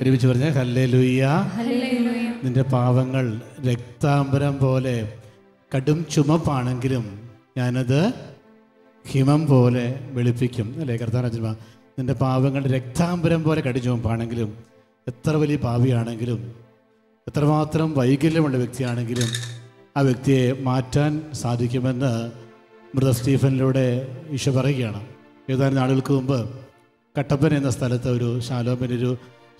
ഒരുമിച്ച് പറഞ്ഞ ഹല്ലേലൂയ നിന്റെ പാവങ്ങൾ രക്താംബരം പോലെ കടും ചുമപ്പാണെങ്കിലും ഞാനത് ഹിമം പോലെ വെളുപ്പിക്കും അല്ലേ കർത്താനജന്മ നിന്റെ പാവങ്ങൾ രക്താംബരം പോലെ കടും ചുമപ്പാണെങ്കിലും എത്ര വലിയ പാവിയാണെങ്കിലും എത്രമാത്രം വൈകല്യമുള്ള വ്യക്തിയാണെങ്കിലും ആ വ്യക്തിയെ മാറ്റാൻ സാധിക്കുമെന്ന് മൃത സ്റ്റീഫനിലൂടെ ഈശോ പറയുകയാണ് ഏതാനും നാളുകൾക്ക് മുമ്പ് കട്ടപ്പൻ എന്ന സ്ഥലത്ത് ഒരു ശാലോമൻ ഒരു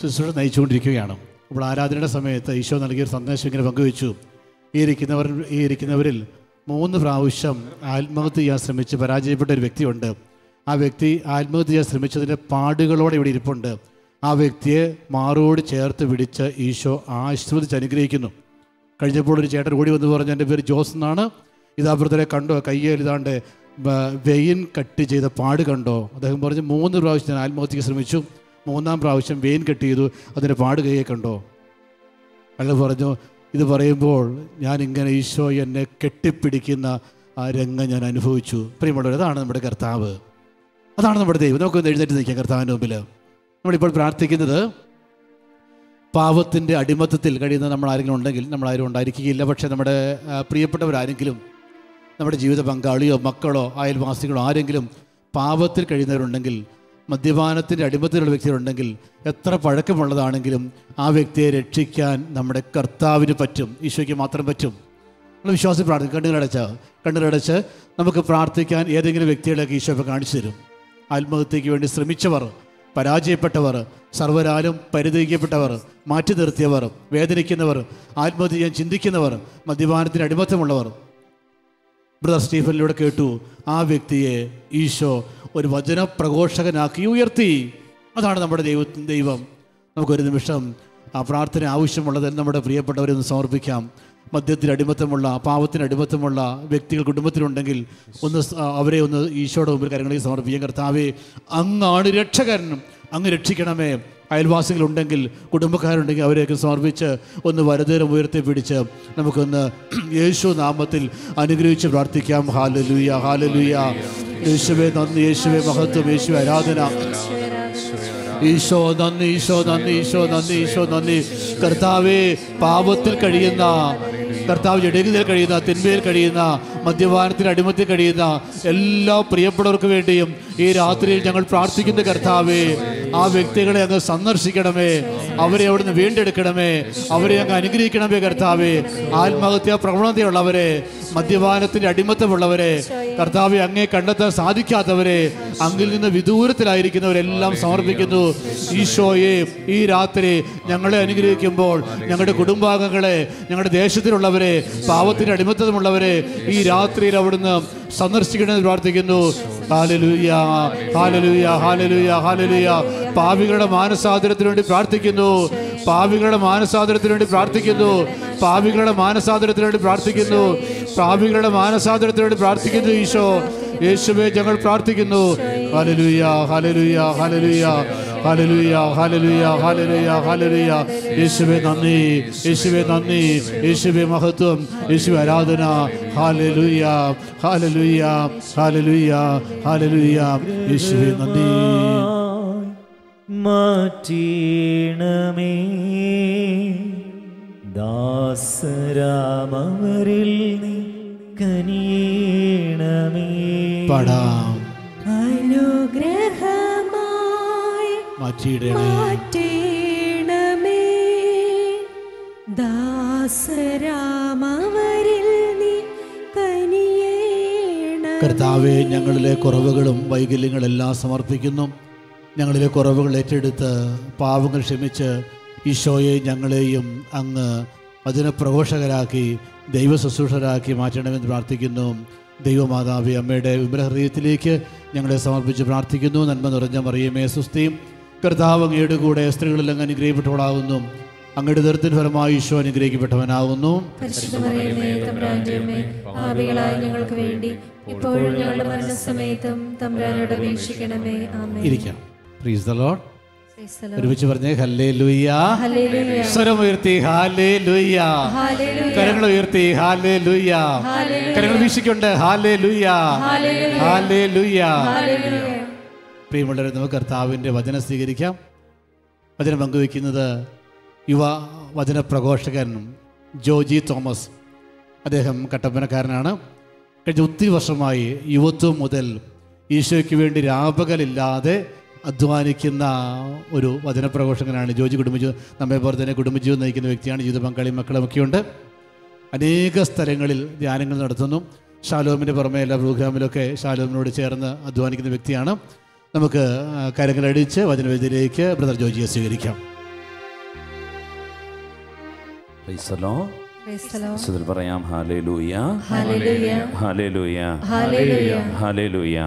ശുശ്രൂഷ നയിച്ചുകൊണ്ടിരിക്കുകയാണ് അപ്പോൾ ആരാധനയുടെ സമയത്ത് ഈശോ നൽകിയൊരു സന്ദേശം ഇങ്ങനെ പങ്കുവച്ചു ഈ ഇരിക്കുന്നവർ ഈ ഇരിക്കുന്നവരിൽ മൂന്ന് പ്രാവശ്യം ആത്മഹത്യ ചെയ്യാൻ ശ്രമിച്ച് പരാജയപ്പെട്ട ഒരു വ്യക്തിയുണ്ട് ആ വ്യക്തി ആത്മഹത്യ ചെയ്യാൻ ശ്രമിച്ചതിൻ്റെ പാടുകളോടെ ഇവിടെ ഇരിപ്പുണ്ട് ആ വ്യക്തിയെ മാറോട് ചേർത്ത് പിടിച്ച് ഈശോ ആശ്രമിച്ച് അനുഗ്രഹിക്കുന്നു കഴിഞ്ഞപ്പോൾ ഒരു ചേട്ടൻ ഓടി വന്ന് പറഞ്ഞു എൻ്റെ പേര് ജോസ് എന്നാണ് ഇതാപ്പുറത്തിനെ കണ്ടോ കയ്യേലിതാണ്ട് വെയിൻ കട്ട് ചെയ്ത പാട് കണ്ടോ അദ്ദേഹം പറഞ്ഞു മൂന്ന് പ്രാവശ്യം ഞാൻ ആത്മഹത്യ ശ്രമിച്ചു മൂന്നാം പ്രാവശ്യം വെയിൻ കട്ട് ചെയ്തു അതിൻ്റെ പാട് കൈയെ കണ്ടോ അയാൾ പറഞ്ഞു ഇത് പറയുമ്പോൾ ഞാൻ ഇങ്ങനെ ഈശോ എന്നെ കെട്ടിപ്പിടിക്കുന്ന ആ രംഗം ഞാൻ അനുഭവിച്ചു പ്രിയമുള്ളവർ അതാണ് നമ്മുടെ കർത്താവ് അതാണ് നമ്മുടെ ദൈവം നമുക്കൊന്ന് എഴുന്നേറ്റ് നിൽക്കാം കർത്താവിൻ്റെ മുമ്പിൽ നമ്മളിപ്പോൾ പ്രാർത്ഥിക്കുന്നത് പാവത്തിൻ്റെ അടിമത്തത്തിൽ കഴിയുന്ന നമ്മൾ ആരെങ്കിലും ഉണ്ടെങ്കിൽ നമ്മളാരും ഉണ്ടായിരിക്കുകയില്ല പക്ഷേ നമ്മുടെ പ്രിയപ്പെട്ടവരാരെങ്കിലും നമ്മുടെ ജീവിത പങ്കാളിയോ മക്കളോ അയൽവാസികളോ ആരെങ്കിലും പാപത്തിൽ കഴിയുന്നവരുണ്ടെങ്കിൽ മദ്യപാനത്തിൻ്റെ അടിമത്തിലുള്ള വ്യക്തികളുണ്ടെങ്കിൽ എത്ര പഴക്കമുള്ളതാണെങ്കിലും ആ വ്യക്തിയെ രക്ഷിക്കാൻ നമ്മുടെ കർത്താവിന് പറ്റും ഈശോയ്ക്ക് മാത്രം പറ്റും നമ്മൾ വിശ്വാസം പ്രാർത്ഥിക്കും കണ്ണുകളടച്ച കണ്ണുകളടച്ച് നമുക്ക് പ്രാർത്ഥിക്കാൻ ഏതെങ്കിലും വ്യക്തികളെയൊക്കെ ഈശോ ഇപ്പോൾ കാണിച്ചു തരും ആത്മഹത്യയ്ക്ക് വേണ്ടി ശ്രമിച്ചവർ പരാജയപ്പെട്ടവർ സർവരാലും പരിതയിക്കപ്പെട്ടവർ മാറ്റി നിർത്തിയവർ വേദനിക്കുന്നവർ ആത്മഹത്യ ചിന്തിക്കുന്നവർ മദ്യപാനത്തിന് അടിമത്തമുള്ളവർ ബ്രദർ സ്റ്റീഫനിലൂടെ കേട്ടു ആ വ്യക്തിയെ ഈശോ ഒരു വചന പ്രഘോഷകനാക്കി ഉയർത്തി അതാണ് നമ്മുടെ ദൈവ ദൈവം നമുക്കൊരു നിമിഷം ആ പ്രാർത്ഥന ആവശ്യമുള്ളത് നമ്മുടെ പ്രിയപ്പെട്ടവരെ ഒന്ന് സമർപ്പിക്കാം മദ്യത്തിന് അടിമത്തമുള്ള പാപത്തിന് അടിമത്തമുള്ള വ്യക്തികൾ കുടുംബത്തിലുണ്ടെങ്കിൽ ഒന്ന് അവരെ ഒന്ന് ഈശോയുടെ മുമ്പിൽ കാര്യങ്ങളിൽ സമർപ്പിക്കാം കർത്താവേ അങ്ങാണ് രക്ഷകൻ അങ്ങ് രക്ഷിക്കണമേ അയൽവാസികൾ ഉണ്ടെങ്കിൽ കുടുംബക്കാരുണ്ടെങ്കിൽ അവരെയൊക്കെ സമർപ്പിച്ച് ഒന്ന് വരതേരം ഉയർത്തി പിടിച്ച് നമുക്കൊന്ന് യേശു നാമത്തിൽ അനുഗ്രഹിച്ച് പ്രാർത്ഥിക്കാം ഹാലലുയ ഹാലലുയ യേശുവേ നന്ദി യേശുവെ മഹത്വം യേശു ആരാധന ഈശോ നന്ദി ഈശോ നന്ദി ഈശോ നന്ദി ഈശോ നന്ദി കർത്താവേ പാപത്തിൽ കഴിയുന്ന കർത്താവ് ജഡലിൽ കഴിയുന്ന തിന്മയിൽ കഴിയുന്ന മദ്യപാനത്തിന് അടിമത്തി കഴിയുന്ന എല്ലാ പ്രിയപ്പെട്ടവർക്ക് വേണ്ടിയും ഈ രാത്രിയിൽ ഞങ്ങൾ പ്രാർത്ഥിക്കുന്ന കർത്താവേ ആ വ്യക്തികളെ അങ്ങ് സന്ദർശിക്കണമേ അവരെ അവിടുന്ന് വീണ്ടെടുക്കണമേ അവരെ അങ്ങ് അനുഗ്രഹിക്കണമേ കർത്താവേ ആത്മഹത്യാ പ്രവണതയുള്ളവരെ മദ്യപാനത്തിന്റെ അടിമത്തമുള്ളവരെ കർത്താവെ അങ്ങേ കണ്ടെത്താൻ സാധിക്കാത്തവരെ അങ്ങിൽ നിന്ന് വിദൂരത്തിലായിരിക്കുന്നവരെല്ലാം സമർപ്പിക്കുന്നു ഈശോയെ ഈ രാത്രി ഞങ്ങളെ അനുഗ്രഹിക്കുമ്പോൾ ഞങ്ങളുടെ കുടുംബാംഗങ്ങളെ ഞങ്ങളുടെ ദേശത്തിലുള്ളവരെ പാവത്തിന്റെ അടിമത്തമുള്ളവരെ ഈ യാത്രയിൽ അവിടുന്ന് സന്ദർശിക്കണമെന്ന് പ്രാർത്ഥിക്കുന്നു ഹാലലൂയ ഹാലലൂയ ഹാലലൂയ ഹാലലൂയ പാവികളുടെ മാനസാദരത്തിന് വേണ്ടി പ്രാർത്ഥിക്കുന്നു പാവികളുടെ മാനസാദരത്തിന് വേണ്ടി പ്രാർത്ഥിക്കുന്നു പാവികളുടെ മാനസാദരത്തിന് വേണ്ടി പ്രാർത്ഥിക്കുന്നു പാവികളുടെ മാനസാദരത്തിന് വേണ്ടി പ്രാർത്ഥിക്കുന്നു ഈശോ യേശുവേ ഞങ്ങൾ പ്രാർത്ഥിക്കുന്നു ഹാലലൂയ ഹാലലൂയ ഹാലലൂയ ഹാലലുയ ഹാലലുയ ഹാലലുയ ഹാലലുയ യേശുവെ നന്ദി യേശുവെ നന്ദി യേശുവെ മഹത്വം യേശു ആരാധന ഹാലലുയ ഹാലലുയ ഹാലലുയ ഹാലലുയ യേശുവെ നന്ദി മാറ്റീണമേ ദാസരാമവരിൽ നീ കനിയേണമേ പടാം അനുഗ്രഹം ദാസരാമവരിൽ നീ കർത്താവെ ഞങ്ങളിലെ കുറവുകളും വൈകല്യങ്ങളെല്ലാം സമർപ്പിക്കുന്നു ഞങ്ങളിലെ കുറവുകൾ ഏറ്റെടുത്ത് പാവങ്ങൾ ക്ഷമിച്ച് ഈശോയെ ഞങ്ങളെയും അങ്ങ് അതിനെ പ്രഘോഷകരാക്കി ദൈവ ശുശ്രൂഷകരാക്കി മാറ്റണമെന്ന് പ്രാർത്ഥിക്കുന്നു ദൈവമാതാവി അമ്മയുടെ വിമലഹൃദയത്തിലേക്ക് ഞങ്ങളെ സമർപ്പിച്ച് പ്രാർത്ഥിക്കുന്നു നന്മ നിറഞ്ഞ മറിയമേ സുസ്ഥിയും കർത്താവ് അങ്ങയുടെ കൂടെ സ്ത്രീകളിൽ അങ്ങ് അനുഗ്രഹിക്കപ്പെട്ടവളാകുന്നു അങ്ങയുടെ ദൃത്തിന് ഫലമായി ഈശോ അനുഗ്രഹിക്കപ്പെട്ടവനാകുന്നു ഇപ്പോഴും ഇരിക്കാം ഒരുമിച്ച് പറഞ്ഞേ ഹല്ലേ ലുയ്യ സ്വരം ഉയർത്തി ഹാലേ ലുയ്യ കരങ്ങൾ ഉയർത്തി ഹാലേ ലുയ്യ കരങ്ങൾ വീക്ഷിക്കുണ്ട് ഹാലേ ലുയ്യ ഹാലേ പ്രിയമുള്ളവരെ നമുക്ക് കർത്താവിൻ്റെ വചനം സ്വീകരിക്കാം വചനം പങ്കുവയ്ക്കുന്നത് യുവ വചന പ്രഘോഷകനും ജോജി തോമസ് അദ്ദേഹം കട്ടപ്പനക്കാരനാണ് കഴിഞ്ഞ ഒത്തിരി വർഷമായി യുവത്വം മുതൽ ഈശോയ്ക്ക് വേണ്ടി രാപകലില്ലാതെ അധ്വാനിക്കുന്ന ഒരു വചന പ്രഘോഷകനാണ് ജോജി കുടുംബജീവി നമ്മെ പോലെ തന്നെ കുടുംബജീവി നയിക്കുന്ന വ്യക്തിയാണ് ജീവിത പങ്കാളി മക്കളുമൊക്കെയുണ്ട് അനേക സ്ഥലങ്ങളിൽ ധ്യാനങ്ങൾ നടത്തുന്നു ഷാലോമിൻ്റെ പുറമെ എല്ലാ പ്രോഗ്രാമിലൊക്കെ ഷാലോമിനോട് ചേർന്ന് അധ്വാനിക്കുന്ന വ്യക്തിയാണ് നമുക്ക് കരങ്ങളടിച്ച് വചനവേദിയിലേക്ക് ബ്രദർ ജോജിയെ സ്വീകരിക്കാം പറയാം ഹാലേലൂയ ഹാലേലൂയ ഹാലേലൂയ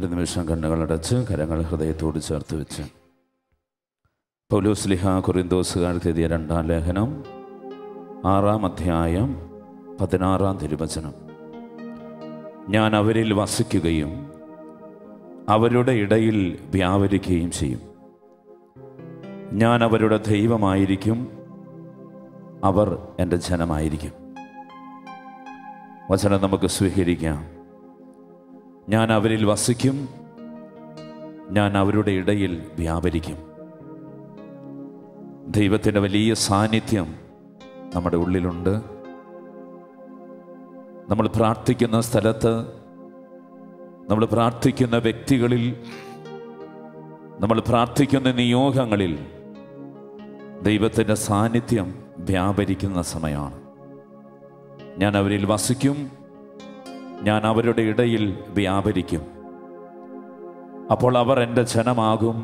ഒരു നിമിഷം കണ്ണുകളടച്ച് കരങ്ങൾ ഹൃദയത്തോട് ചേർത്ത് വെച്ച് പൗലോസ്ലിഹ കുറിന്തോസുകാർക്ക് എഴുതിയ രണ്ടാം ലേഖനം ആറാം അധ്യായം പതിനാറാം തിരുവചനം ഞാൻ അവരിൽ വസിക്കുകയും അവരുടെ ഇടയിൽ വ്യാപരിക്കുകയും ചെയ്യും ഞാൻ അവരുടെ ദൈവമായിരിക്കും അവർ എൻ്റെ ജനമായിരിക്കും വചനം നമുക്ക് സ്വീകരിക്കാം ഞാൻ അവരിൽ വസിക്കും ഞാൻ അവരുടെ ഇടയിൽ വ്യാപരിക്കും ദൈവത്തിൻ്റെ വലിയ സാന്നിധ്യം നമ്മുടെ ഉള്ളിലുണ്ട് നമ്മൾ പ്രാർത്ഥിക്കുന്ന സ്ഥലത്ത് നമ്മൾ പ്രാർത്ഥിക്കുന്ന വ്യക്തികളിൽ നമ്മൾ പ്രാർത്ഥിക്കുന്ന നിയോഗങ്ങളിൽ ദൈവത്തിൻ്റെ സാന്നിധ്യം വ്യാപരിക്കുന്ന സമയമാണ് ഞാൻ അവരിൽ വസിക്കും ഞാൻ അവരുടെ ഇടയിൽ വ്യാപരിക്കും അപ്പോൾ അവർ എൻ്റെ ജനമാകും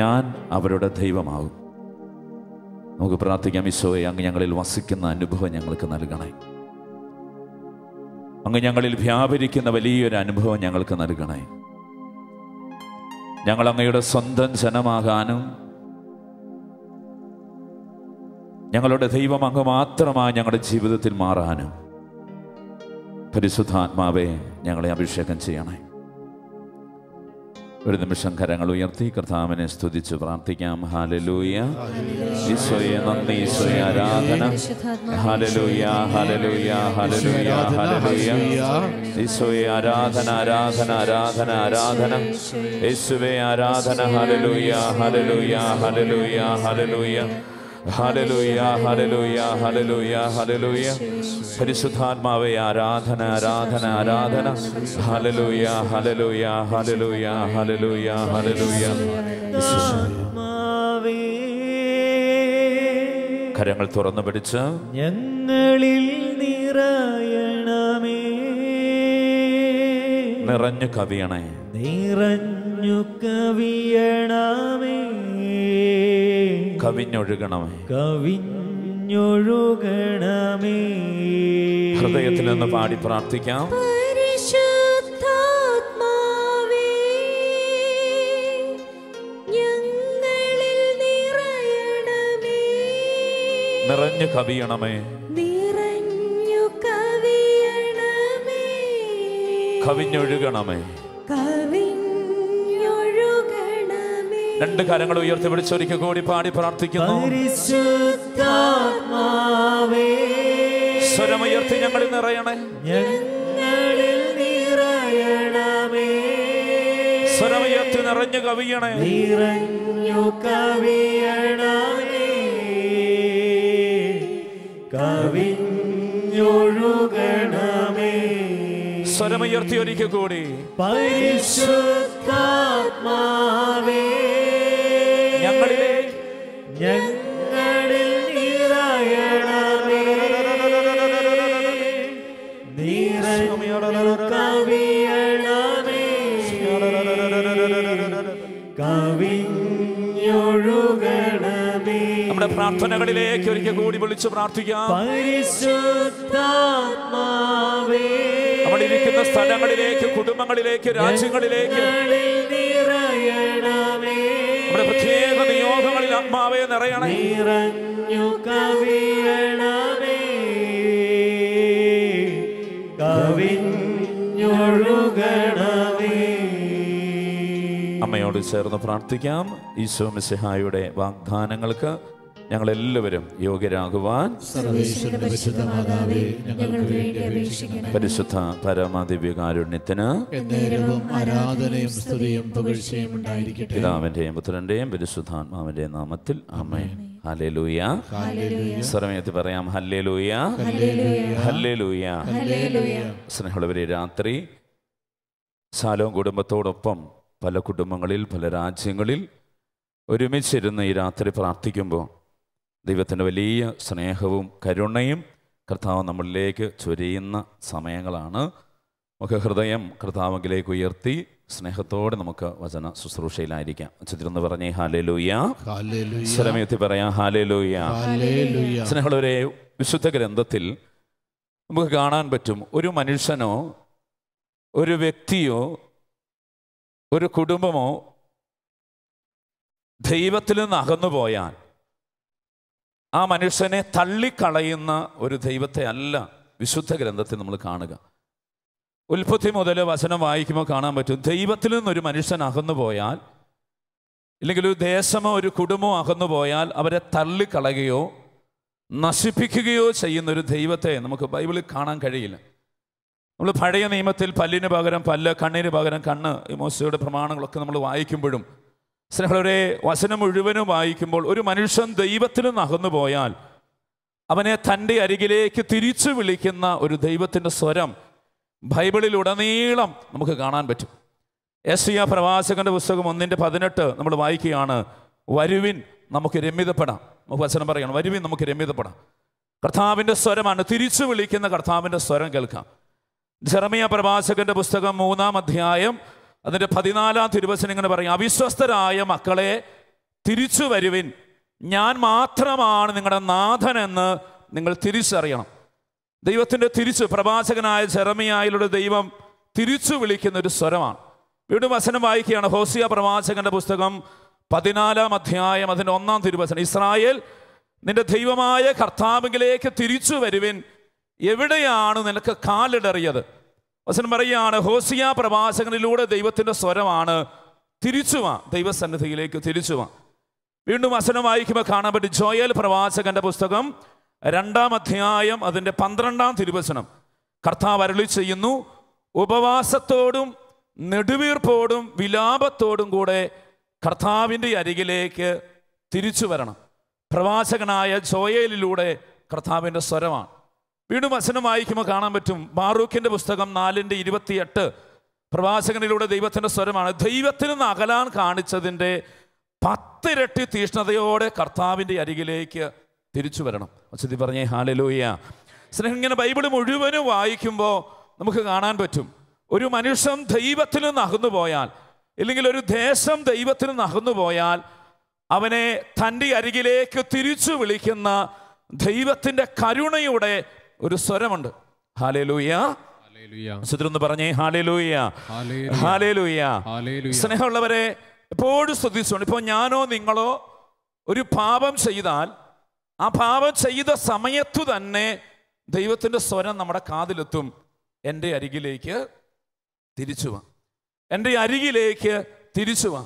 ഞാൻ അവരുടെ ദൈവമാകും നമുക്ക് പ്രാർത്ഥിക്കാം ഈശോയെ അങ്ങ് ഞങ്ങളിൽ വസിക്കുന്ന അനുഭവം ഞങ്ങൾക്ക് നൽകണേ അങ്ങ് ഞങ്ങളിൽ വ്യാപരിക്കുന്ന വലിയൊരു അനുഭവം ഞങ്ങൾക്ക് നൽകണേ ഞങ്ങൾ അങ്ങയുടെ സ്വന്തം ജനമാകാനും ഞങ്ങളുടെ ദൈവം അങ്ങ് മാത്രമായി ഞങ്ങളുടെ ജീവിതത്തിൽ മാറാനും പരിശുദ്ധാത്മാവെ ഞങ്ങളെ അഭിഷേകം ചെയ്യണേ ഒരു നിമിഷം കരങ്ങൾ ഉയർത്തി കർത്താവിനെ സ്തുതിച്ച് പ്രാർത്ഥിക്കാം ഹാലലൂയ ഈശോയെ നന്ദി ഈശോയെ ആരാധന ഹാലലൂയ ഹാലലൂയ ഹാലലൂയ ഹാലലൂയ ഈശോയെ ആരാധന ആരാധന ആരാധന ആരാധന യേശുവേ ആരാധന ഹാലലൂയ ഹാലലൂയ ഹാലലൂയ ഹാലലൂയ പരിശുദ്ധാത്മാവെ ആരാധന ആരാധന ആരാധന ഹലലൂയ ഹലലൂയ ഹലലൂയ ഹലലൂയ ഹലലൂയ കരങ്ങൾ തുറന്നു പിടിച്ച് ഞങ്ങളിൽ നിറയണമേ നിറഞ്ഞു കവിയണേ നിറഞ്ഞു കവിയണമേ കവിഞ്ഞൊഴുകണമേ കവിഞ്ഞൊഴുകണമേ ഹൃദയത്തിൽ നിന്ന് പാടി പ്രാർത്ഥിക്കാം നിറഞ്ഞു കവിയണമേ കവിഞ്ഞൊഴുകണമേ രണ്ട് കാര്യങ്ങൾ ഉയർത്തി വിളിച്ചൊരിക്കൽ കൂടി പാടി പ്രാർത്ഥിക്കുന്നു സ്വരമുയർത്തി ഞങ്ങളിൽ നിറയണേ സ്വരമുയർത്തി നിറഞ്ഞു കവിയണേ നിറഞ്ഞു കവിയണമേ കവിഞ്ഞൊഴുകണമേ സ്വരമുയർത്തി ഒരിക്കൽ കൂടി പരിശുദ്ധാത്മാവേ ഞങ്ങളിൽ നമ്മുടെ പ്രാർത്ഥനകളിലേക്ക് ഒരിക്കൽ കൂടി വിളിച്ചു പ്രാർത്ഥിക്കാം പരിശുദ്ധ സ്ഥലങ്ങളിലേക്ക് കുടുംബങ്ങളിലേക്ക് രാജ്യങ്ങളിലേക്ക് പ്രത്യേക നിയോഗങ്ങളിൽ ആത്മാവെ നിറയണേ അമ്മയോട് ചേർന്ന് പ്രാർത്ഥിക്കാം ഈശോ മിസിഹായുടെ വാഗ്ദാനങ്ങൾക്ക് ഞങ്ങളെല്ലാവരും യോഗ്യരാകുവാൻ പരിശുദ്ധ പരമാദിവ്യ ആരാധനയും സ്തുതിയും ഉണ്ടായിരിക്കട്ടെ പിതാവിന്റെയും പുത്രന്റെയും പരിശുദ്ധാത്മാവിന്റെയും നാമത്തിൽ അമ്മേ പറയാം സ്നേഹമുള്ളവരെ രാത്രി സാലോ കുടുംബത്തോടൊപ്പം പല കുടുംബങ്ങളിൽ പല രാജ്യങ്ങളിൽ ഒരുമിച്ചിരുന്ന് ഈ രാത്രി പ്രാർത്ഥിക്കുമ്പോൾ ദൈവത്തിൻ്റെ വലിയ സ്നേഹവും കരുണയും കർത്താവ് നമ്മളിലേക്ക് ചൊരിയുന്ന സമയങ്ങളാണ് നമുക്ക് ഹൃദയം കർത്താവിലേക്ക് ഉയർത്തി സ്നേഹത്തോടെ നമുക്ക് വചന ശുശ്രൂഷയിലായിരിക്കാം ചിത്രം പറഞ്ഞേ ഹാലേലൂയ സ്വരമയുത്തി പറയാം ഹാലേലൂയ സ്നേഹമുള്ളവരെ വിശുദ്ധ ഗ്രന്ഥത്തിൽ നമുക്ക് കാണാൻ പറ്റും ഒരു മനുഷ്യനോ ഒരു വ്യക്തിയോ ഒരു കുടുംബമോ ദൈവത്തിൽ നിന്ന് അകന്നു പോയാൽ ആ മനുഷ്യനെ തള്ളിക്കളയുന്ന ഒരു ദൈവത്തെ അല്ല വിശുദ്ധ ഗ്രന്ഥത്തിൽ നമ്മൾ കാണുക ഉൽപ്പത്തി മുതൽ വചനം വായിക്കുമ്പോൾ കാണാൻ പറ്റും ദൈവത്തിൽ നിന്നൊരു മനുഷ്യൻ അകന്നു പോയാൽ ഇല്ലെങ്കിൽ ഒരു ദേശമോ ഒരു കുടുംബമോ അകന്നു പോയാൽ അവരെ തള്ളിക്കളയുകയോ നശിപ്പിക്കുകയോ ചെയ്യുന്ന ഒരു ദൈവത്തെ നമുക്ക് ബൈബിളിൽ കാണാൻ കഴിയില്ല നമ്മൾ പഴയ നിയമത്തിൽ പല്ലിന് പകരം പല്ല് കണ്ണിന് പകരം കണ്ണ് ഈ മോശയുടെ പ്രമാണങ്ങളൊക്കെ നമ്മൾ വായിക്കുമ്പോഴും സ്നേഹരെ വചനം മുഴുവനും വായിക്കുമ്പോൾ ഒരു മനുഷ്യൻ ദൈവത്തിൽ നിന്ന് അകന്നു പോയാൽ അവനെ തൻ്റെ അരികിലേക്ക് തിരിച്ചു വിളിക്കുന്ന ഒരു ദൈവത്തിൻ്റെ സ്വരം ബൈബിളിൽ ഉടനീളം നമുക്ക് കാണാൻ പറ്റും എസ് ആ പ്രവാചകന്റെ പുസ്തകം ഒന്നിൻ്റെ പതിനെട്ട് നമ്മൾ വായിക്കുകയാണ് വരുവിൻ നമുക്ക് രമ്യതപ്പെടാം നമുക്ക് വചനം പറയണം വരുവിൻ നമുക്ക് രമ്യതപ്പെടാം കർത്താവിൻ്റെ സ്വരമാണ് തിരിച്ചു വിളിക്കുന്ന കർത്താവിൻ്റെ സ്വരം കേൾക്കാം ജെറമിയ പ്രവാചകന്റെ പുസ്തകം മൂന്നാം അധ്യായം അതിൻ്റെ പതിനാലാം തിരുവശനം ഇങ്ങനെ പറയും അവിശ്വസ്തരായ മക്കളെ തിരിച്ചു വരുവിൻ ഞാൻ മാത്രമാണ് നിങ്ങളുടെ നാഥനെന്ന് നിങ്ങൾ തിരിച്ചറിയണം ദൈവത്തിൻ്റെ തിരിച്ചു പ്രവാചകനായ ജെറമിയായിലൂടെ ദൈവം തിരിച്ചു വിളിക്കുന്ന ഒരു സ്വരമാണ് വീണ്ടും വസനം വായിക്കുകയാണ് ഹോസിയ പ്രവാചകന്റെ പുസ്തകം പതിനാലാം അധ്യായം അതിൻ്റെ ഒന്നാം തിരുവചനം ഇസ്രായേൽ നിന്റെ ദൈവമായ കർത്താവിലേക്ക് തിരിച്ചു വരുവിൻ എവിടെയാണ് നിനക്ക് കാലിടറിയത് വസനം പറയുകയാണ് ഹോസിയ പ്രവാചകനിലൂടെ ദൈവത്തിൻ്റെ സ്വരമാണ് തിരിച്ചുവാ ദൈവസന്നിധിയിലേക്ക് തിരിച്ചുവാ വീണ്ടും വസനം വായിക്കുമ്പോൾ കാണാൻ പറ്റും ജോയൽ പ്രവാചകന്റെ പുസ്തകം രണ്ടാം അധ്യായം അതിൻ്റെ പന്ത്രണ്ടാം തിരുവചനം കർത്താവ് അരളി ചെയ്യുന്നു ഉപവാസത്തോടും നെടുവീർപ്പോടും വിലാപത്തോടും കൂടെ കർത്താവിൻ്റെ അരികിലേക്ക് തിരിച്ചു വരണം പ്രവാചകനായ ജോയലിലൂടെ കർത്താവിൻ്റെ സ്വരമാണ് വീണ്ടും വസനം വായിക്കുമ്പോൾ കാണാൻ പറ്റും മാറൂഖിൻ്റെ പുസ്തകം നാലിൻ്റെ ഇരുപത്തിയെട്ട് പ്രവാചകനിലൂടെ ദൈവത്തിൻ്റെ സ്വരമാണ് ദൈവത്തിന് നകലാൻ കാണിച്ചതിൻ്റെ പത്തിരട്ടി തീഷ്ണതയോടെ കർത്താവിൻ്റെ അരികിലേക്ക് തിരിച്ചു വരണം വസതി പറഞ്ഞേ ഹാലലൂയ സ്നേഹം ഇങ്ങനെ ബൈബിൾ മുഴുവനും വായിക്കുമ്പോൾ നമുക്ക് കാണാൻ പറ്റും ഒരു മനുഷ്യൻ ദൈവത്തിൽ നിന്ന് അകന്നു പോയാൽ ഇല്ലെങ്കിൽ ഒരു ദേശം ദൈവത്തിൽ നിന്ന് അകന്നു പോയാൽ അവനെ തൻ്റെ അരികിലേക്ക് തിരിച്ചു വിളിക്കുന്ന ദൈവത്തിൻ്റെ കരുണയുടെ ഒരു സ്വരമുണ്ട് ഹാലേലൂയ ഒന്ന് പറഞ്ഞേ ഹാലേലൂയ ഹാലേലൂയ സ്നേഹമുള്ളവരെ എപ്പോഴും ശ്രദ്ധിച്ചുകൊണ്ട് ഇപ്പോൾ ഞാനോ നിങ്ങളോ ഒരു പാപം ചെയ്താൽ ആ പാപം ചെയ്ത സമയത്തു തന്നെ ദൈവത്തിൻ്റെ സ്വരം നമ്മുടെ കാതിലെത്തും എൻ്റെ അരികിലേക്ക് തിരിച്ചു വാ എൻ്റെ അരികിലേക്ക് തിരിച്ചു വാ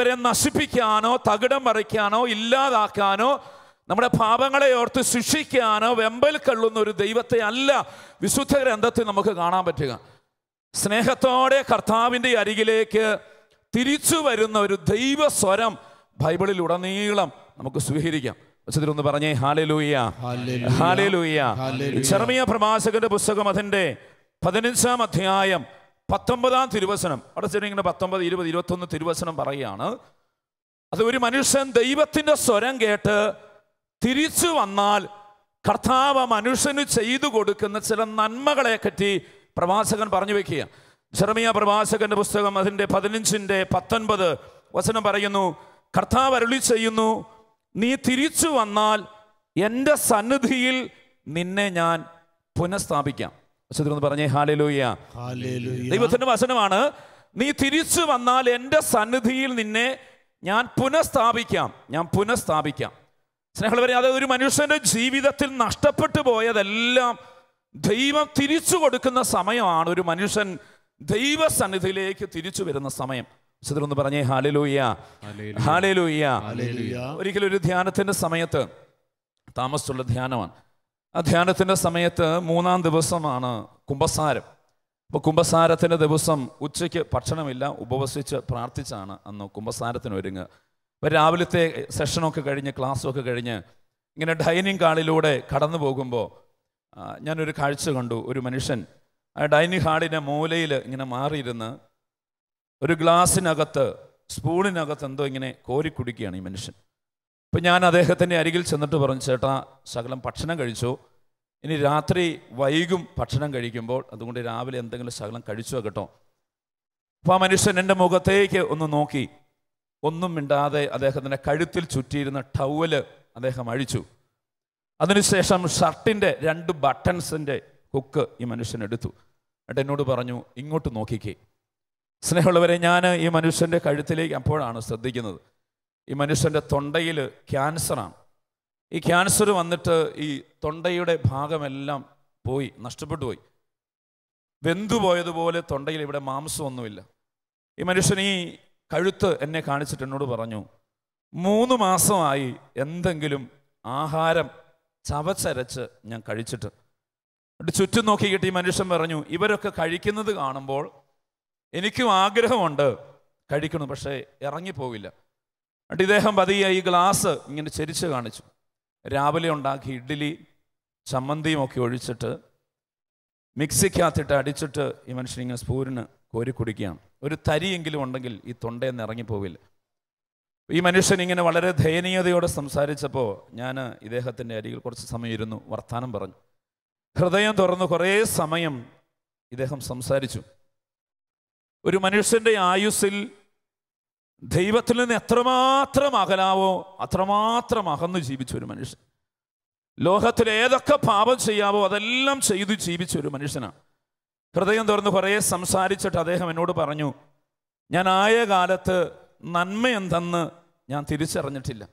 വരെ നശിപ്പിക്കാനോ തകിടം മറിക്കാനോ ഇല്ലാതാക്കാനോ നമ്മുടെ പാപങ്ങളെ ഓർത്ത് ശിക്ഷിക്കാനോ വെമ്പൽ കള്ളുന്ന ഒരു ദൈവത്തെ അല്ല വിശുദ്ധ ഗ്രന്ഥത്തിൽ നമുക്ക് കാണാൻ പറ്റുക സ്നേഹത്തോടെ കർത്താവിൻ്റെ അരികിലേക്ക് തിരിച്ചു വരുന്ന ഒരു ദൈവ സ്വരം ബൈബിളിൽ ഉടനീളം നമുക്ക് സ്വീകരിക്കാം ഒന്ന് പറഞ്ഞേ ഹാലലൂയ ഹാലലൂയ ചെറമിയ പ്രഭാഷകന്റെ പുസ്തകം അതിൻ്റെ പതിനഞ്ചാം അധ്യായം പത്തൊമ്പതാം തിരുവസനം അവിടെ ചെറിയ പത്തൊമ്പത് ഇരുപത് ഇരുപത്തൊന്ന് തിരുവസനം പറയുകയാണ് അത് ഒരു മനുഷ്യൻ ദൈവത്തിൻ്റെ സ്വരം കേട്ട് തിരിച്ചു വന്നാൽ കർത്താവ് മനുഷ്യന് ചെയ്തു കൊടുക്കുന്ന ചില നന്മകളെ പറ്റി പ്രവാചകൻ പറഞ്ഞു വെക്കുക ജെറമിയ പ്രവാചകന്റെ പുസ്തകം അതിൻ്റെ പതിനഞ്ചിൻ്റെ പത്തൊൻപത് വചനം പറയുന്നു കർത്താവ് അരുളി ചെയ്യുന്നു നീ തിരിച്ചു വന്നാൽ എൻ്റെ സന്നിധിയിൽ നിന്നെ ഞാൻ പുനഃസ്ഥാപിക്കാം വശത്തിലൊന്ന് പറഞ്ഞേ ഹാലലൂയ ദൈവത്തിൻ്റെ വചനമാണ് നീ തിരിച്ചു വന്നാൽ എൻ്റെ സന്നിധിയിൽ നിന്നെ ഞാൻ പുനഃസ്ഥാപിക്കാം ഞാൻ പുനഃസ്ഥാപിക്കാം സ്നേഹമുള്ളവരെ അത് ഒരു മനുഷ്യൻ്റെ ജീവിതത്തിൽ നഷ്ടപ്പെട്ടു പോയതെല്ലാം ദൈവം തിരിച്ചു കൊടുക്കുന്ന സമയമാണ് ഒരു മനുഷ്യൻ ദൈവസന്നിധിയിലേക്ക് തിരിച്ചു വരുന്ന സമയം ഒന്ന് പറഞ്ഞേ ഹാലലൂയ്യ ഹാലലൂയ്യ ഒരിക്കലും ഒരു ധ്യാനത്തിൻ്റെ സമയത്ത് താമസിച്ചുള്ള ധ്യാനമാണ് ആ ധ്യാനത്തിൻ്റെ സമയത്ത് മൂന്നാം ദിവസമാണ് കുംഭസാരം അപ്പോൾ കുംഭസാരത്തിൻ്റെ ദിവസം ഉച്ചയ്ക്ക് ഭക്ഷണമില്ല ഉപവസിച്ച് പ്രാർത്ഥിച്ചാണ് അന്ന് കുംഭസാരത്തിന് ഒരുങ്ങുക രാവിലത്തെ സെഷനൊക്കെ കഴിഞ്ഞ് ക്ലാസ്സൊക്കെ കഴിഞ്ഞ് ഇങ്ങനെ ഡൈനിങ് ഹാളിലൂടെ കടന്നു പോകുമ്പോൾ ഞാനൊരു കാഴ്ച കണ്ടു ഒരു മനുഷ്യൻ ആ ഡൈനിങ് ഹാളിൻ്റെ മൂലയിൽ ഇങ്ങനെ മാറിയിരുന്ന് ഒരു ഗ്ലാസ്സിനകത്ത് സ്പൂണിനകത്ത് എന്തോ ഇങ്ങനെ കോരി കുടിക്കുകയാണ് ഈ മനുഷ്യൻ അപ്പം ഞാൻ അദ്ദേഹത്തിൻ്റെ അരികിൽ ചെന്നിട്ട് പറഞ്ഞു ചേട്ടാ ശകലം ഭക്ഷണം കഴിച്ചു ഇനി രാത്രി വൈകും ഭക്ഷണം കഴിക്കുമ്പോൾ അതുകൊണ്ട് രാവിലെ എന്തെങ്കിലും ശകലം കഴിച്ചു കേട്ടോ അപ്പോൾ ആ മനുഷ്യൻ എൻ്റെ മുഖത്തേക്ക് ഒന്ന് നോക്കി ഒന്നും മിണ്ടാതെ അദ്ദേഹത്തിൻ്റെ കഴുത്തിൽ ചുറ്റിയിരുന്ന ടൗവല് അദ്ദേഹം അഴിച്ചു അതിനുശേഷം ഷർട്ടിൻ്റെ രണ്ട് ബട്ടൺസിൻ്റെ ഹുക്ക് ഈ മനുഷ്യൻ എടുത്തു എന്നിട്ട് എന്നോട് പറഞ്ഞു ഇങ്ങോട്ട് നോക്കിക്കേ സ്നേഹമുള്ളവരെ ഞാൻ ഈ മനുഷ്യൻ്റെ കഴുത്തിലേക്ക് അപ്പോഴാണ് ശ്രദ്ധിക്കുന്നത് ഈ മനുഷ്യൻ്റെ തൊണ്ടയിൽ ക്യാൻസറാണ് ഈ ക്യാൻസർ വന്നിട്ട് ഈ തൊണ്ടയുടെ ഭാഗമെല്ലാം പോയി നഷ്ടപ്പെട്ടു പോയി വെന്തുപോയതുപോലെ തൊണ്ടയിൽ ഇവിടെ മാംസമൊന്നുമില്ല ഈ മനുഷ്യൻ ഈ കഴുത്ത് എന്നെ കാണിച്ചിട്ട് എന്നോട് പറഞ്ഞു മൂന്ന് മാസമായി എന്തെങ്കിലും ആഹാരം ചവച്ചരച്ച് ഞാൻ കഴിച്ചിട്ട് എന്നിട്ട് ചുറ്റും നോക്കിക്കിട്ട് ഈ മനുഷ്യൻ പറഞ്ഞു ഇവരൊക്കെ കഴിക്കുന്നത് കാണുമ്പോൾ എനിക്കും ആഗ്രഹമുണ്ട് കഴിക്കണം പക്ഷേ ഇറങ്ങിപ്പോവില്ല എന്നിട്ട് ഇദ്ദേഹം പതിയെ ഈ ഗ്ലാസ് ഇങ്ങനെ ചെരിച്ച് കാണിച്ചു രാവിലെ ഉണ്ടാക്കി ഇഡ്ഡലി ചമ്മന്തിയും ഒക്കെ ഒഴിച്ചിട്ട് മിക്സിക്കകത്തിട്ട് അടിച്ചിട്ട് ഈ മനുഷ്യൻ ഇങ്ങനെ സ്പൂരിന് കോരി കുടിക്കുകയാണ് ഒരു തരിയെങ്കിലും ഉണ്ടെങ്കിൽ ഈ തൊണ്ടയിൽ നിന്ന് ഇറങ്ങിപ്പോവില്ല ഈ മനുഷ്യൻ ഇങ്ങനെ വളരെ ദയനീയതയോടെ സംസാരിച്ചപ്പോൾ ഞാൻ ഇദ്ദേഹത്തിൻ്റെ അരികിൽ കുറച്ച് സമയം ഇരുന്നു വർത്തമാനം പറഞ്ഞു ഹൃദയം തുറന്ന് കുറേ സമയം ഇദ്ദേഹം സംസാരിച്ചു ഒരു മനുഷ്യൻ്റെ ആയുസ്സിൽ ദൈവത്തിൽ നിന്ന് എത്രമാത്രം അകലാവോ അത്രമാത്രം അകന്നു ജീവിച്ച ഒരു മനുഷ്യൻ ലോകത്തിൽ ഏതൊക്കെ പാപം ചെയ്യാവോ അതെല്ലാം ചെയ്തു ജീവിച്ച ഒരു മനുഷ്യനാണ് ഹൃദയം തുറന്ന് കുറേ സംസാരിച്ചിട്ട് അദ്ദേഹം എന്നോട് പറഞ്ഞു ഞാൻ ആയ കാലത്ത് നന്മ എന്തെന്ന് ഞാൻ തിരിച്ചറിഞ്ഞിട്ടില്ല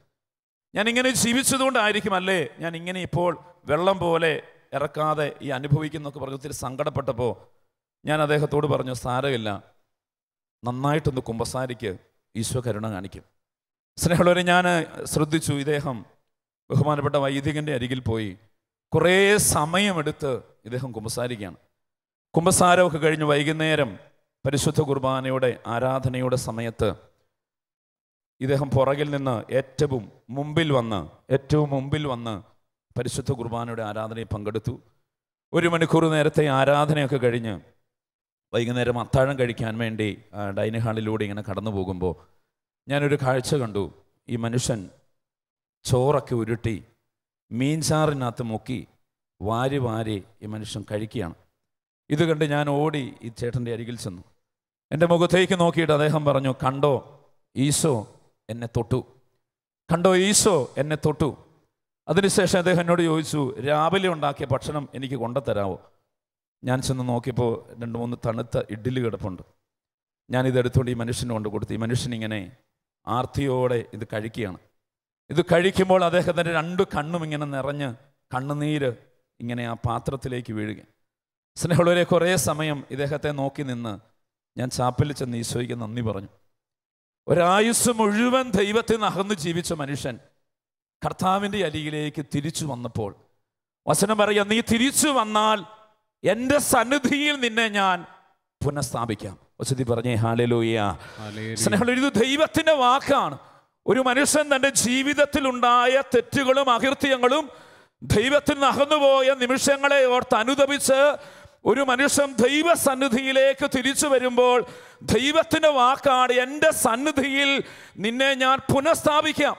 ഞാൻ ഇങ്ങനെ ജീവിച്ചതുകൊണ്ടായിരിക്കും അല്ലേ ഞാൻ ഇങ്ങനെ ഇപ്പോൾ വെള്ളം പോലെ ഇറക്കാതെ ഈ അനുഭവിക്കുന്നൊക്കെ പറഞ്ഞു ഒത്തിരി സങ്കടപ്പെട്ടപ്പോൾ ഞാൻ അദ്ദേഹത്തോട് പറഞ്ഞു സാരമില്ല നന്നായിട്ടൊന്ന് കുമ്പസാരിക്ക് ഈശ്വകരുണ കരുണ കാണിക്കും സ്നേഹമുള്ളവരെ ഞാൻ ശ്രദ്ധിച്ചു ഇദ്ദേഹം ബഹുമാനപ്പെട്ട വൈദികൻ്റെ അരികിൽ പോയി കുറേ സമയമെടുത്ത് ഇദ്ദേഹം കുമ്പസാരിക്കുകയാണ് കുംഭസാരമൊക്കെ കഴിഞ്ഞ് വൈകുന്നേരം പരിശുദ്ധ കുർബാനയുടെ ആരാധനയുടെ സമയത്ത് ഇദ്ദേഹം പുറകിൽ നിന്ന് ഏറ്റവും മുമ്പിൽ വന്ന് ഏറ്റവും മുമ്പിൽ വന്ന് പരിശുദ്ധ കുർബാനയുടെ ആരാധനയിൽ പങ്കെടുത്തു ഒരു മണിക്കൂർ നേരത്തെ ആരാധനയൊക്കെ കഴിഞ്ഞ് വൈകുന്നേരം അത്താഴം കഴിക്കാൻ വേണ്ടി ഡൈനിങ് ഹാളിലൂടെ ഇങ്ങനെ കടന്നു പോകുമ്പോൾ ഞാനൊരു കാഴ്ച കണ്ടു ഈ മനുഷ്യൻ ചോറൊക്കെ ഉരുട്ടി മീൻചാറിനകത്ത് മുക്കി വാരി വാരി ഈ മനുഷ്യൻ കഴിക്കുകയാണ് ഇത് കണ്ട് ഞാൻ ഓടി ഈ ചേട്ടൻ്റെ അരികിൽ ചെന്നു എൻ്റെ മുഖത്തേക്ക് നോക്കിയിട്ട് അദ്ദേഹം പറഞ്ഞു കണ്ടോ ഈശോ എന്നെ തൊട്ടു കണ്ടോ ഈശോ എന്നെ തൊട്ടു അതിനുശേഷം അദ്ദേഹം എന്നോട് ചോദിച്ചു രാവിലെ ഉണ്ടാക്കിയ ഭക്ഷണം എനിക്ക് കൊണ്ടുത്തരാമോ ഞാൻ ചെന്ന് നോക്കിയപ്പോൾ രണ്ട് മൂന്ന് തണുത്ത ഇഡ്ഡലി കിടപ്പുണ്ട് ഇതെടുത്തുകൊണ്ട് ഈ മനുഷ്യന് കൊണ്ട് കൊടുത്തു ഈ മനുഷ്യൻ ഇങ്ങനെ ആർത്തിയോടെ ഇത് കഴിക്കുകയാണ് ഇത് കഴിക്കുമ്പോൾ അദ്ദേഹത്തിൻ്റെ രണ്ട് കണ്ണും ഇങ്ങനെ നിറഞ്ഞ് കണ്ണുനീര് ഇങ്ങനെ ആ പാത്രത്തിലേക്ക് വീഴുകയാണ് സ്നേഹമുള്ളവരെ കുറേ സമയം ഇദ്ദേഹത്തെ നോക്കി നിന്ന് ഞാൻ ചാപ്പലിൽ ചെന്ന് ഈശോയ്ക്ക് നന്ദി പറഞ്ഞു ഒരായുസ് മുഴുവൻ ദൈവത്തിൽ നിന്ന് ജീവിച്ച മനുഷ്യൻ കർത്താവിൻ്റെ അരികിലേക്ക് തിരിച്ചു വന്നപ്പോൾ വസനം പറയുക നീ തിരിച്ചു വന്നാൽ എൻ്റെ സന്നിധിയിൽ നിന്നെ ഞാൻ പുനഃസ്ഥാപിക്കാം വസതി പറഞ്ഞേ ഹാലലോയ സ്നേഹം ഇത് ദൈവത്തിൻ്റെ വാക്കാണ് ഒരു മനുഷ്യൻ തൻ്റെ ഉണ്ടായ തെറ്റുകളും അകൃത്യങ്ങളും ദൈവത്തിൽ നിന്ന് അകന്നുപോയ നിമിഷങ്ങളെ ഓർത്ത് അനുദപിച്ച് ഒരു മനുഷ്യൻ ദൈവസന്നിധിയിലേക്ക് തിരിച്ചു വരുമ്പോൾ ദൈവത്തിൻ്റെ വാക്കാണ് എൻ്റെ സന്നിധിയിൽ നിന്നെ ഞാൻ പുനഃസ്ഥാപിക്കാം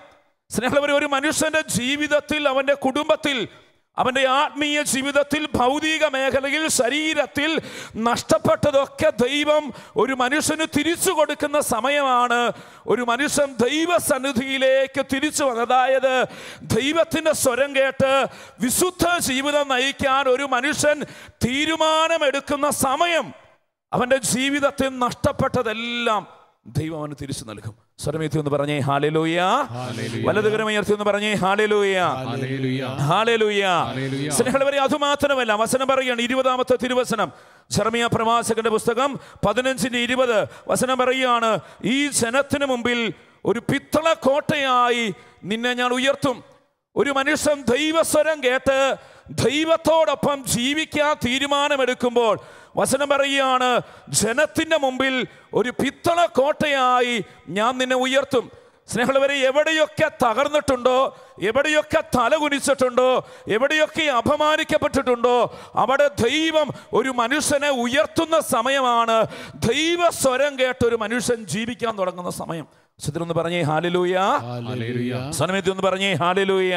സ്നേഹം ഒരു മനുഷ്യൻ്റെ ജീവിതത്തിൽ അവൻ്റെ കുടുംബത്തിൽ അവൻ്റെ ആത്മീയ ജീവിതത്തിൽ ഭൗതിക മേഖലയിൽ ശരീരത്തിൽ നഷ്ടപ്പെട്ടതൊക്കെ ദൈവം ഒരു മനുഷ്യന് തിരിച്ചു കൊടുക്കുന്ന സമയമാണ് ഒരു മനുഷ്യൻ ദൈവസന്നിധിയിലേക്ക് തിരിച്ചു വന്നതായത് ദൈവത്തിൻ്റെ സ്വരം കേട്ട് വിശുദ്ധ ജീവിതം നയിക്കാൻ ഒരു മനുഷ്യൻ തീരുമാനമെടുക്കുന്ന സമയം അവൻ്റെ ജീവിതത്തിൽ നഷ്ടപ്പെട്ടതെല്ലാം ദൈവം അവന് തിരിച്ചു നൽകും സ്വരമേത്തി ഒന്ന് പറഞ്ഞേ ഹാലലൂയ വലതുകരമേ ഉയർത്തി ഒന്ന് പറഞ്ഞേ ഹാലലൂയ ഹാലലൂയ സ്നേഹവരെ അതുമാത്രമല്ല വസനം പറയുകയാണ് ഇരുപതാമത്തെ തിരുവസനം ചെറമിയ പ്രവാസകന്റെ പുസ്തകം പതിനഞ്ചിന്റെ ഇരുപത് വസനം പറയുകയാണ് ഈ ജനത്തിന് മുമ്പിൽ ഒരു പിത്തള കോട്ടയായി നിന്നെ ഞാൻ ഉയർത്തും ഒരു മനുഷ്യൻ ദൈവസ്വരം കേട്ട് ദൈവത്തോടൊപ്പം ജീവിക്കാൻ തീരുമാനമെടുക്കുമ്പോൾ വസനം പറയുകയാണ് ജനത്തിൻ്റെ മുമ്പിൽ ഒരു പിത്തള കോട്ടയായി ഞാൻ നിന്നെ ഉയർത്തും സ്നേഹമുള്ളവരെ എവിടെയൊക്കെ തകർന്നിട്ടുണ്ടോ എവിടെയൊക്കെ തലകുനിച്ചിട്ടുണ്ടോ എവിടെയൊക്കെ അപമാനിക്കപ്പെട്ടിട്ടുണ്ടോ അവിടെ ദൈവം ഒരു മനുഷ്യനെ ഉയർത്തുന്ന സമയമാണ് ദൈവ സ്വരം കേട്ട് ഒരു മനുഷ്യൻ ജീവിക്കാൻ തുടങ്ങുന്ന സമയം വസനമൊന്ന് പറഞ്ഞേ ഹാലലൂയ വസനമേത്തി ഒന്ന് പറഞ്ഞേ ഹാലലൂയ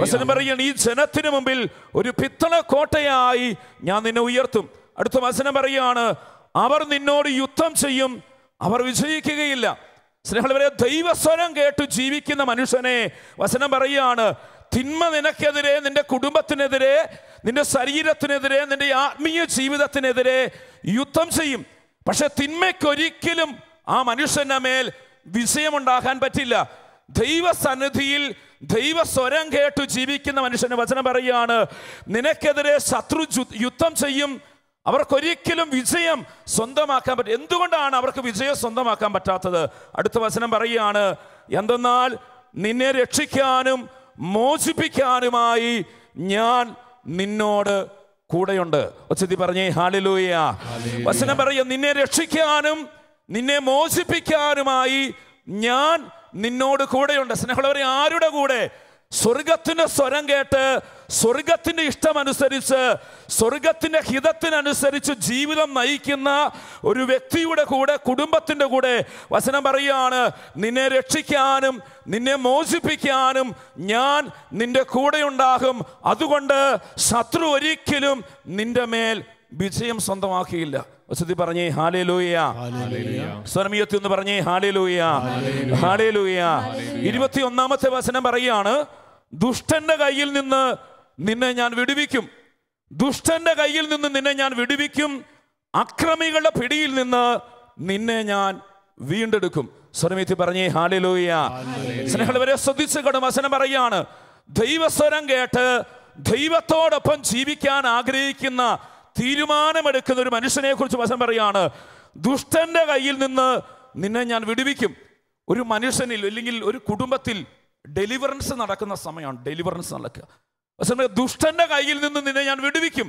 വസനം പറയുകയാണ് ഈ ജനത്തിന് മുമ്പിൽ ഒരു പിത്തള കോട്ടയായി ഞാൻ നിന്നെ ഉയർത്തും അടുത്ത വചനം പറയുകയാണ് അവർ നിന്നോട് യുദ്ധം ചെയ്യും അവർ വിജയിക്കുകയില്ല സ്നേഹവരെ ദൈവസ്വരം കേട്ട് ജീവിക്കുന്ന മനുഷ്യനെ വചനം പറയുകയാണ് തിന്മ നിനക്കെതിരെ നിന്റെ കുടുംബത്തിനെതിരെ നിന്റെ ശരീരത്തിനെതിരെ നിന്റെ ആത്മീയ ജീവിതത്തിനെതിരെ യുദ്ധം ചെയ്യും പക്ഷെ തിന്മയ്ക്കൊരിക്കലും ആ മനുഷ്യന്റെ മേൽ വിജയമുണ്ടാകാൻ പറ്റില്ല ദൈവസന്നിധിയിൽ ദൈവസ്വരം കേട്ടു ജീവിക്കുന്ന മനുഷ്യന് വചനം പറയുകയാണ് നിനക്കെതിരെ ശത്രു യുദ്ധം ചെയ്യും അവർക്കൊരിക്കലും വിജയം സ്വന്തമാക്കാൻ പറ്റും എന്തുകൊണ്ടാണ് അവർക്ക് വിജയം സ്വന്തമാക്കാൻ പറ്റാത്തത് അടുത്ത വചനം പറയുകയാണ് എന്തെന്നാൽ നിന്നെ രക്ഷിക്കാനും മോചിപ്പിക്കാനുമായി ഞാൻ നിന്നോട് കൂടെയുണ്ട് ഒച്ചത്തി പറഞ്ഞേ ഹാലിലൂയ വചനം പറയ നിന്നെ രക്ഷിക്കാനും നിന്നെ മോചിപ്പിക്കാനുമായി ഞാൻ നിന്നോട് കൂടെയുണ്ട് സ്നേഹമുള്ളവരെ ആരുടെ കൂടെ സ്വർഗത്തിൻ്റെ സ്വരം കേട്ട് സ്വർഗത്തിൻ്റെ ഇഷ്ടമനുസരിച്ച് സ്വർഗത്തിൻ്റെ ഹിതത്തിനനുസരിച്ച് ജീവിതം നയിക്കുന്ന ഒരു വ്യക്തിയുടെ കൂടെ കുടുംബത്തിൻ്റെ കൂടെ വചനം പറയുകയാണ് നിന്നെ രക്ഷിക്കാനും നിന്നെ മോചിപ്പിക്കാനും ഞാൻ നിന്റെ കൂടെ ഉണ്ടാകും അതുകൊണ്ട് ശത്രു ഒരിക്കലും നിന്റെ മേൽ വിജയം സ്വന്തമാക്കിയില്ല വസതി പറഞ്ഞേ ഹാലേ ലൂയ സ്വനമിയത്തി ഒന്ന് പറഞ്ഞേ ഹാലേ ലൂയ ഹാലേ ലൂയ ഇരുപത്തി ഒന്നാമത്തെ വചനം പറയുകയാണ് ദുഷ്ടന്റെ കയ്യിൽ നിന്ന് നിന്നെ ഞാൻ വിടുവിക്കും ദുഷ്ടന്റെ കയ്യിൽ നിന്ന് നിന്നെ ഞാൻ വിടുവിക്കും അക്രമികളുടെ പിടിയിൽ നിന്ന് നിന്നെ ഞാൻ വീണ്ടെടുക്കും സ്വരമിത്തി പറഞ്ഞേ ഹാലിലൂയ സ്നേഹവരെ ശ്രദ്ധിച്ചു കടും വസനം പറയാണ് ദൈവസ്വരം കേട്ട് ദൈവത്തോടൊപ്പം ജീവിക്കാൻ ആഗ്രഹിക്കുന്ന തീരുമാനമെടുക്കുന്ന ഒരു മനുഷ്യനെ കുറിച്ച് വസനം പറയാണ് ദുഷ്ടന്റെ കയ്യിൽ നിന്ന് നിന്നെ ഞാൻ വിടുവിക്കും ഒരു മനുഷ്യനിൽ അല്ലെങ്കിൽ ഒരു കുടുംബത്തിൽ ഡെലിവറൻസ് നടക്കുന്ന സമയമാണ് ഡെലിവറൻസ് നടക്കുക പക്ഷേ ദുഷ്ടന്റെ കയ്യിൽ നിന്ന് നിന്നെ ഞാൻ വിടുവിക്കും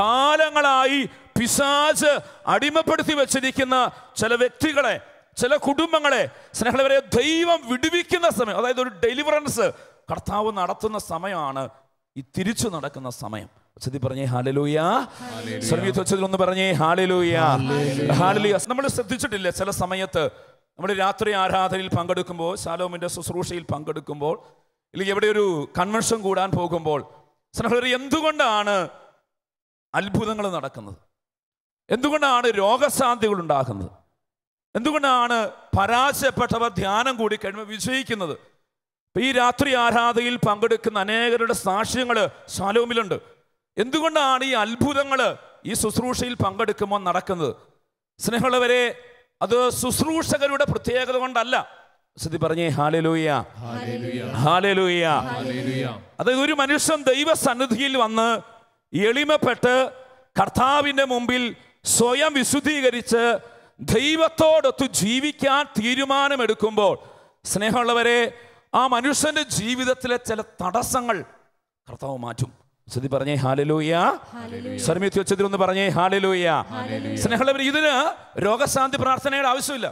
കാലങ്ങളായി പിശാച് അടിമപ്പെടുത്തി വെച്ചിരിക്കുന്ന ചില വ്യക്തികളെ ചില കുടുംബങ്ങളെ സ്നേഹവരെ ദൈവം വിടുവിക്കുന്ന സമയം അതായത് ഒരു ഡെലിവറൻസ് കർത്താവ് നടത്തുന്ന സമയമാണ് ഈ തിരിച്ചു നടക്കുന്ന സമയം ഉച്ചത്തിൽ പറഞ്ഞേ ഹാലലൂയ സ്വർഗീയ ഒന്ന് പറഞ്ഞേ ഹാലലൂയാ ഹാലലൂയ നമ്മൾ ശ്രദ്ധിച്ചിട്ടില്ല ചില സമയത്ത് നമ്മുടെ രാത്രി ആരാധനയിൽ പങ്കെടുക്കുമ്പോൾ ശാലോമിൻ്റെ ശുശ്രൂഷയിൽ പങ്കെടുക്കുമ്പോൾ അല്ലെങ്കിൽ എവിടെ ഒരു കൺവെൻഷൻ കൂടാൻ പോകുമ്പോൾ സ്നേഹർ എന്തുകൊണ്ടാണ് അത്ഭുതങ്ങൾ നടക്കുന്നത് എന്തുകൊണ്ടാണ് രോഗശാന്തികൾ ഉണ്ടാകുന്നത് എന്തുകൊണ്ടാണ് പരാജയപ്പെട്ടവർ ധ്യാനം കൂടി കഴിയുമ്പോൾ വിജയിക്കുന്നത് ഈ രാത്രി ആരാധയിൽ പങ്കെടുക്കുന്ന അനേകരുടെ സാക്ഷ്യങ്ങൾ ശാലോമിലുണ്ട് എന്തുകൊണ്ടാണ് ഈ അത്ഭുതങ്ങൾ ഈ ശുശ്രൂഷയിൽ പങ്കെടുക്കുമ്പോൾ നടക്കുന്നത് സ്നേഹമുള്ളവരെ അത് ശുശ്രൂഷകരുടെ പ്രത്യേകത കൊണ്ടല്ല സതി പറഞ്ഞേ ഹാലലൂയ ഹാലലൂയ അത് ഒരു മനുഷ്യൻ ദൈവസന്നിധിയിൽ വന്ന് എളിമപ്പെട്ട് കർത്താവിൻ്റെ മുമ്പിൽ സ്വയം വിശുദ്ധീകരിച്ച് ദൈവത്തോടൊത്ത് ജീവിക്കാൻ തീരുമാനമെടുക്കുമ്പോൾ സ്നേഹമുള്ളവരെ ആ മനുഷ്യൻ്റെ ജീവിതത്തിലെ ചില തടസ്സങ്ങൾ കർത്താവ് മാറ്റും ശ്രദ്ധി പറഞ്ഞേ ഹാലലൂയ സർമിത്തി ഉച്ചതിൽ ഒന്ന് പറഞ്ഞേ ഹാലലൂയ സ്നേഹമുള്ളവർ ഇതിന് രോഗശാന്തി പ്രാർത്ഥനയുടെ ആവശ്യമില്ല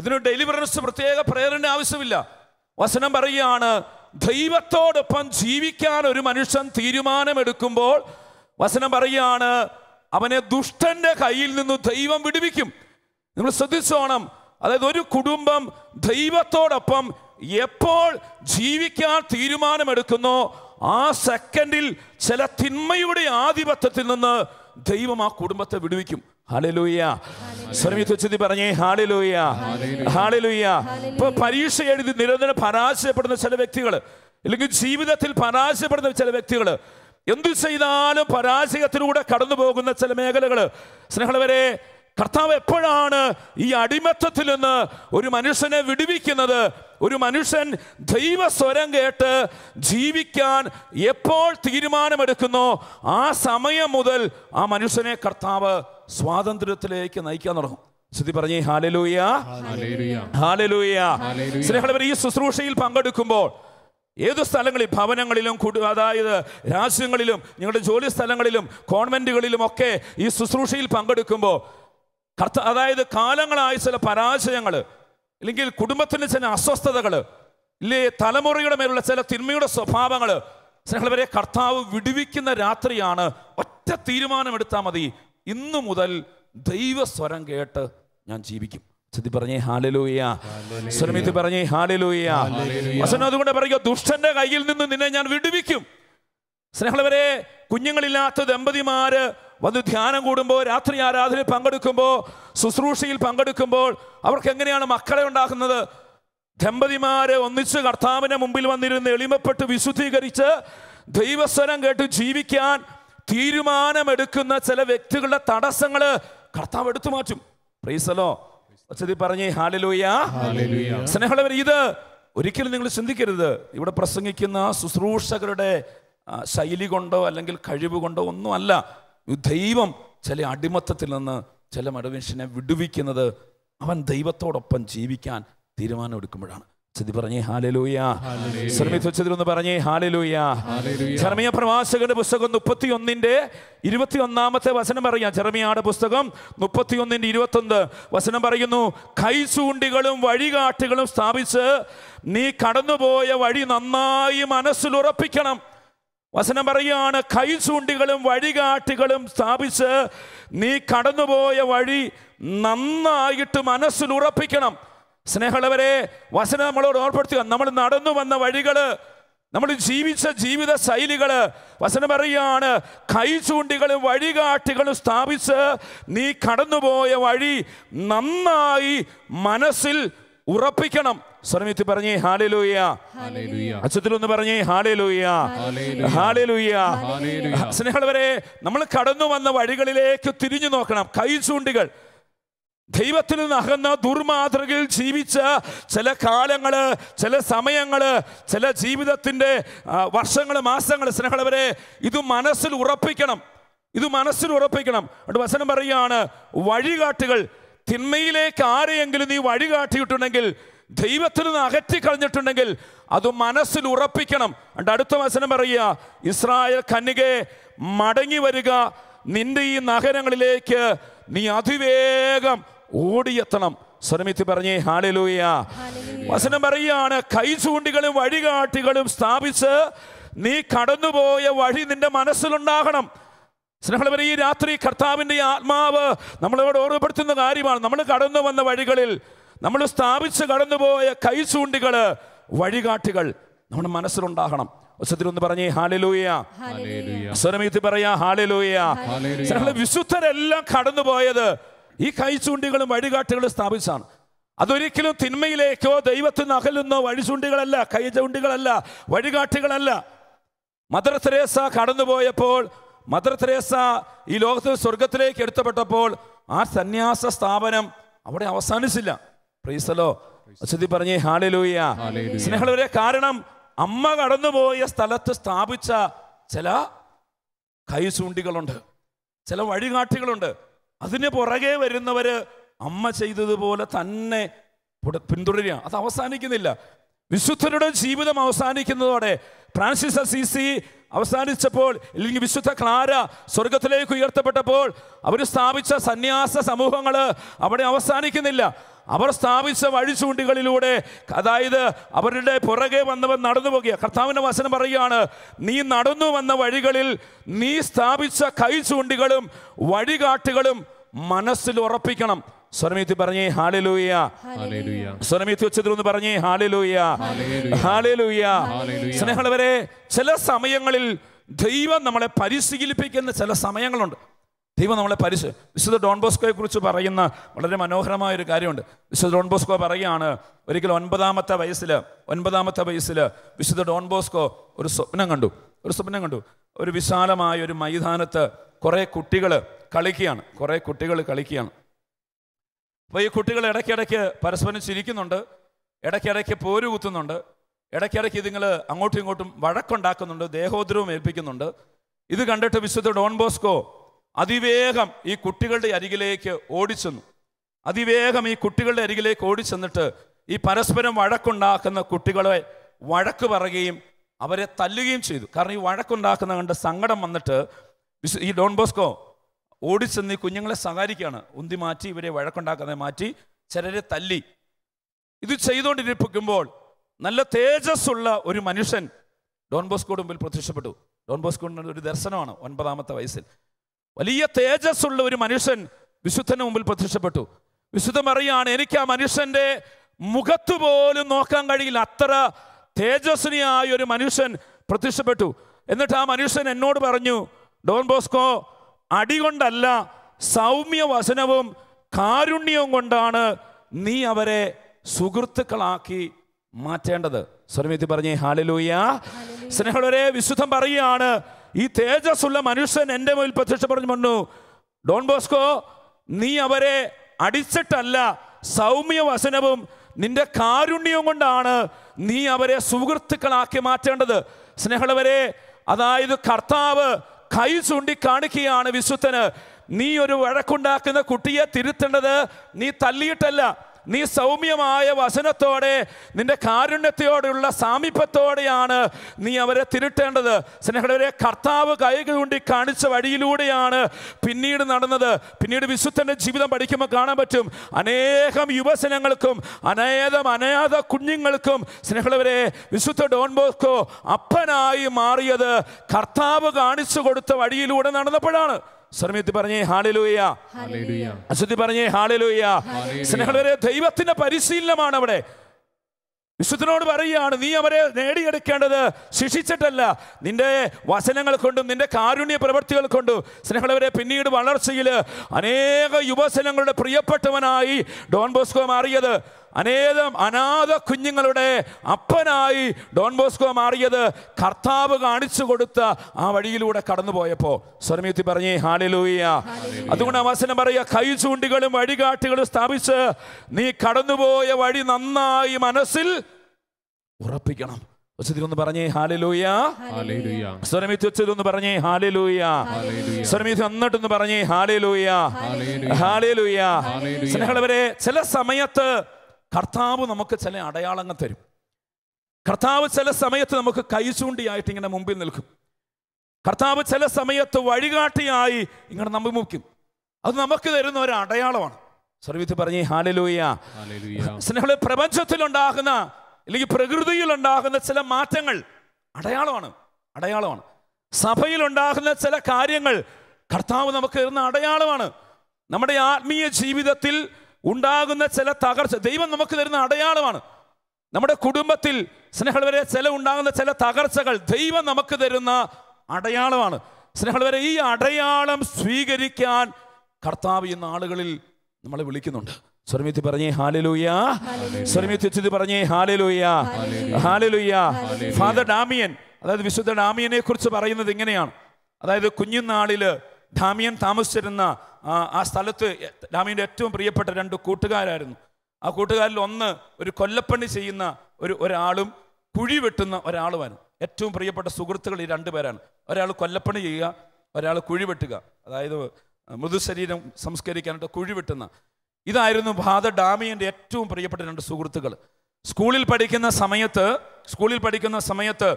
ഇതിന് ഡെലിവറൻസ് പ്രത്യേക പ്രേയറിന്റെ ആവശ്യമില്ല വസനം പറയുകയാണ് ദൈവത്തോടൊപ്പം ജീവിക്കാൻ ഒരു മനുഷ്യൻ തീരുമാനമെടുക്കുമ്പോൾ വസനം പറയുകയാണ് അവനെ ദുഷ്ടന്റെ കയ്യിൽ നിന്ന് ദൈവം വിടുവിക്കും നിങ്ങൾ ശ്രദ്ധിച്ചോണം അതായത് ഒരു കുടുംബം ദൈവത്തോടൊപ്പം എപ്പോൾ ജീവിക്കാൻ തീരുമാനമെടുക്കുന്നോ ആ സെക്കൻഡിൽ ചില തിന്മയുടെ ആധിപത്യത്തിൽ നിന്ന് ദൈവം ആ കുടുംബത്തെ വിടുവിക്കും ഹാലലൂയ ശ്രമിച്ചുതി പറഞ്ഞേ ഹാലലൂയ ഹാലലൂയ ഇപ്പൊ പരീക്ഷ എഴുതി നിരന്തരം പരാജയപ്പെടുന്ന ചില വ്യക്തികൾ അല്ലെങ്കിൽ ജീവിതത്തിൽ പരാജയപ്പെടുന്ന ചില വ്യക്തികൾ എന്തു ചെയ്താലും പരാജയത്തിലൂടെ കടന്നു പോകുന്ന ചില മേഖലകൾ സ്നേഹവരെ കർത്താവ് എപ്പോഴാണ് ഈ അടിമത്തത്തിൽ നിന്ന് ഒരു മനുഷ്യനെ വിടുവിക്കുന്നത് ഒരു മനുഷ്യൻ ദൈവ സ്വരം കേട്ട് ജീവിക്കാൻ എപ്പോൾ തീരുമാനമെടുക്കുന്നു ആ സമയം മുതൽ ആ മനുഷ്യനെ കർത്താവ് സ്വാതന്ത്ര്യത്തിലേക്ക് നയിക്കാൻ തുടങ്ങും ശ്രുതി പറഞ്ഞേ ഹാലലൂയ ഹാലലൂയ സ്നേഹം ഈ ശുശ്രൂഷയിൽ പങ്കെടുക്കുമ്പോൾ ഏത് സ്ഥലങ്ങളിൽ ഭവനങ്ങളിലും കുടു അതായത് രാജ്യങ്ങളിലും നിങ്ങളുടെ ജോലി സ്ഥലങ്ങളിലും കോൺവെൻറ്റുകളിലും ഒക്കെ ഈ ശുശ്രൂഷയിൽ പങ്കെടുക്കുമ്പോൾ കർത്ത അതായത് കാലങ്ങളായി ചില പരാജയങ്ങൾ അല്ലെങ്കിൽ കുടുംബത്തിൻ്റെ ചില അസ്വസ്ഥതകൾ ഇല്ലേ തലമുറയുടെ മേലുള്ള ചില തിന്മയുടെ സ്വഭാവങ്ങൾ സ്നേഹവരെ കർത്താവ് വിടുവിക്കുന്ന രാത്രിയാണ് ഒറ്റ തീരുമാനമെടുത്താൽ മതി ഇന്നു മുതൽ ദൈവസ്വരം കേട്ട് ഞാൻ ജീവിക്കും ചതി പറഞ്ഞേ ഹാലലൂയ സ്വരമിത് പറഞ്ഞേ ഹാലലൂയ വസനം അതുകൊണ്ട് പറയുക ദുഷ്ടന്റെ കയ്യിൽ നിന്ന് നിന്നെ ഞാൻ വിടുവിക്കും സ്നേഹവരെ കുഞ്ഞുങ്ങളില്ലാത്ത ദമ്പതിമാര് വന്ന് ധ്യാനം കൂടുമ്പോൾ രാത്രി ആരാധനയിൽ പങ്കെടുക്കുമ്പോൾ ശുശ്രൂഷയിൽ പങ്കെടുക്കുമ്പോൾ അവർക്ക് എങ്ങനെയാണ് മക്കളെ ഉണ്ടാക്കുന്നത് ദമ്പതിമാരെ ഒന്നിച്ച് കർത്താവിൻ്റെ മുമ്പിൽ വന്നിരുന്ന് എളിമപ്പെട്ട് വിശുദ്ധീകരിച്ച് ദൈവസ്വരം കേട്ട് ജീവിക്കാൻ തീരുമാനമെടുക്കുന്ന ചില വ്യക്തികളുടെ തടസ്സങ്ങൾ കർത്താവ് എടുത്തു മാറ്റും പ്രീസലോ ഒച്ചതി പറഞ്ഞേ ഹാലലൂയ സ്നേഹമുള്ളവർ ഇത് ഒരിക്കലും നിങ്ങൾ ചിന്തിക്കരുത് ഇവിടെ പ്രസംഗിക്കുന്ന ശുശ്രൂഷകരുടെ ശൈലി കൊണ്ടോ അല്ലെങ്കിൽ കഴിവ് കൊണ്ടോ ഒന്നും അല്ല ദൈവം ചില അടിമത്തത്തിൽ നിന്ന് ചില മനുഷ്യനെ വിടുവിക്കുന്നത് അവൻ ദൈവത്തോടൊപ്പം ജീവിക്കാൻ തീരുമാനമെടുക്കുമ്പോഴാണ് ചതി പറഞ്ഞേ ഹാലലൂയ ശ്രമിച്ചതിലൊന്ന് പറഞ്ഞേ ഹാലലൂയ ചെറമിയ പ്രവാസകന്റെ പുസ്തകം മുപ്പത്തിയൊന്നിന്റെ ഇരുപത്തിയൊന്നാമത്തെ വസനം പറയാം ചെറമിയാടെ പുസ്തകം മുപ്പത്തിയൊന്നിന്റെ ഇരുപത്തൊന്ന് വസനം പറയുന്നു കൈസൂണ്ടികളും വഴികാട്ടുകളും സ്ഥാപിച്ച് നീ കടന്നുപോയ വഴി നന്നായി മനസ്സിലുറപ്പിക്കണം വസനം പറയുകയാണ് കൈ ചൂണ്ടികളും വഴികാട്ടികളും സ്ഥാപിച്ച് നീ കടന്നുപോയ വഴി നന്നായിട്ട് മനസ്സിൽ ഉറപ്പിക്കണം സ്നേഹമുള്ളവരെ വസനം നമ്മളോട് ഓർപ്പെടുത്തുക നമ്മൾ നടന്നു വന്ന വഴികൾ നമ്മൾ ജീവിച്ച ജീവിത ശൈലികൾ വസനം പറയുകയാണ് കൈ ചൂണ്ടികളും വഴികാട്ടികളും സ്ഥാപിച്ച് നീ കടന്നുപോയ വഴി നന്നായി മനസ്സിൽ ഉറപ്പിക്കണം സ്വരമിത്തി പറഞ്ഞേ ഹാലേ ലൂയ ഒന്ന് പറഞ്ഞേ ഹാലേ ലൂയ ഹാലേ ലൂയ സ്നേഹവരെ നമ്മൾ കടന്നു വന്ന വഴികളിലേക്ക് തിരിഞ്ഞു നോക്കണം കൈ ചൂണ്ടികൾ ദൈവത്തിൽ നിന്ന് അകന്ന ദുർമാതൃകയിൽ ജീവിച്ച ചില കാലങ്ങൾ ചില സമയങ്ങൾ ചില ജീവിതത്തിൻ്റെ വർഷങ്ങൾ മാസങ്ങൾ സ്നേഹവരെ ഇത് മനസ്സിൽ ഉറപ്പിക്കണം ഇത് മനസ്സിൽ ഉറപ്പിക്കണം അതുകൊണ്ട് വസനം പറയുകയാണ് വഴികാട്ടുകൾ തിന്മയിലേക്ക് ആരെയെങ്കിലും നീ വഴി കാട്ടിയിട്ടുണ്ടെങ്കിൽ ദൈവത്തിൽ നിന്ന് അകറ്റി കളഞ്ഞിട്ടുണ്ടെങ്കിൽ അത് മനസ്സിൽ ഉറപ്പിക്കണം അണ്ട് അടുത്ത വസനം പറയുക ഇസ്രായേൽ കന്നികെ മടങ്ങി വരിക നിന്റെ ഈ നഗരങ്ങളിലേക്ക് നീ അതിവേഗം ഓടിയെത്തണം സ്വരമിത്തി പറഞ്ഞേ ഹാലലൂയ വസനം പറയുകയാണ് കൈ ചൂണ്ടികളും വഴികാട്ടികളും സ്ഥാപിച്ച് നീ കടന്നുപോയ വഴി നിന്റെ മനസ്സിലുണ്ടാകണം സ്നേഹമുള്ളവർ ഈ രാത്രി കർത്താവിൻ്റെ ആത്മാവ് നമ്മളോട് ഓർമ്മപ്പെടുത്തുന്ന കാര്യമാണ് നമ്മൾ കടന്നു വന്ന വഴികളിൽ നമ്മൾ സ്ഥാപിച്ച് കടന്നുപോയ കൈ ചൂണ്ടികൾ വഴികാട്ടികൾ നമ്മുടെ മനസ്സിലുണ്ടാകണം ഒന്ന് പറഞ്ഞേ ഹാലലൂയ പറയാ ഹാലലൂയ വിശുദ്ധരെല്ലാം കടന്നുപോയത് ഈ കൈ ചൂണ്ടികളും വഴികാട്ടുകളും സ്ഥാപിച്ചാണ് അതൊരിക്കലും തിന്മയിലേക്കോ ദൈവത്തിന് അകലുന്നോ ചൂണ്ടികളല്ല കൈ ചൂണ്ടികളല്ല വഴികാട്ടികളല്ല മദർ തെരേസ കടന്നുപോയപ്പോൾ മദർ തെരേസ ഈ ലോകത്തിൽ സ്വർഗത്തിലേക്ക് എടുത്തപ്പെട്ടപ്പോൾ ആ സന്യാസ സ്ഥാപനം അവിടെ അവസാനിച്ചില്ല പ്രീസലോ അശ്വതി പറഞ്ഞേ ഹാളിലൂയ സ്നേഹവരെ കാരണം അമ്മ കടന്നുപോയ സ്ഥലത്ത് സ്ഥാപിച്ച ചില കൈ ചൂണ്ടികളുണ്ട് ചില വഴികാട്ടികളുണ്ട് അതിന് പുറകെ വരുന്നവര് അമ്മ ചെയ്തതുപോലെ തന്നെ പിന്തുടരുക അത് അവസാനിക്കുന്നില്ല വിശുദ്ധരുടെ ജീവിതം അവസാനിക്കുന്നതോടെ ഫ്രാൻസിസ് അസീസി അവസാനിച്ചപ്പോൾ അല്ലെങ്കിൽ വിശുദ്ധ ക്ലാര സ്വർഗത്തിലേക്ക് ഉയർത്തപ്പെട്ടപ്പോൾ അവർ സ്ഥാപിച്ച സന്യാസ സമൂഹങ്ങൾ അവിടെ അവസാനിക്കുന്നില്ല അവർ സ്ഥാപിച്ച ചൂണ്ടികളിലൂടെ അതായത് അവരുടെ പുറകെ വന്നവൻ നടന്നു പോകുക കർത്താവിൻ്റെ വസനം പറയുകയാണ് നീ നടന്നു വന്ന വഴികളിൽ നീ സ്ഥാപിച്ച കൈ ചൂണ്ടികളും വഴികാട്ടുകളും മനസ്സിൽ ഉറപ്പിക്കണം സ്വരമേത്തി പറഞ്ഞേ ഹാലലൂയ സ്വരമേത്തി ഉച്ചത്തിൽ ഒന്ന് പറഞ്ഞേ ഹാലലൂയ ഹാലലൂയ സ്നേഹമുള്ളവരെ ചില സമയങ്ങളിൽ ദൈവം നമ്മളെ പരിശീലിപ്പിക്കുന്ന ചില സമയങ്ങളുണ്ട് ദൈവം നമ്മളെ പരിശ വിശുദ്ധ ഡോൺ ബോസ്കോയെ കുറിച്ച് പറയുന്ന വളരെ മനോഹരമായ ഒരു കാര്യമുണ്ട് വിശുദ്ധ ഡോൺ ബോസ്കോ പറയുകയാണ് ഒരിക്കൽ ഒൻപതാമത്തെ വയസ്സിൽ ഒൻപതാമത്തെ വയസ്സിൽ വിശുദ്ധ ഡോൺ ബോസ്കോ ഒരു സ്വപ്നം കണ്ടു ഒരു സ്വപ്നം കണ്ടു ഒരു വിശാലമായ ഒരു മൈതാനത്ത് കുറേ കുട്ടികൾ കളിക്കുകയാണ് കുറേ കുട്ടികൾ കളിക്കുകയാണ് അപ്പോൾ ഈ കുട്ടികൾ ഇടയ്ക്കിടയ്ക്ക് പരസ്പരം ചിരിക്കുന്നുണ്ട് ഇടയ്ക്കിടയ്ക്ക് പോരുകുത്തുന്നുണ്ട് ഇടയ്ക്കിടയ്ക്ക് ഇതുങ്ങൾ അങ്ങോട്ടും ഇങ്ങോട്ടും വഴക്കുണ്ടാക്കുന്നുണ്ട് ദേഹോദ്രവം ഏൽപ്പിക്കുന്നുണ്ട് ഇത് കണ്ടിട്ട് വിശുദ്ധ ഡോൺ ബോസ്കോ അതിവേഗം ഈ കുട്ടികളുടെ അരികിലേക്ക് ഓടിച്ചെന്നു അതിവേഗം ഈ കുട്ടികളുടെ അരികിലേക്ക് ഓടിച്ചെന്നിട്ട് ഈ പരസ്പരം വഴക്കുണ്ടാക്കുന്ന കുട്ടികളെ വഴക്ക് പറയുകയും അവരെ തല്ലുകയും ചെയ്തു കാരണം ഈ വഴക്കുണ്ടാക്കുന്ന കണ്ട് സങ്കടം വന്നിട്ട് ഈ ഡോൺ ബോസ്കോ ഓടിച്ചെന്ന് ഈ കുഞ്ഞുങ്ങളെ സഹായിക്കുകയാണ് ഉന്തി മാറ്റി ഇവരെ വഴക്കുണ്ടാക്കാതെ മാറ്റി ചിലരെ തല്ലി ഇത് ചെയ്തുകൊണ്ടിരിപ്പിക്കുമ്പോൾ നല്ല തേജസ്സുള്ള ഒരു മനുഷ്യൻ ഡോൺ ബോസ്കോയുടെ മുമ്പിൽ പ്രത്യക്ഷപ്പെട്ടു ഡോൺ ബോസ്കോയുടെ ഒരു ദർശനമാണ് ഒൻപതാമത്തെ വയസ്സിൽ വലിയ തേജസ്സുള്ള ഒരു മനുഷ്യൻ വിശുദ്ധന് മുമ്പിൽ പ്രത്യക്ഷപ്പെട്ടു വിശുദ്ധം അറിയാണ് എനിക്ക് ആ മനുഷ്യൻ്റെ മുഖത്ത് പോലും നോക്കാൻ കഴിയില്ല അത്ര തേജസ്വിനിയായ ഒരു മനുഷ്യൻ പ്രത്യക്ഷപ്പെട്ടു എന്നിട്ട് ആ മനുഷ്യൻ എന്നോട് പറഞ്ഞു ഡോൺ ബോസ്കോ അടികൊണ്ടല്ല സൗമ്യ വചനവും കാരുണ്യവും കൊണ്ടാണ് നീ അവരെ സുഹൃത്തുക്കളാക്കി മാറ്റേണ്ടത് സ്വരമേത്തി പറഞ്ഞേ ഹാലലൂയ സ്നേഹളരെ വിശുദ്ധം പറയുകയാണ് ഈ തേജസ്സുള്ള മനുഷ്യൻ എൻ്റെ മുന്നിൽ പ്രത്യക്ഷപ്പെടുന്നു പറഞ്ഞു ഡോൺ ബോസ്കോ നീ അവരെ അടിച്ചിട്ടല്ല സൗമ്യ വസനവും നിന്റെ കാരുണ്യവും കൊണ്ടാണ് നീ അവരെ സുഹൃത്തുക്കളാക്കി മാറ്റേണ്ടത് സ്നേഹളവരെ അതായത് കർത്താവ് കൈ ചൂണ്ടിക്കാണിക്കുകയാണ് വിശുദ്ധന് നീ ഒരു വഴക്കുണ്ടാക്കുന്ന കുട്ടിയെ തിരുത്തേണ്ടത് നീ തല്ലിയിട്ടല്ല നീ സൗമ്യമായ വചനത്തോടെ നിന്റെ കാരുണ്യത്തോടെയുള്ള സാമീപ്യത്തോടെയാണ് നീ അവരെ തിരുട്ടേണ്ടത് സ്നേഹവരെ കർത്താവ് കൈ ചൂണ്ടി കാണിച്ച വഴിയിലൂടെയാണ് പിന്നീട് നടന്നത് പിന്നീട് വിശുദ്ധൻ്റെ ജീവിതം പഠിക്കുമ്പോൾ കാണാൻ പറ്റും അനേകം യുവജനങ്ങൾക്കും അനേകം അനാഥ കുഞ്ഞുങ്ങൾക്കും സ്നേഹവരെ വിശുദ്ധ ഡോൺ ബോസ്കോ അപ്പനായി മാറിയത് കർത്താവ് കാണിച്ചു കൊടുത്ത വഴിയിലൂടെ നടന്നപ്പോഴാണ് സമയത്ത് പറഞ്ഞേ ഹാളിലൂയ അശുദ്ധി പറഞ്ഞേ ഹാളിലൂയ സ്നേഹവരെ ദൈവത്തിന്റെ പരിശീലനമാണ് അവിടെ വിശുദ്ധനോട് പറയുകയാണ് നീ അവരെ നേടിയെടുക്കേണ്ടത് ശിക്ഷിച്ചിട്ടല്ല നിന്റെ വചനങ്ങൾ കൊണ്ടും നിന്റെ കാരുണ്യ പ്രവൃത്തികൾ കൊണ്ടും സ്നേഹമുള്ളവരെ പിന്നീട് വളർച്ചയിൽ അനേക യുവസനങ്ങളുടെ പ്രിയപ്പെട്ടവനായി ഡോൺ ബോസ്കോ മാറിയത് അനേകം അനാഥ കുഞ്ഞുങ്ങളുടെ അപ്പനായി ഡോൺ ബോസ്കോ മാറിയത് കർത്താവ് കാണിച്ചു കൊടുത്ത ആ വഴിയിലൂടെ കടന്നു പോയപ്പോൾ സ്വരമീത്തി പറഞ്ഞേ ഹാലിലൂയ അതുകൊണ്ട് അവസരം പറയുക കൈ ചൂണ്ടികളും വഴികാട്ടുകളും സ്ഥാപിച്ച് നീ കടന്നുപോയ വഴി നന്നായി മനസ്സിൽ ഉറപ്പിക്കണം ഒന്ന് പറഞ്ഞേ ഹാലലൂയ സ്വരമീത്തി വെച്ചതൊന്ന് പറഞ്ഞേ ഹാലലൂയ സ്വരമീത്തി എന്നിട്ടൊന്ന് പറഞ്ഞേ ഹാലലൂയ ഹാലലൂയ സ്നേഹവരെ ചില സമയത്ത് കർത്താവ് നമുക്ക് ചില അടയാളങ്ങൾ തരും കർത്താവ് ചില സമയത്ത് നമുക്ക് കൈ ചൂണ്ടിയായിട്ട് ഇങ്ങനെ മുമ്പിൽ നിൽക്കും കർത്താവ് ചില സമയത്ത് വഴികാട്ടിയായി ഇങ്ങനെ നമ്മ മുക്കും അത് നമുക്ക് തരുന്ന ഒരു അടയാളമാണ് സർവിത്ത് പറഞ്ഞേ ഹാലലൂയ സ്നേഹ പ്രപഞ്ചത്തിലുണ്ടാകുന്ന അല്ലെങ്കിൽ പ്രകൃതിയിൽ ഉണ്ടാകുന്ന ചില മാറ്റങ്ങൾ അടയാളമാണ് അടയാളമാണ് സഭയിലുണ്ടാകുന്ന ചില കാര്യങ്ങൾ കർത്താവ് നമുക്ക് തരുന്ന അടയാളമാണ് നമ്മുടെ ആത്മീയ ജീവിതത്തിൽ ഉണ്ടാകുന്ന ചില തകർച്ച ദൈവം നമുക്ക് തരുന്ന അടയാളമാണ് നമ്മുടെ കുടുംബത്തിൽ സ്നേഹവരെ ചില ഉണ്ടാകുന്ന ചില തകർച്ചകൾ ദൈവം നമുക്ക് തരുന്ന അടയാളമാണ് സ്നേഹവരെ ഈ അടയാളം സ്വീകരിക്കാൻ കർത്താവ് ഈ നാളുകളിൽ നമ്മളെ വിളിക്കുന്നുണ്ട് സ്വർമിത്തി പറഞ്ഞേ ഹാലലൂയ സ്വർമിത്തി പറഞ്ഞേ ഹാലലൂയ ഹാലലൂയ ഫാദർ ഡാമിയൻ അതായത് വിശുദ്ധ ഡാമിയനെ കുറിച്ച് പറയുന്നത് ഇങ്ങനെയാണ് അതായത് കുഞ്ഞുനാളില് ഡാമിയൻ താമസിച്ചിരുന്ന ആ സ്ഥലത്ത് രാമീൻ്റെ ഏറ്റവും പ്രിയപ്പെട്ട രണ്ട് കൂട്ടുകാരായിരുന്നു ആ കൂട്ടുകാരിൽ ഒന്ന് ഒരു കൊല്ലപ്പണി ചെയ്യുന്ന ഒരു ഒരാളും കുഴി വെട്ടുന്ന ഒരാളുമായിരുന്നു ഏറ്റവും പ്രിയപ്പെട്ട സുഹൃത്തുക്കൾ ഈ രണ്ട് പേരാണ് ഒരാൾ കൊല്ലപ്പണി ചെയ്യുക ഒരാൾ കുഴി വെട്ടുക അതായത് മൃദുശരീരം സംസ്കരിക്കാനായിട്ട് കുഴി വെട്ടുന്ന ഇതായിരുന്നു ഭാത ഡാമിയൻ്റെ ഏറ്റവും പ്രിയപ്പെട്ട രണ്ട് സുഹൃത്തുക്കൾ സ്കൂളിൽ പഠിക്കുന്ന സമയത്ത് സ്കൂളിൽ പഠിക്കുന്ന സമയത്ത്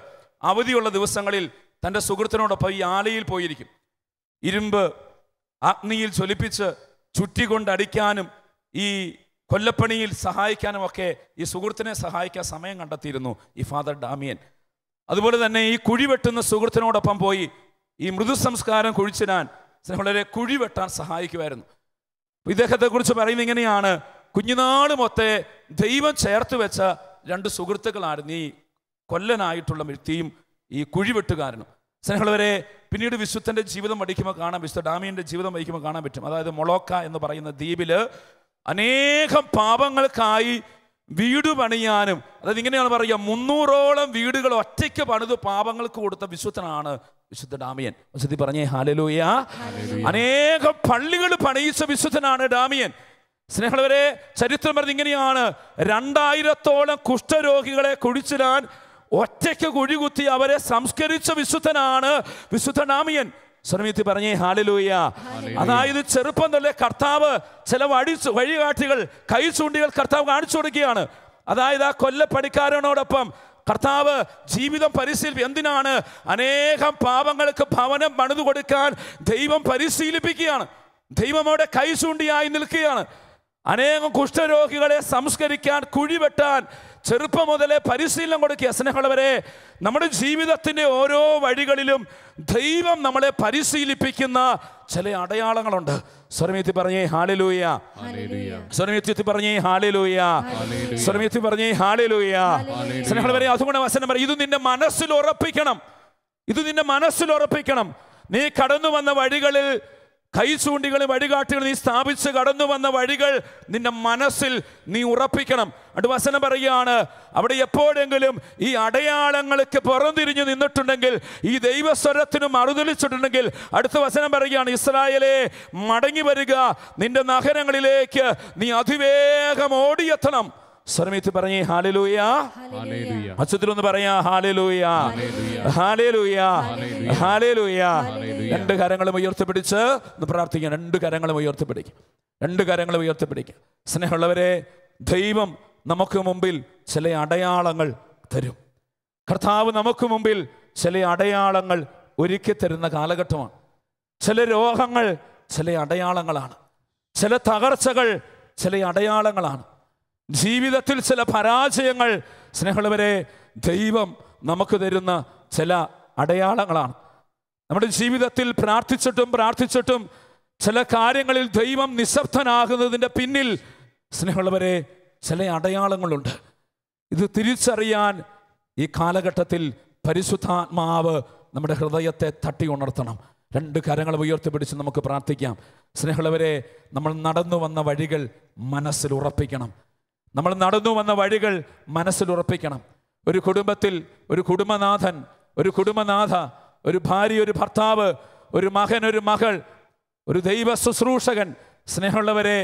അവധിയുള്ള ദിവസങ്ങളിൽ തൻ്റെ സുഹൃത്തിനോടൊപ്പം ഈ ആലയിൽ പോയിരിക്കും ഇരുമ്പ് അഗ്നിയിൽ ജ്വലിപ്പിച്ച് കൊണ്ടടിക്കാനും ഈ കൊല്ലപ്പണിയിൽ സഹായിക്കാനും ഒക്കെ ഈ സുഹൃത്തിനെ സഹായിക്കാൻ സമയം കണ്ടെത്തിയിരുന്നു ഈ ഫാദർ ഡാമിയൻ അതുപോലെ തന്നെ ഈ കുഴി വെട്ടുന്ന സുഹൃത്തിനോടൊപ്പം പോയി ഈ മൃദുസംസ്കാരം കുഴിച്ചിടാൻ വളരെ കുഴി വെട്ടാൻ സഹായിക്കുമായിരുന്നു ഇദ്ദേഹത്തെക്കുറിച്ച് പറയുന്നത് ഇങ്ങനെയാണ് കുഞ്ഞുനാള് മൊത്തെ ദൈവം ചേർത്ത് വെച്ച രണ്ട് സുഹൃത്തുക്കളായിരുന്നു ഈ കൊല്ലനായിട്ടുള്ള വ്യക്തിയും ഈ കുഴിവെട്ടുകാരനും സ്നേഹമുള്ളവരെ പിന്നീട് വിശുദ്ധൻ്റെ ജീവിതം പഠിക്കുമ്പോൾ കാണാൻ വിശുദ്ധ ഡാമിയൻ്റെ ജീവിതം പഠിക്കുമ്പോൾ കാണാൻ പറ്റും അതായത് മൊളോക്ക എന്ന് പറയുന്ന ദ്വീപിൽ അനേകം പാപങ്ങൾക്കായി വീട് പണിയാനും അതായത് ഇങ്ങനെയാണ് പറയുക മുന്നൂറോളം വീടുകൾ ഒറ്റയ്ക്ക് പണിത് പാപങ്ങൾക്ക് കൊടുത്ത വിശുദ്ധനാണ് വിശുദ്ധ ഡാമിയൻ വിശുദ്ധി പറഞ്ഞേ ഹാലലൂയ അനേകം പള്ളികൾ പണിയിച്ച വിശുദ്ധനാണ് ഡാമിയൻ സ്നേഹമുള്ളവരെ ചരിത്രം പറഞ്ഞിങ്ങനെയാണ് രണ്ടായിരത്തോളം കുഷ്ഠരോഗികളെ കുഴിച്ചിടാൻ ഒറ്റയ്ക്ക് കുഴികുത്തി അവരെ സംസ്കരിച്ച വിശുദ്ധനാണ് വിശുദ്ധനാമിയൻ സ്വനമിത്തി പറഞ്ഞേ ഹാലലൂയ അതായത് ചെറുപ്പം തന്നെ കർത്താവ് ചില വഴി വഴികാട്ടികൾ കൈ ചൂണ്ടികൾ കർത്താവ് കാണിച്ചു കൊടുക്കുകയാണ് അതായത് ആ കൊല്ലപ്പണിക്കാരനോടൊപ്പം കർത്താവ് ജീവിതം പരിശീലിപ്പി എന്തിനാണ് അനേകം പാപങ്ങൾക്ക് ഭവനം പണിതു കൊടുക്കാൻ ദൈവം പരിശീലിപ്പിക്കുകയാണ് ദൈവം അവിടെ കൈ ചൂണ്ടിയായി നിൽക്കുകയാണ് അനേകം കുഷ്ഠരോഗികളെ സംസ്കരിക്കാൻ കുഴിവെട്ടാൻ ചെറുപ്പം മുതലേ പരിശീലനം കൊടുക്കുക വരെ നമ്മുടെ ജീവിതത്തിൻ്റെ ഓരോ വഴികളിലും ദൈവം നമ്മളെ പരിശീലിപ്പിക്കുന്ന ചില അടയാളങ്ങളുണ്ട് സ്വരമീത്തി പറഞ്ഞേ ഹാളിലൂയ സ്വരമീത്തി പറഞ്ഞേ ഹാളിലൂയ സ്വരമീത്തി പറഞ്ഞേ ഹാളിലൂയ വരെ അതുകൊണ്ട് വസനം പറയും ഇത് നിന്റെ മനസ്സിൽ ഉറപ്പിക്കണം ഇത് നിന്റെ മനസ്സിൽ ഉറപ്പിക്കണം നീ കടന്നു വന്ന വഴികളിൽ കൈ ചൂണ്ടികളും വഴികാട്ടികൾ നീ സ്ഥാപിച്ച് കടന്നു വന്ന വഴികൾ നിന്റെ മനസ്സിൽ നീ ഉറപ്പിക്കണം വസനം പറയുകയാണ് അവിടെ എപ്പോഴെങ്കിലും ഈ അടയാളങ്ങൾക്ക് പുറംതിരിഞ്ഞു നിന്നിട്ടുണ്ടെങ്കിൽ ഈ ദൈവസ്വരത്തിന് മറുതലിച്ചിട്ടുണ്ടെങ്കിൽ അടുത്ത വസനം പറയുകയാണ് ഇസ്രായേലെ മടങ്ങി വരിക നിന്റെ നഗരങ്ങളിലേക്ക് നീ അതിവേഗം ഓടിയെത്തണം സ്വരമേറ്റ് പറഞ്ഞേ ഹാലലൂയ അച്ഛത്തിലൊന്ന് പറയാ ഹാലലൂയ ഹാലലൂയ ഹാലലൂയ രണ്ട് കരങ്ങളും ഉയർത്തിപ്പിടിച്ച് ഒന്ന് പ്രാർത്ഥിക്കാം രണ്ട് കരങ്ങളും ഉയർത്തിപ്പിടിക്കും രണ്ട് കരങ്ങളും ഉയർത്തിപ്പിടിക്കുക സ്നേഹമുള്ളവരെ ദൈവം നമുക്ക് മുമ്പിൽ ചില അടയാളങ്ങൾ തരും കർത്താവ് നമുക്ക് മുമ്പിൽ ചില അടയാളങ്ങൾ ഒരുക്കി തരുന്ന കാലഘട്ടമാണ് ചില രോഗങ്ങൾ ചില അടയാളങ്ങളാണ് ചില തകർച്ചകൾ ചില അടയാളങ്ങളാണ് ജീവിതത്തിൽ ചില പരാജയങ്ങൾ സ്നേഹമുള്ളവരെ ദൈവം നമുക്ക് തരുന്ന ചില അടയാളങ്ങളാണ് നമ്മുടെ ജീവിതത്തിൽ പ്രാർത്ഥിച്ചിട്ടും പ്രാർത്ഥിച്ചിട്ടും ചില കാര്യങ്ങളിൽ ദൈവം നിശബ്ദനാകുന്നതിൻ്റെ പിന്നിൽ സ്നേഹമുള്ളവരെ ചില അടയാളങ്ങളുണ്ട് ഇത് തിരിച്ചറിയാൻ ഈ കാലഘട്ടത്തിൽ പരിശുദ്ധാത്മാവ് നമ്മുടെ ഹൃദയത്തെ തട്ടി ഉണർത്തണം രണ്ട് കരങ്ങൾ ഉയർത്തിപ്പിടിച്ച് നമുക്ക് പ്രാർത്ഥിക്കാം സ്നേഹമുള്ളവരെ നമ്മൾ നടന്നു വന്ന വഴികൾ മനസ്സിൽ ഉറപ്പിക്കണം നമ്മൾ നടന്നു വന്ന വഴികൾ മനസ്സിൽ ഉറപ്പിക്കണം ഒരു കുടുംബത്തിൽ ഒരു കുടുംബനാഥൻ ഒരു കുടുംബനാഥ ഒരു ഭാര്യ ഒരു ഭർത്താവ് ഒരു മകൻ ഒരു മകൾ ഒരു ദൈവ ശുശ്രൂഷകൻ സ്നേഹമുള്ളവരെ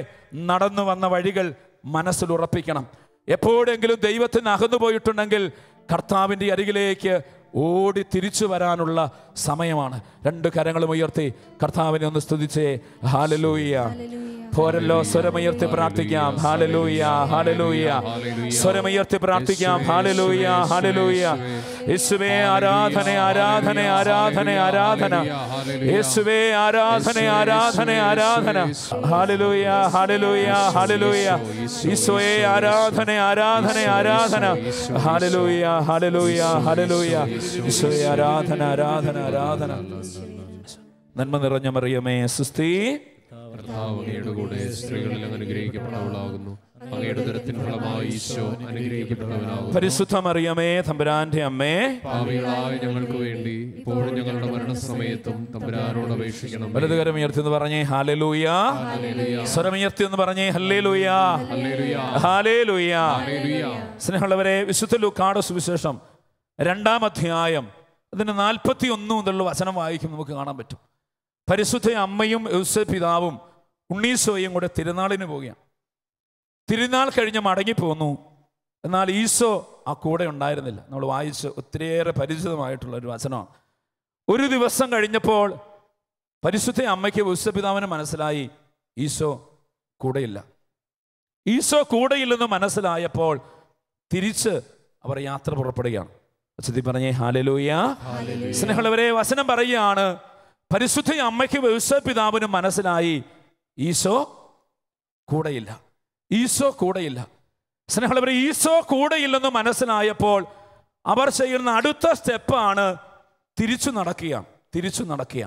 നടന്നു വന്ന വഴികൾ മനസ്സിൽ ഉറപ്പിക്കണം എപ്പോഴെങ്കിലും ദൈവത്തിന് അകന്നു പോയിട്ടുണ്ടെങ്കിൽ കർത്താവിൻ്റെ അരികിലേക്ക് ഓടി തിരിച്ചു വരാനുള്ള സമയമാണ് രണ്ട് കരങ്ങളും ഉയർത്തി കർത്താവിനെ ഒന്ന് സ്തുതിച്ചേ ഹാലലൂയ പോരല്ലോ സ്വരമുയർത്തി പ്രാർത്ഥിക്കാം ഹാലലൂയ ഹാലലൂയ സ്വരമുയർത്തി പ്രാർത്ഥിക്കാം ഹാലലൂയ ഹാലലൂയ യേശുവേ ആരാധന ആരാധന ആരാധന ആരാധന യേശുവേ ആരാധന ആരാധന ആരാധന ഹാലലൂയ ഹാലലൂയ ഹാലലൂയ യേശുവേ ആരാധന ആരാധന ആരാധന ഹാലലൂയ ഹാലലൂയ ഹാലലൂയ യേശുവേ ആരാധന ആരാധന ആരാധന നന്മ നിറഞ്ഞ മറിയമേ സുസ്ഥി കൂടെ സ്ത്രീകളിൽ അനുഗ്രഹിക്കപ്പെട്ടവളാകുന്നു പരിശുദ്ധമറിയമേ തമ്പുരാന്റെ അമ്മേ പാപികളായ ഞങ്ങൾക്ക് വേണ്ടി ഇപ്പോഴും ഞങ്ങളുടെ മരണസമയത്തും തമ്പുരാനോട് അപേക്ഷിക്കണം വലതുകരം ഉയർത്തി എന്ന് പറഞ്ഞേ ഹാലലൂയ സ്വരമുയർത്തി എന്ന് പറഞ്ഞേ ഹല്ലേലൂയ ഹാലേലൂയ സ്നേഹമുള്ളവരെ വിശുദ്ധ ലുക്കാട് സുവിശേഷം രണ്ടാം അധ്യായം അതിൻ്റെ നാൽപ്പത്തി ഒന്ന് എന്നുള്ള വചനം വായിക്കും നമുക്ക് കാണാൻ പറ്റും പരിശുദ്ധ അമ്മയും യൗസ പിതാവും ഉണ്ണീസോയും കൂടെ തിരുനാളിന് പോവുകയാണ് തിരുനാൾ കഴിഞ്ഞ് പോന്നു എന്നാൽ ഈശോ ആ കൂടെ ഉണ്ടായിരുന്നില്ല നമ്മൾ വായിച്ച് ഒത്തിരിയേറെ പരിചിതമായിട്ടുള്ള ഒരു വചനമാണ് ഒരു ദിവസം കഴിഞ്ഞപ്പോൾ പരിശുദ്ധ അമ്മയ്ക്ക് യൗസപിതാവിന് മനസ്സിലായി ഈശോ കൂടെയില്ല ഈശോ കൂടെയില്ലെന്ന് മനസ്സിലായപ്പോൾ തിരിച്ച് അവർ യാത്ര പുറപ്പെടുകയാണ് സത്യം പറഞ്ഞേ ഹാലലൂയ സ്നേഹമുള്ളവരെ വസനം പറയുകയാണ് പരിശുദ്ധ അമ്മയ്ക്ക് വ്യവസായ പിതാവിനും മനസ്സിലായി ഈശോ കൂടെയില്ല ഈശോ കൂടെയില്ല സ്നേഹമുള്ളവരെ ഈശോ കൂടെയില്ലെന്ന് മനസ്സിലായപ്പോൾ അവർ ചെയ്യുന്ന അടുത്ത സ്റ്റെപ്പാണ് തിരിച്ചു നടക്കുക തിരിച്ചു നടക്കുക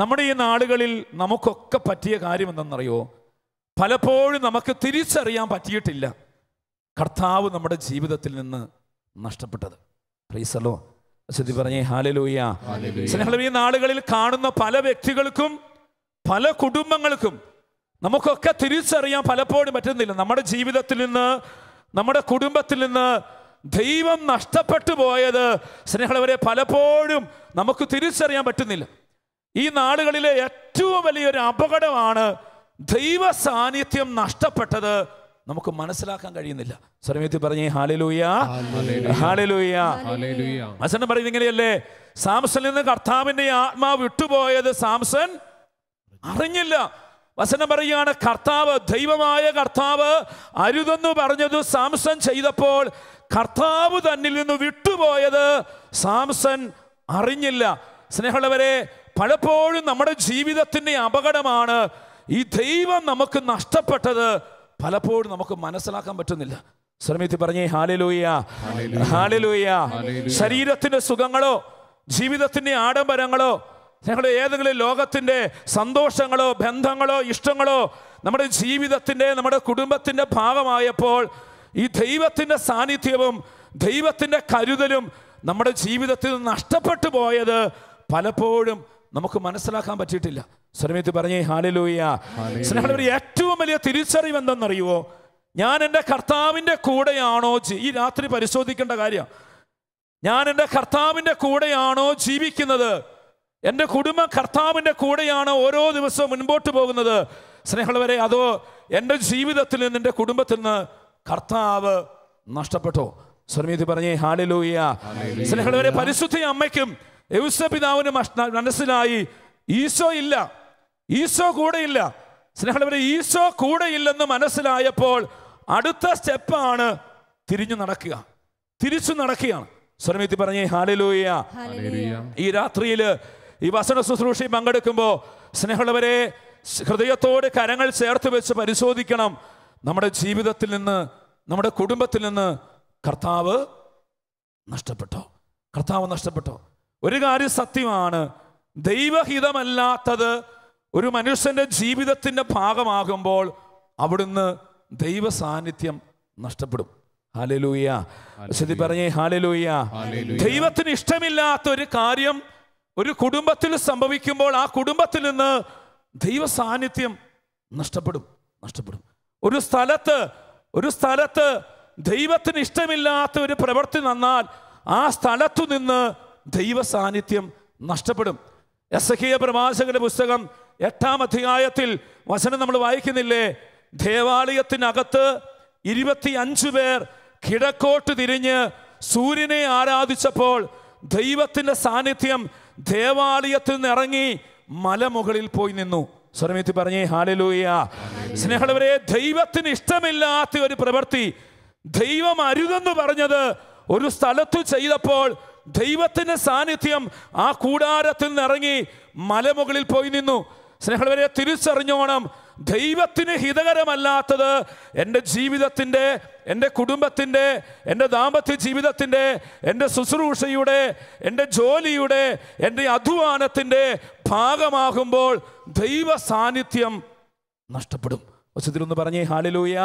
നമ്മുടെ ഈ നാടുകളിൽ നമുക്കൊക്കെ പറ്റിയ കാര്യം എന്തെന്നറിയോ പലപ്പോഴും നമുക്ക് തിരിച്ചറിയാൻ പറ്റിയിട്ടില്ല കർത്താവ് നമ്മുടെ ജീവിതത്തിൽ നിന്ന് നഷ്ടപ്പെട്ടത് പ്രീസലോ സതി പറഞ്ഞേ ഹാലലൂയ സ്നേഹം ഈ നാളുകളിൽ കാണുന്ന പല വ്യക്തികൾക്കും പല കുടുംബങ്ങൾക്കും നമുക്കൊക്കെ തിരിച്ചറിയാൻ പലപ്പോഴും പറ്റുന്നില്ല നമ്മുടെ ജീവിതത്തിൽ നിന്ന് നമ്മുടെ കുടുംബത്തിൽ നിന്ന് ദൈവം നഷ്ടപ്പെട്ടു പോയത് സ്നേഹളവരെ പലപ്പോഴും നമുക്ക് തിരിച്ചറിയാൻ പറ്റുന്നില്ല ഈ നാളുകളിലെ ഏറ്റവും വലിയൊരു അപകടമാണ് ദൈവ സാന്നിധ്യം നഷ്ടപ്പെട്ടത് നമുക്ക് മനസ്സിലാക്കാൻ കഴിയുന്നില്ല സ്വരമേത്തി പറഞ്ഞേ ഹാലലൂയ ഹാലലൂയ മസൻ പറയുന്നത് ഇങ്ങനെയല്ലേ സാംസണിൽ നിന്ന് കർത്താവിന്റെ ആത്മാവ് വിട്ടുപോയത് സാംസൺ അറിഞ്ഞില്ല വസനം പറയുകയാണ് കർത്താവ് ദൈവമായ കർത്താവ് അരുതെന്ന് പറഞ്ഞത് സാംസൺ ചെയ്തപ്പോൾ കർത്താവ് തന്നിൽ നിന്ന് വിട്ടുപോയത് സാംസൺ അറിഞ്ഞില്ല സ്നേഹമുള്ളവരെ പലപ്പോഴും നമ്മുടെ ജീവിതത്തിൻ്റെ അപകടമാണ് ഈ ദൈവം നമുക്ക് നഷ്ടപ്പെട്ടത് പലപ്പോഴും നമുക്ക് മനസ്സിലാക്കാൻ പറ്റുന്നില്ല ശ്രമിത്തി പറഞ്ഞേ ഹാലലൂയ ഹാലലൂയ ശരീരത്തിന്റെ സുഖങ്ങളോ ജീവിതത്തിന്റെ ആഡംബരങ്ങളോ ഞങ്ങളുടെ ഏതെങ്കിലും ലോകത്തിൻ്റെ സന്തോഷങ്ങളോ ബന്ധങ്ങളോ ഇഷ്ടങ്ങളോ നമ്മുടെ ജീവിതത്തിൻ്റെ നമ്മുടെ കുടുംബത്തിൻ്റെ ഭാഗമായപ്പോൾ ഈ ദൈവത്തിൻ്റെ സാന്നിധ്യവും ദൈവത്തിൻ്റെ കരുതലും നമ്മുടെ ജീവിതത്തിൽ നിന്ന് നഷ്ടപ്പെട്ടു പോയത് പലപ്പോഴും നമുക്ക് മനസ്സിലാക്കാൻ പറ്റിയിട്ടില്ല സ്വരമേത്തി പറഞ്ഞേ ഹാലലൂയ സ്നേഹം ഏറ്റവും വലിയ തിരിച്ചറിവ് എന്തെന്നറിയുമോ ഞാൻ എൻ്റെ കർത്താവിൻ്റെ കൂടെയാണോ ഈ രാത്രി പരിശോധിക്കേണ്ട കാര്യം ഞാൻ എൻ്റെ കർത്താവിൻ്റെ കൂടെയാണോ ജീവിക്കുന്നത് എൻ്റെ കുടുംബം കർത്താവിൻ്റെ കൂടെയാണ് ഓരോ ദിവസവും മുൻപോട്ട് പോകുന്നത് സ്നേഹമുള്ളവരെ അതോ എൻ്റെ ജീവിതത്തിൽ നിന്ന് എൻ്റെ കുടുംബത്തിൽ നിന്ന് കർത്താവ് നഷ്ടപ്പെട്ടോ സ്വർമീതി പറഞ്ഞേ ഹാളിലൂയ സ്നേഹമുള്ളവരെ പരിശുദ്ധ അമ്മയ്ക്കും യൗസപിതാവിന് മനസ്സിലായി ഈശോ ഇല്ല ഈശോ കൂടെയില്ല സ്നേഹമുള്ളവരെ ഈശോ കൂടെയില്ലെന്ന് മനസ്സിലായപ്പോൾ അടുത്ത സ്റ്റെപ്പാണ് തിരിഞ്ഞു നടക്കുക തിരിച്ചു നടക്കുകയാണ് സ്വരമേത്തി പറഞ്ഞേ ഹാലലൂയ ഈ രാത്രിയിൽ ഈ വസന ശുശ്രൂഷയിൽ പങ്കെടുക്കുമ്പോൾ സ്നേഹമുള്ളവരെ ഹൃദയത്തോട് കരങ്ങൾ ചേർത്ത് വെച്ച് പരിശോധിക്കണം നമ്മുടെ ജീവിതത്തിൽ നിന്ന് നമ്മുടെ കുടുംബത്തിൽ നിന്ന് കർത്താവ് നഷ്ടപ്പെട്ടോ കർത്താവ് നഷ്ടപ്പെട്ടോ ഒരു കാര്യം സത്യമാണ് ദൈവഹിതമല്ലാത്തത് ഒരു മനുഷ്യൻ്റെ ജീവിതത്തിൻ്റെ ഭാഗമാകുമ്പോൾ അവിടുന്ന് ദൈവ സാന്നിധ്യം നഷ്ടപ്പെടും ഹാലലൂയ്യ ശരി പറഞ്ഞേ ഹാലലൂയ്യ ദൈവത്തിന് ഇഷ്ടമില്ലാത്ത ഒരു കാര്യം ഒരു കുടുംബത്തിൽ സംഭവിക്കുമ്പോൾ ആ കുടുംബത്തിൽ നിന്ന് ദൈവ സാന്നിധ്യം നഷ്ടപ്പെടും നഷ്ടപ്പെടും ഒരു സ്ഥലത്ത് ഒരു സ്ഥലത്ത് ദൈവത്തിന് ഇഷ്ടമില്ലാത്ത ഒരു പ്രവൃത്തി നന്നാൽ ആ സ്ഥലത്തു നിന്ന് ദൈവ സാന്നിധ്യം നഷ്ടപ്പെടും എസഹിയ പ്രവാചകന്റെ പുസ്തകം എട്ടാം അധ്യായത്തിൽ വചനം നമ്മൾ വായിക്കുന്നില്ലേ ദേവാലയത്തിനകത്ത് ഇരുപത്തി അഞ്ചു പേർ കിടക്കോട്ട് തിരിഞ്ഞ് സൂര്യനെ ആരാധിച്ചപ്പോൾ ദൈവത്തിൻ്റെ സാന്നിധ്യം ദേവാലയത്തിൽ നിന്ന് ഇറങ്ങി മലമുകളിൽ പോയി നിന്നു സ്വരമേത്തി പറഞ്ഞേ ഹാലലൂയ സ്നേഹളവരെ ദൈവത്തിന് ഇഷ്ടമില്ലാത്ത ഒരു പ്രവൃത്തി ദൈവം അരുതെന്ന് പറഞ്ഞത് ഒരു സ്ഥലത്ത് ചെയ്തപ്പോൾ ദൈവത്തിൻ്റെ സാന്നിധ്യം ആ കൂടാരത്തിൽ നിന്നിറങ്ങി മലമുകളിൽ പോയി നിന്നു സ്നേഹവരെ തിരിച്ചറിഞ്ഞോണം ദൈവത്തിന് ഹിതകരമല്ലാത്തത് എൻ്റെ ജീവിതത്തിൻ്റെ എൻ്റെ കുടുംബത്തിൻ്റെ എൻ്റെ ദാമ്പത്യ ജീവിതത്തിൻ്റെ എൻ്റെ ശുശ്രൂഷയുടെ എൻ്റെ ജോലിയുടെ എൻ്റെ അധ്വാനത്തിൻ്റെ ഭാഗമാകുമ്പോൾ ദൈവ സാന്നിധ്യം നഷ്ടപ്പെടും ഒന്ന് പറഞ്ഞേ ഹാലലൂയ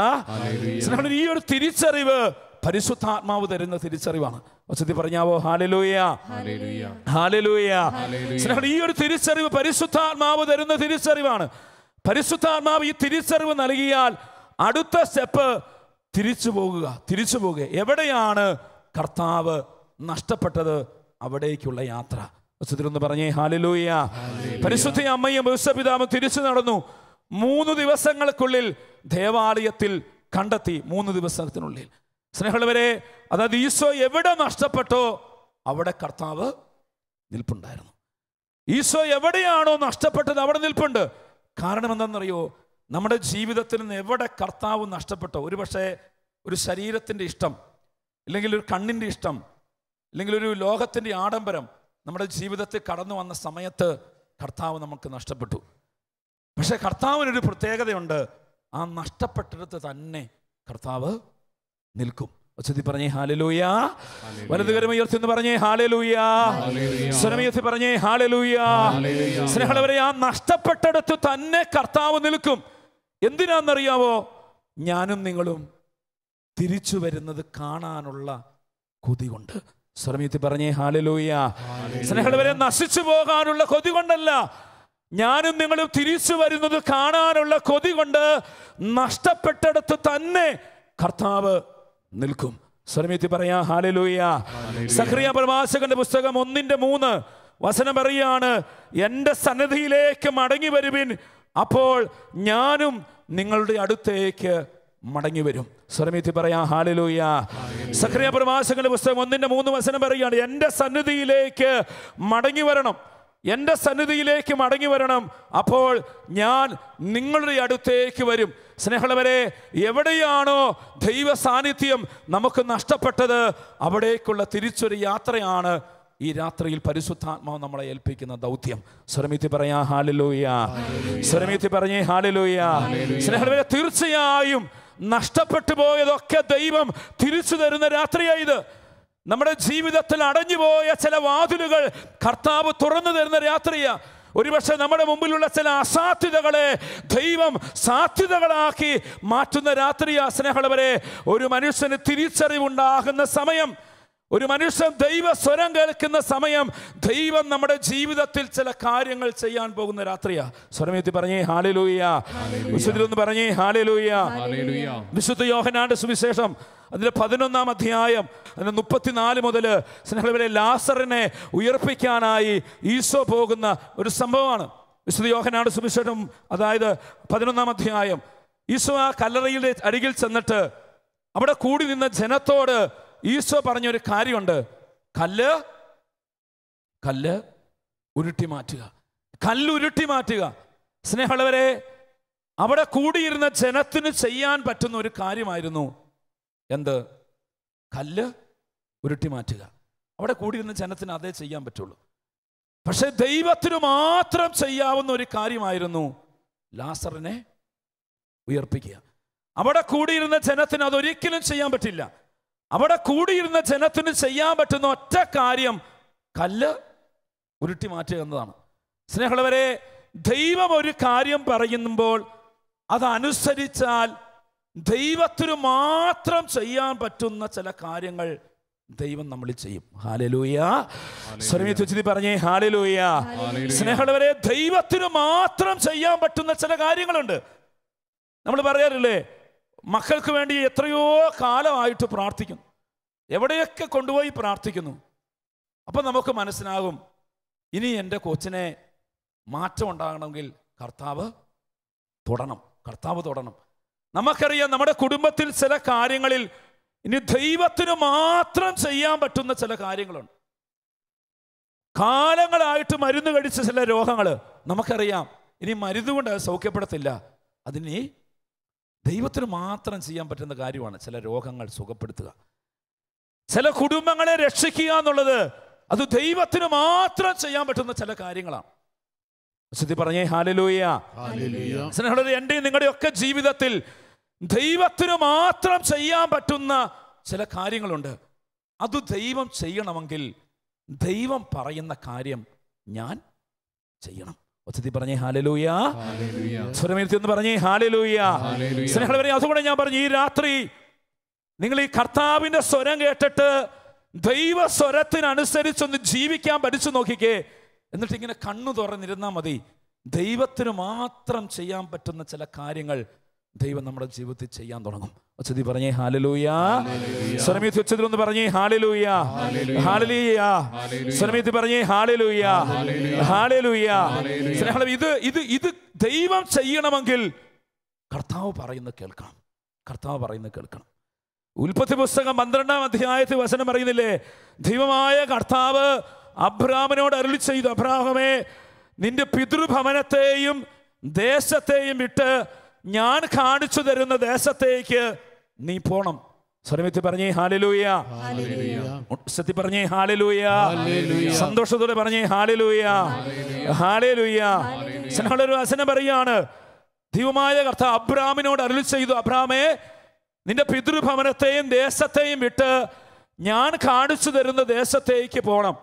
ഈ ഒരു തിരിച്ചറിവ് പരിശുദ്ധാത്മാവ് തരുന്ന തിരിച്ചറിവാണ് വസതി പറഞ്ഞാവോ ഹാലലൂയ ഹാലലൂയ ഈ ഒരു തിരിച്ചറിവ് പരിശുദ്ധാത്മാവ് തരുന്ന തിരിച്ചറിവാണ് പരിശുദ്ധാത്മാവ് ഈ തിരിച്ചറിവ് നൽകിയാൽ അടുത്ത സ്റ്റെപ്പ് തിരിച്ചു പോകുക തിരിച്ചു പോകുക എവിടെയാണ് കർത്താവ് നഷ്ടപ്പെട്ടത് അവിടേക്കുള്ള യാത്ര വസതിലൊന്ന് പറഞ്ഞേ ഹാലലൂയ പരിശുദ്ധ അമ്മയും വിശ്വപിതാവും തിരിച്ചു നടന്നു മൂന്ന് ദിവസങ്ങൾക്കുള്ളിൽ ദേവാലയത്തിൽ കണ്ടെത്തി മൂന്ന് ദിവസത്തിനുള്ളിൽ സ്നേഹമുള്ളവരെ അതായത് ഈശോ എവിടെ നഷ്ടപ്പെട്ടോ അവിടെ കർത്താവ് നിൽപ്പുണ്ടായിരുന്നു ഈശോ എവിടെയാണോ നഷ്ടപ്പെട്ടത് അവിടെ നിൽപ്പുണ്ട് കാരണം എന്താണെന്നറിയോ നമ്മുടെ ജീവിതത്തിൽ നിന്ന് എവിടെ കർത്താവ് നഷ്ടപ്പെട്ടോ ഒരു പക്ഷേ ഒരു ശരീരത്തിൻ്റെ ഇഷ്ടം അല്ലെങ്കിൽ ഒരു കണ്ണിൻ്റെ ഇഷ്ടം അല്ലെങ്കിൽ ഒരു ലോകത്തിൻ്റെ ആഡംബരം നമ്മുടെ ജീവിതത്തിൽ കടന്നു വന്ന സമയത്ത് കർത്താവ് നമുക്ക് നഷ്ടപ്പെട്ടു പക്ഷേ കർത്താവിനൊരു പ്രത്യേകതയുണ്ട് ആ നഷ്ടപ്പെട്ടിടത്ത് തന്നെ കർത്താവ് നിൽക്കും ഒച്ചത്തി പറഞ്ഞേ ഹാലലൂയ വലതുകരം ഉയർത്തി എന്ന് പറഞ്ഞേ ഹാലലൂയ സ്വനമുയർത്തി പറഞ്ഞേ ഹാലലൂയ സ്നേഹമുള്ളവരെ ആ നഷ്ടപ്പെട്ടെടുത്ത് തന്നെ കർത്താവ് നിൽക്കും എന്തിനാണെന്നറിയാവോ ഞാനും നിങ്ങളും തിരിച്ചു വരുന്നത് കാണാനുള്ള കൊതി കൊണ്ട് സ്വരമീത്തി പറഞ്ഞേ ഹാലലൂയ സ്നേഹമുള്ളവരെ നശിച്ചു പോകാനുള്ള കൊതി കൊണ്ടല്ല ഞാനും നിങ്ങളും തിരിച്ചു വരുന്നത് കാണാനുള്ള കൊതി കൊണ്ട് നഷ്ടപ്പെട്ടെടുത്ത് തന്നെ കർത്താവ് നിൽക്കും സ്വരമേത്തി പറയാ ഹാലലൂയ സഹ്രിയ പ്രവാചകന്റെ പുസ്തകം ഒന്നിന്റെ മൂന്ന് വസനം പറയാണ് എൻ്റെ സന്നദ്ധിയിലേക്ക് മടങ്ങി വരുവിൻ അപ്പോൾ ഞാനും നിങ്ങളുടെ അടുത്തേക്ക് മടങ്ങി വരും സ്വരമീത്തി പറയാ ഹാലലൂയ സഹ്രിയ പ്രവാസകന്റെ പുസ്തകം ഒന്നിന്റെ മൂന്ന് വസനം പറയുകയാണ് എൻ്റെ സന്നിധിയിലേക്ക് മടങ്ങി വരണം എൻ്റെ സന്നിധിയിലേക്ക് മടങ്ങി വരണം അപ്പോൾ ഞാൻ നിങ്ങളുടെ അടുത്തേക്ക് വരും സ്നേഹമുള്ളവരെ എവിടെയാണോ ദൈവ സാന്നിധ്യം നമുക്ക് നഷ്ടപ്പെട്ടത് അവിടേക്കുള്ള തിരിച്ചൊരു യാത്രയാണ് ഈ രാത്രിയിൽ പരിശുദ്ധാത്മാവ് നമ്മളെ ഏൽപ്പിക്കുന്ന ദൗത്യം സ്വരമിത്തി പറയാ ഹാലലൂയ സ്വരമിത്തി പറഞ്ഞേ ഹാലലൂയ സ്നേഹമുള്ളവരെ തീർച്ചയായും നഷ്ടപ്പെട്ടു പോയതൊക്കെ ദൈവം തിരിച്ചു തരുന്ന രാത്രിയായത് നമ്മുടെ ജീവിതത്തിൽ അടഞ്ഞുപോയ ചില വാതിലുകൾ കർത്താവ് തുറന്നു തരുന്ന രാത്രിയാ ഒരുപക്ഷെ നമ്മുടെ മുമ്പിലുള്ള ചില അസാധ്യതകളെ ദൈവം സാധ്യതകളാക്കി മാറ്റുന്ന രാത്രിയാ സ്നേഹമുള്ളവരെ ഒരു മനുഷ്യന് തിരിച്ചറിവുണ്ടാകുന്ന സമയം ഒരു മനുഷ്യൻ ദൈവ സ്വരം കേൾക്കുന്ന സമയം ദൈവം നമ്മുടെ ജീവിതത്തിൽ ചില കാര്യങ്ങൾ ചെയ്യാൻ പോകുന്ന രാത്രിയാ സ്വരമേത്തി പറഞ്ഞേ ഹാളിലൂയ വിശുദ്ധിലൊന്ന് പറഞ്ഞേ ഹാളിലൂയ വിശുദ്ധ യോഹനാണ്ട് സുവിശേഷം അതിൻ്റെ പതിനൊന്നാം അധ്യായം അതിൻ്റെ മുപ്പത്തിനാല് മുതൽ സ്നേഹവിലെ ലാസറിനെ ഉയർപ്പിക്കാനായി ഈശോ പോകുന്ന ഒരു സംഭവമാണ് വിശുദ്ധ യോഹനാട് സുവിശേഷം അതായത് പതിനൊന്നാം അധ്യായം ഈശോ ആ കല്ലറയിലെ അരികിൽ ചെന്നിട്ട് അവിടെ കൂടി നിന്ന ജനത്തോട് ഈശോ പറഞ്ഞൊരു കാര്യമുണ്ട് കല്ല് കല്ല് ഉരുട്ടി മാറ്റുക കല്ല് ഉരുട്ടി മാറ്റുക സ്നേഹമുള്ളവരെ അവിടെ കൂടിയിരുന്ന ജനത്തിന് ചെയ്യാൻ പറ്റുന്ന ഒരു കാര്യമായിരുന്നു എന്ത് കല്ല് ഉരുട്ടി മാറ്റുക അവിടെ കൂടിയിരുന്ന ജനത്തിന് അതേ ചെയ്യാൻ പറ്റുള്ളൂ പക്ഷെ ദൈവത്തിന് മാത്രം ചെയ്യാവുന്ന ഒരു കാര്യമായിരുന്നു ലാസറിനെ ഉയർപ്പിക്കുക അവിടെ കൂടിയിരുന്ന ജനത്തിന് അതൊരിക്കലും ചെയ്യാൻ പറ്റില്ല അവിടെ കൂടിയിരുന്ന ജനത്തിന് ചെയ്യാൻ പറ്റുന്ന ഒറ്റ കാര്യം കല്ല് ഉരുട്ടി മാറ്റുക എന്നതാണ് സ്നേഹമുള്ളവരെ ദൈവം ഒരു കാര്യം പറയുമ്പോൾ അതനുസരിച്ചാൽ ദൈവത്തിന് മാത്രം ചെയ്യാൻ പറ്റുന്ന ചില കാര്യങ്ങൾ ദൈവം നമ്മൾ ചെയ്യും ഹാലലൂയ സ്വരമിത്തുച്ചി പറഞ്ഞേ ഹാലലൂയ സ്നേഹമുള്ളവരെ ദൈവത്തിന് മാത്രം ചെയ്യാൻ പറ്റുന്ന ചില കാര്യങ്ങളുണ്ട് നമ്മൾ പറയാറില്ലേ മക്കൾക്ക് വേണ്ടി എത്രയോ കാലമായിട്ട് പ്രാർത്ഥിക്കുന്നു എവിടെയൊക്കെ കൊണ്ടുപോയി പ്രാർത്ഥിക്കുന്നു അപ്പം നമുക്ക് മനസ്സിലാകും ഇനി എൻ്റെ കൊച്ചിനെ മാറ്റം ഉണ്ടാകണമെങ്കിൽ കർത്താവ് തുടണം കർത്താവ് തുടണം നമുക്കറിയാം നമ്മുടെ കുടുംബത്തിൽ ചില കാര്യങ്ങളിൽ ഇനി ദൈവത്തിന് മാത്രം ചെയ്യാൻ പറ്റുന്ന ചില കാര്യങ്ങളുണ്ട് കാലങ്ങളായിട്ട് മരുന്ന് കഴിച്ച ചില രോഗങ്ങൾ നമുക്കറിയാം ഇനി മരുന്ന് കൊണ്ട് അത് സൗഖ്യപ്പെടത്തില്ല അതിനി ദൈവത്തിന് മാത്രം ചെയ്യാൻ പറ്റുന്ന കാര്യമാണ് ചില രോഗങ്ങൾ സുഖപ്പെടുത്തുക ചില കുടുംബങ്ങളെ രക്ഷിക്കുക എന്നുള്ളത് അത് ദൈവത്തിന് മാത്രം ചെയ്യാൻ പറ്റുന്ന ചില കാര്യങ്ങളാണ് ശ്രുതി പറഞ്ഞേ ഹാലലൂയ സ്നേഹമുള്ളത് എൻ്റെയും നിങ്ങളുടെയും ഒക്കെ ജീവിതത്തിൽ ദൈവത്തിന് മാത്രം ചെയ്യാൻ പറ്റുന്ന ചില കാര്യങ്ങളുണ്ട് അത് ദൈവം ചെയ്യണമെങ്കിൽ ദൈവം പറയുന്ന കാര്യം ഞാൻ ചെയ്യണം അതുകൊണ്ട് ഞാൻ പറഞ്ഞു ഈ രാത്രി നിങ്ങൾ ഈ കർത്താവിന്റെ സ്വരം കേട്ടിട്ട് ദൈവ സ്വരത്തിനനുസരിച്ചൊന്ന് ജീവിക്കാൻ പഠിച്ചു നോക്കിക്കേ എന്നിട്ട് ഇങ്ങനെ കണ്ണു തുറന്നിരുന്നാൽ മതി ദൈവത്തിന് മാത്രം ചെയ്യാൻ പറ്റുന്ന ചില കാര്യങ്ങൾ ദൈവം നമ്മുടെ ജീവിതത്തിൽ ചെയ്യാൻ തുടങ്ങും ഉച്ചതി പറഞ്ഞേ ഹാലലൂയ സ്വരമീത്തി ഉച്ചതി ഒന്ന് പറഞ്ഞേ ഹാലലൂയ ഹാലലൂയ സ്വരമീത്തി പറഞ്ഞേ ഹാലലൂയ ഹാലലൂയ സ്നേഹം ഇത് ഇത് ഇത് ദൈവം ചെയ്യണമെങ്കിൽ കർത്താവ് പറയുന്നത് കേൾക്കണം കർത്താവ് പറയുന്നത് കേൾക്കണം ഉൽപ്പത്തി പുസ്തകം പന്ത്രണ്ടാം അധ്യായത്തിൽ വചനം പറയുന്നില്ലേ ദൈവമായ കർത്താവ് അബ്രാമിനോട് അരുളി ചെയ്തു അബ്രാഹമേ നിന്റെ പിതൃഭവനത്തെയും ദേശത്തെയും വിട്ട് ഞാൻ കാണിച്ചു തരുന്ന ദേശത്തേക്ക് നീ പോണം സ്വരമിത്തി പറഞ്ഞേ ഹാലലൂയ സത്യം പറഞ്ഞേ ഹാലലൂയ സന്തോഷത്തോടെ പറഞ്ഞേ ഹാലലൂയ ഹാലലൂയ സ്നേഹമുള്ളൊരു വസനം പറയാണ് ദൈവമായ കർത്ത അബ്രാമിനോട് അരുൾ ചെയ്തു അബ്രാമേ നിന്റെ പിതൃഭവനത്തെയും ദേശത്തെയും വിട്ട് ഞാൻ കാണിച്ചു തരുന്ന ദേശത്തേക്ക് പോകണം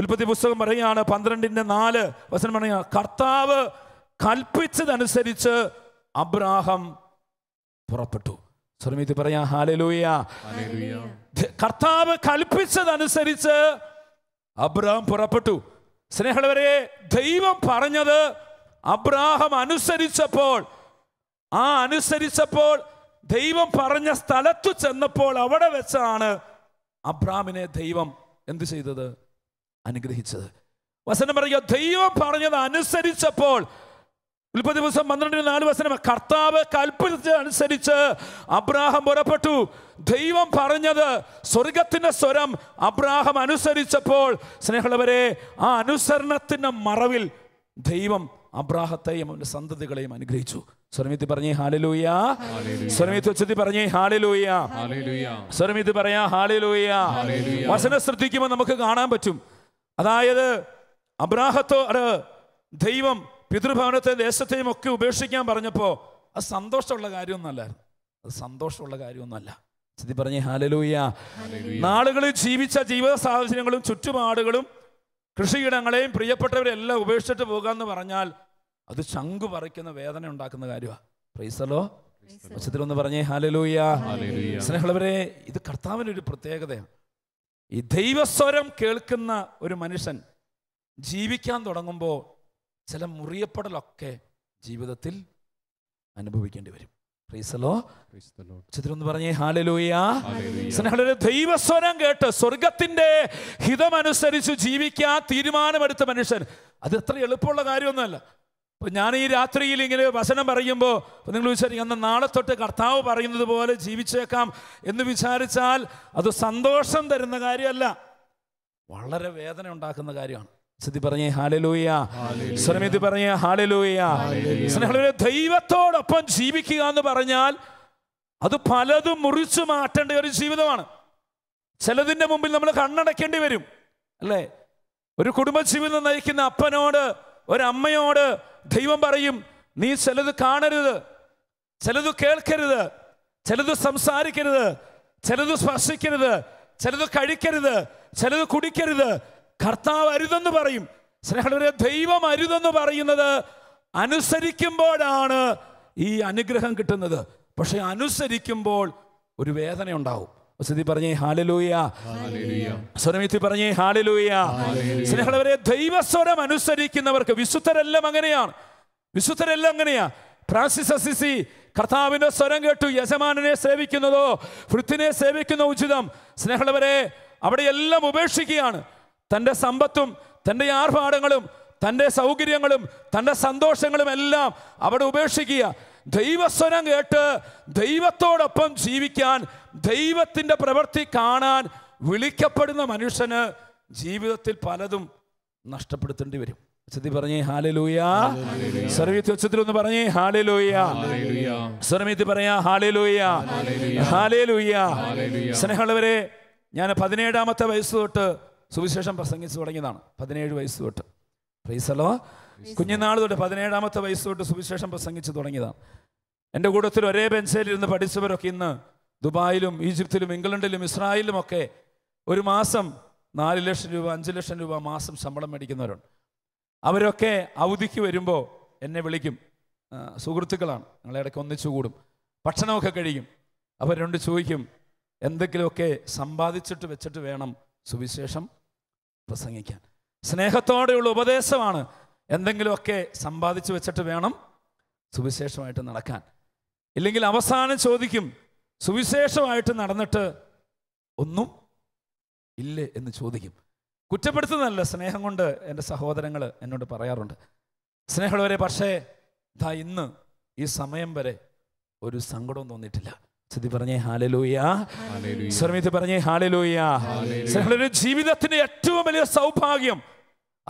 ഉൽപ്പത്തി പുസ്തകം പറയുകയാണ് പന്ത്രണ്ടിന്റെ നാല് വസനം പറയുക കർത്താവ് കൽപ്പിച്ചതനുസരിച്ച് അബ്രാഹം പുറപ്പെട്ടു ശ്രമിത്ത് പറയാ ഹാലലൂയ കർത്താവ് കൽപ്പിച്ചതനുസരിച്ച് അബ്രാഹം പുറപ്പെട്ടു സ്നേഹവരെ ദൈവം പറഞ്ഞത് അബ്രാഹം അനുസരിച്ചപ്പോൾ ആ അനുസരിച്ചപ്പോൾ ദൈവം പറഞ്ഞ സ്ഥലത്തു ചെന്നപ്പോൾ അവിടെ വെച്ചാണ് അബ്രാമിനെ ദൈവം എന്ത് ചെയ്തത് അനുഗ്രഹിച്ചത് വസനം പറയുക ദൈവം പറഞ്ഞത് അനുസരിച്ചപ്പോൾ മുപ്പത് ദിവസം പന്ത്രണ്ടിന് നാല് വസനം കർത്താവ് കൽപ്പനുസരിച്ച് അബ്രാഹം പുറപ്പെട്ടു ദൈവം പറഞ്ഞത് സ്വർഗത്തിൻ്റെ സ്വരം അബ്രാഹം അനുസരിച്ചപ്പോൾ സ്നേഹമുള്ളവരെ ആ അനുസരണത്തിൻ്റെ മറവിൽ ദൈവം അബ്രാഹത്തെയും അവൻ്റെ സന്തതികളെയും അനുഗ്രഹിച്ചു സ്വരമിത്തി പറഞ്ഞേ ഹാലലൂയ സ്വരമിത്തി ഉച്ചത്തി പറഞ്ഞേ ഹാലലൂയ സ്വരമിത്തി പറയാ ഹാലലൂയ വസന ശ്രദ്ധിക്കുമ്പോൾ നമുക്ക് കാണാൻ പറ്റും അതായത് അബ്രാഹത്തോ ദൈവം പിതൃഭവനത്തെ ദേശത്തെയും ഒക്കെ ഉപേക്ഷിക്കാൻ പറഞ്ഞപ്പോൾ അത് സന്തോഷമുള്ള കാര്യമൊന്നുമല്ലായിരുന്നു അത് സന്തോഷമുള്ള കാര്യമൊന്നുമല്ല സ്ഥിതി പറഞ്ഞേ ഹാലലൂയ നാളുകളിൽ ജീവിച്ച ജീവിത സാഹചര്യങ്ങളും ചുറ്റുപാടുകളും കൃഷിയിടങ്ങളെയും പ്രിയപ്പെട്ടവരെല്ലാം ഉപേക്ഷിച്ചിട്ട് എന്ന് പറഞ്ഞാൽ അത് ചങ്കു പറിക്കുന്ന വേദന ഉണ്ടാക്കുന്ന കാര്യമാണ് പ്രൈസലോ ഉച്ചത്തിലൊന്ന് പറഞ്ഞേ ഹാലലൂയ സ്നേഹമുള്ളവരെ ഇത് കർത്താവിൻ്റെ ഒരു പ്രത്യേകതയാണ് ഈ ദൈവസ്വരം കേൾക്കുന്ന ഒരു മനുഷ്യൻ ജീവിക്കാൻ തുടങ്ങുമ്പോൾ ചില മുറിയപ്പെടലൊക്കെ ജീവിതത്തിൽ അനുഭവിക്കേണ്ടി വരും ചിത്രം പറഞ്ഞേ ഹാലലൂയ ദൈവസ്വരം കേട്ട് സ്വർഗത്തിന്റെ ഹിതമനുസരിച്ച് ജീവിക്കാൻ തീരുമാനമെടുത്ത മനുഷ്യൻ അത് എത്ര എളുപ്പമുള്ള കാര്യമൊന്നുമല്ല അപ്പൊ ഞാൻ ഈ രാത്രിയിൽ ഇങ്ങനെ വസനം പറയുമ്പോൾ നിങ്ങൾ വിചാരിക്കും അന്ന് നാളെ തൊട്ട് കർത്താവ് പറയുന്നത് പോലെ ജീവിച്ചേക്കാം എന്ന് വിചാരിച്ചാൽ അത് സന്തോഷം തരുന്ന കാര്യമല്ല വളരെ വേദന ഉണ്ടാക്കുന്ന കാര്യമാണ് സതി പറഞ്ഞേ ഹാലലൂയ സ്വരമിതി പറഞ്ഞേ ഹാലലൂയ സ്നേഹ ദൈവത്തോടൊപ്പം ജീവിക്കുക എന്ന് പറഞ്ഞാൽ അത് പലതും മുറിച്ചു മാറ്റേണ്ട ഒരു ജീവിതമാണ് ചിലതിൻ്റെ മുമ്പിൽ നമ്മൾ കണ്ണടയ്ക്കേണ്ടി വരും അല്ലേ ഒരു കുടുംബജീവിതം നയിക്കുന്ന അപ്പനോട് ഒരമ്മയോട് ദൈവം പറയും നീ ചിലത് കാണരുത് ചിലത് കേൾക്കരുത് ചിലത് സംസാരിക്കരുത് ചിലത് സ്പർശിക്കരുത് ചിലത് കഴിക്കരുത് ചിലത് കുടിക്കരുത് കർത്താവ് അരുതെന്ന് പറയും സ്നേഹരെ ദൈവം അരുതെന്ന് പറയുന്നത് അനുസരിക്കുമ്പോഴാണ് ഈ അനുഗ്രഹം കിട്ടുന്നത് പക്ഷെ അനുസരിക്കുമ്പോൾ ഒരു വേദന ഉണ്ടാവും വസതി പറഞ്ഞേ ഹാലലൂയ പറഞ്ഞേ ഹാലലൂയ സ്നേഹവരെ ദൈവസ്വരം അനുസരിക്കുന്നവർക്ക് വിശുദ്ധരെല്ലാം അങ്ങനെയാണ് വിശുദ്ധരെല്ലാം അങ്ങനെയാ ഫ്രാൻസിസ് അസിസി കർത്താവിന്റെ സ്വരം കേട്ടു യജമാനനെ സേവിക്കുന്നതോ ഭൃത്തിനെ സേവിക്കുന്ന ഉചിതം സ്നേഹവരെ അവിടെ എല്ലാം ഉപേക്ഷിക്കുകയാണ് തൻ്റെ സമ്പത്തും തൻ്റെ ആർഭാടങ്ങളും തൻ്റെ സൗകര്യങ്ങളും തൻ്റെ സന്തോഷങ്ങളും എല്ലാം അവിടെ ഉപേക്ഷിക്കുക ദൈവസ്വനം കേട്ട് ദൈവത്തോടൊപ്പം ജീവിക്കാൻ ദൈവത്തിൻ്റെ പ്രവൃത്തി കാണാൻ വിളിക്കപ്പെടുന്ന മനുഷ്യന് ജീവിതത്തിൽ പലതും നഷ്ടപ്പെടുത്തേണ്ടി വരും ഉച്ചത്തി പറഞ്ഞേ ഹാലലൂയ സർവീത്തി ഉച്ചത്തിൽ ഒന്ന് പറഞ്ഞേ ഹാലലൂയ സർവീത്തി പറയാ ഹാലലൂയ ഹാലലൂയ സ്നേഹമുള്ളവരെ ഞാൻ പതിനേഴാമത്തെ വയസ്സ് തൊട്ട് സുവിശേഷം പ്രസംഗിച്ചു തുടങ്ങിയതാണ് പതിനേഴ് വയസ്സ് തൊട്ട് പ്രൈസലോ കുഞ്ഞുനാൾ തൊട്ട് പതിനേഴാമത്തെ വയസ്സ് തൊട്ട് സുവിശേഷം പ്രസംഗിച്ചു തുടങ്ങിയതാണ് എൻ്റെ കൂട്ടത്തിൽ ഒരേ ബെഞ്ചിലിരുന്ന് പഠിച്ചവരൊക്കെ ഇന്ന് ദുബായിലും ഈജിപ്തിലും ഇംഗ്ലണ്ടിലും ഇസ്രായേലിലും ഒക്കെ ഒരു മാസം നാല് ലക്ഷം രൂപ അഞ്ച് ലക്ഷം രൂപ മാസം ശമ്പളം മേടിക്കുന്നവരുണ്ട് അവരൊക്കെ അവധിക്ക് വരുമ്പോൾ എന്നെ വിളിക്കും സുഹൃത്തുക്കളാണ് ഇടയ്ക്ക് ഒന്നിച്ചു കൂടും ഭക്ഷണമൊക്കെ കഴിക്കും അവരുണ്ട് ചോദിക്കും എന്തെങ്കിലുമൊക്കെ സമ്പാദിച്ചിട്ട് വെച്ചിട്ട് വേണം സുവിശേഷം പ്രസംഗിക്കാൻ സ്നേഹത്തോടെയുള്ള ഉപദേശമാണ് എന്തെങ്കിലുമൊക്കെ സമ്പാദിച്ചു വെച്ചിട്ട് വേണം സുവിശേഷമായിട്ട് നടക്കാൻ ഇല്ലെങ്കിൽ അവസാനം ചോദിക്കും സുവിശേഷമായിട്ട് നടന്നിട്ട് ഒന്നും ഇല്ലേ എന്ന് ചോദിക്കും കുറ്റപ്പെടുത്തുന്നതല്ല സ്നേഹം കൊണ്ട് എൻ്റെ സഹോദരങ്ങൾ എന്നോട് പറയാറുണ്ട് സ്നേഹമുള്ളവരെ പക്ഷേ ഇതാ ഇന്ന് ഈ സമയം വരെ ഒരു സങ്കടവും തോന്നിയിട്ടില്ല സ്ഥിതി പറഞ്ഞേ ഹാലലൂയ ശ്രമിത്ത് പറഞ്ഞേ ഹാലലൂയ നിങ്ങളുടെ ജീവിതത്തിന്റെ ഏറ്റവും വലിയ സൗഭാഗ്യം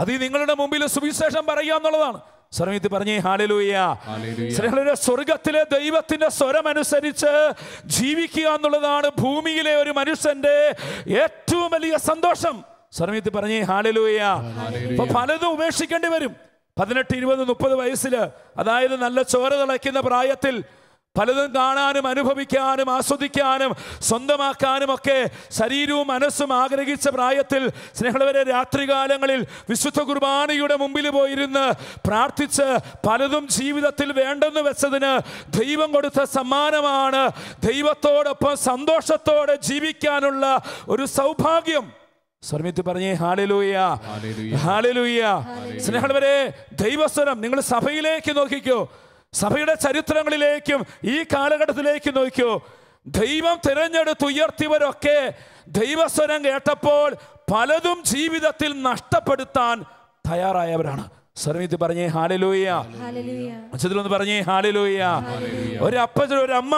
അത് നിങ്ങളുടെ മുമ്പിൽ സുവിശേഷം പറയുക എന്നുള്ളതാണ് സ്വർമിത്ത് പറഞ്ഞേ ഹാലലൂയ സ്നേഹരുടെ സ്വർഗത്തിലെ ദൈവത്തിന്റെ സ്വരമനുസരിച്ച് ജീവിക്കുക എന്നുള്ളതാണ് ഭൂമിയിലെ ഒരു മനുഷ്യന്റെ ഏറ്റവും വലിയ സന്തോഷം സ്വർമിത്ത് പറഞ്ഞേ ഹാലലൂയ അപ്പൊ പലതും ഉപേക്ഷിക്കേണ്ടി വരും പതിനെട്ട് ഇരുപത് മുപ്പത് വയസ്സിൽ അതായത് നല്ല ചോര തിളയ്ക്കുന്ന പ്രായത്തിൽ പലതും കാണാനും അനുഭവിക്കാനും ആസ്വദിക്കാനും സ്വന്തമാക്കാനും ഒക്കെ ശരീരവും മനസ്സും ആഗ്രഹിച്ച പ്രായത്തിൽ സ്നേഹവരെ രാത്രികാലങ്ങളിൽ വിശുദ്ധ കുർബാനയുടെ മുമ്പിൽ പോയിരുന്ന് പ്രാർത്ഥിച്ച് പലതും ജീവിതത്തിൽ വേണ്ടെന്ന് വെച്ചതിന് ദൈവം കൊടുത്ത സമ്മാനമാണ് ദൈവത്തോടൊപ്പം സന്തോഷത്തോടെ ജീവിക്കാനുള്ള ഒരു സൗഭാഗ്യം സ്വർമിത്തി പറഞ്ഞേ ഹാലലൂയ ഹാലലൂയ സ്നേഹവരെ ദൈവസ്വരം നിങ്ങൾ സഭയിലേക്ക് നോക്കിക്കോ സഭയുടെ ചരിത്രങ്ങളിലേക്കും ഈ കാലഘട്ടത്തിലേക്കും നോക്കിയോ ദൈവം തിരഞ്ഞെടുത്ത് ഉയർത്തിയവരൊക്കെ ദൈവസ്വരം കേട്ടപ്പോൾ പലതും ജീവിതത്തിൽ നഷ്ടപ്പെടുത്താൻ തയ്യാറായവരാണ് സർവീതി പറഞ്ഞേ ഹാലലൂയ അച്ഛനൊന്ന് പറഞ്ഞേ ഹാലലൂയ ഒരു അപ്പച്ചൻ ഒരു അമ്മ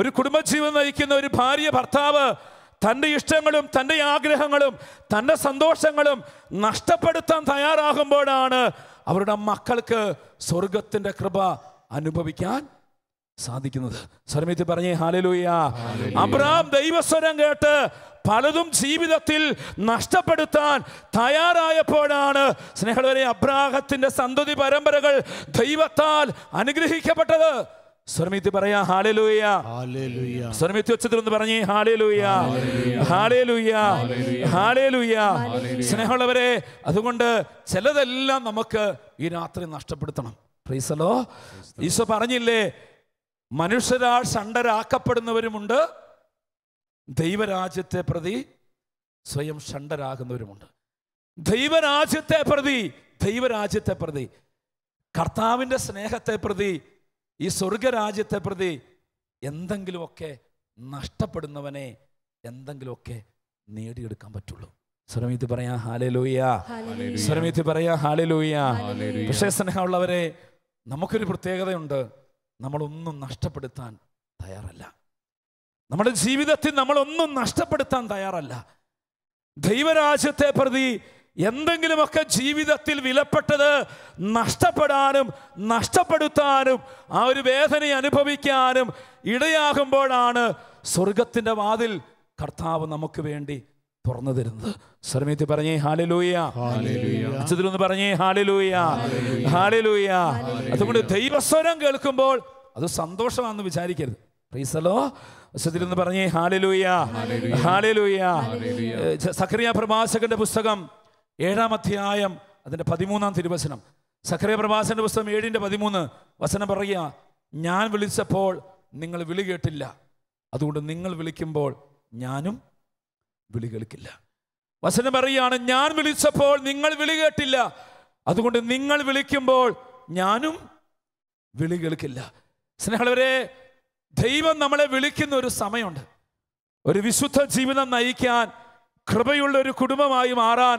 ഒരു കുടുംബജീവിതം നയിക്കുന്ന ഒരു ഭാര്യ ഭർത്താവ് തൻ്റെ ഇഷ്ടങ്ങളും തൻ്റെ ആഗ്രഹങ്ങളും തൻ്റെ സന്തോഷങ്ങളും നഷ്ടപ്പെടുത്താൻ തയ്യാറാകുമ്പോഴാണ് അവരുടെ മക്കൾക്ക് സ്വർഗത്തിൻ്റെ കൃപ അനുഭവിക്കാൻ സാധിക്കുന്നത് സർമിത്തി പറഞ്ഞേ ഹാലലൂയ അബ്രാം ദൈവസ്വരം കേട്ട് പലതും ജീവിതത്തിൽ നഷ്ടപ്പെടുത്താൻ തയ്യാറായപ്പോഴാണ് സ്നേഹവരെ അബ്രാഹത്തിന്റെ സന്തതി പരമ്പരകൾ ദൈവത്താൽ അനുഗ്രഹിക്കപ്പെട്ടത് സ്വർമിത്തി പറയാ ഹാലലൂയ സ്വർമിത്തി ഉച്ചത്തിലൊന്ന് പറഞ്ഞേ ഹാലലൂയ ഹാലലൂയ ഹാലലൂയ സ്നേഹമുള്ളവരെ അതുകൊണ്ട് ചിലതെല്ലാം നമുക്ക് ഈ രാത്രി നഷ്ടപ്പെടുത്തണം പ്രീസലോ ഈശോ പറഞ്ഞില്ലേ മനുഷ്യരാൾ ഷണ്ടരാക്കപ്പെടുന്നവരുമുണ്ട് ദൈവരാജ്യത്തെ പ്രതി സ്വയം ഷണ്ടരാകുന്നവരുമുണ്ട് ദൈവരാജ്യത്തെ പ്രതി ദൈവരാജ്യത്തെ പ്രതി കർത്താവിൻ്റെ സ്നേഹത്തെ പ്രതി ഈ സ്വർഗരാജ്യത്തെ പ്രതി എന്തെങ്കിലുമൊക്കെ നഷ്ടപ്പെടുന്നവനെ എന്തെങ്കിലുമൊക്കെ നേടിയെടുക്കാൻ പറ്റുള്ളൂ സ്വരമീത്തി പറയാ ഹാലേ ലോയ്യ സ്വരമീത്തി പറയാ ഹാലേ ലോയ്യ പക്ഷേ സ്നേഹമുള്ളവരെ നമുക്കൊരു പ്രത്യേകതയുണ്ട് നമ്മളൊന്നും നഷ്ടപ്പെടുത്താൻ തയ്യാറല്ല നമ്മുടെ ജീവിതത്തിൽ നമ്മളൊന്നും നഷ്ടപ്പെടുത്താൻ തയ്യാറല്ല ദൈവരാജ്യത്തെ പ്രതി എന്തെങ്കിലുമൊക്കെ ജീവിതത്തിൽ വിലപ്പെട്ടത് നഷ്ടപ്പെടാനും നഷ്ടപ്പെടുത്താനും ആ ഒരു വേദന അനുഭവിക്കാനും ഇടയാകുമ്പോഴാണ് സ്വർഗത്തിൻ്റെ വാതിൽ കർത്താവ് നമുക്ക് വേണ്ടി തുറന്നു തരുന്നത് സർമിത്ത് പറഞ്ഞേ ഹാലലൂയ അച്ഛനൊന്ന് പറഞ്ഞേ ഹാലലൂയ ഹാലലൂയ അതുകൊണ്ട് ദൈവസ്വരം കേൾക്കുമ്പോൾ അത് സന്തോഷമാണെന്ന് വിചാരിക്കരുത് പ്രീസലോ അച്ഛനൊന്ന് പറഞ്ഞേ ഹാലലൂയ ഹാലലൂയ സക്രിയ പ്രഭാഷകന്റെ പുസ്തകം ഏഴാം അധ്യായം അതിൻ്റെ പതിമൂന്നാം തിരുവചനം സക്രിയ പ്രഭാഷകന്റെ പുസ്തകം ഏഴിന്റെ പതിമൂന്ന് വചനം പറയുക ഞാൻ വിളിച്ചപ്പോൾ നിങ്ങൾ വിളി കേട്ടില്ല അതുകൊണ്ട് നിങ്ങൾ വിളിക്കുമ്പോൾ ഞാനും വിളി കേൾക്കില്ല വസനം പറയുകയാണ് ഞാൻ വിളിച്ചപ്പോൾ നിങ്ങൾ വിളി കേട്ടില്ല അതുകൊണ്ട് നിങ്ങൾ വിളിക്കുമ്പോൾ ഞാനും വിളി കേൾക്കില്ല സ്നേഹവരെ ദൈവം നമ്മളെ വിളിക്കുന്ന ഒരു സമയമുണ്ട് ഒരു വിശുദ്ധ ജീവിതം നയിക്കാൻ കൃപയുള്ള ഒരു കുടുംബമായി മാറാൻ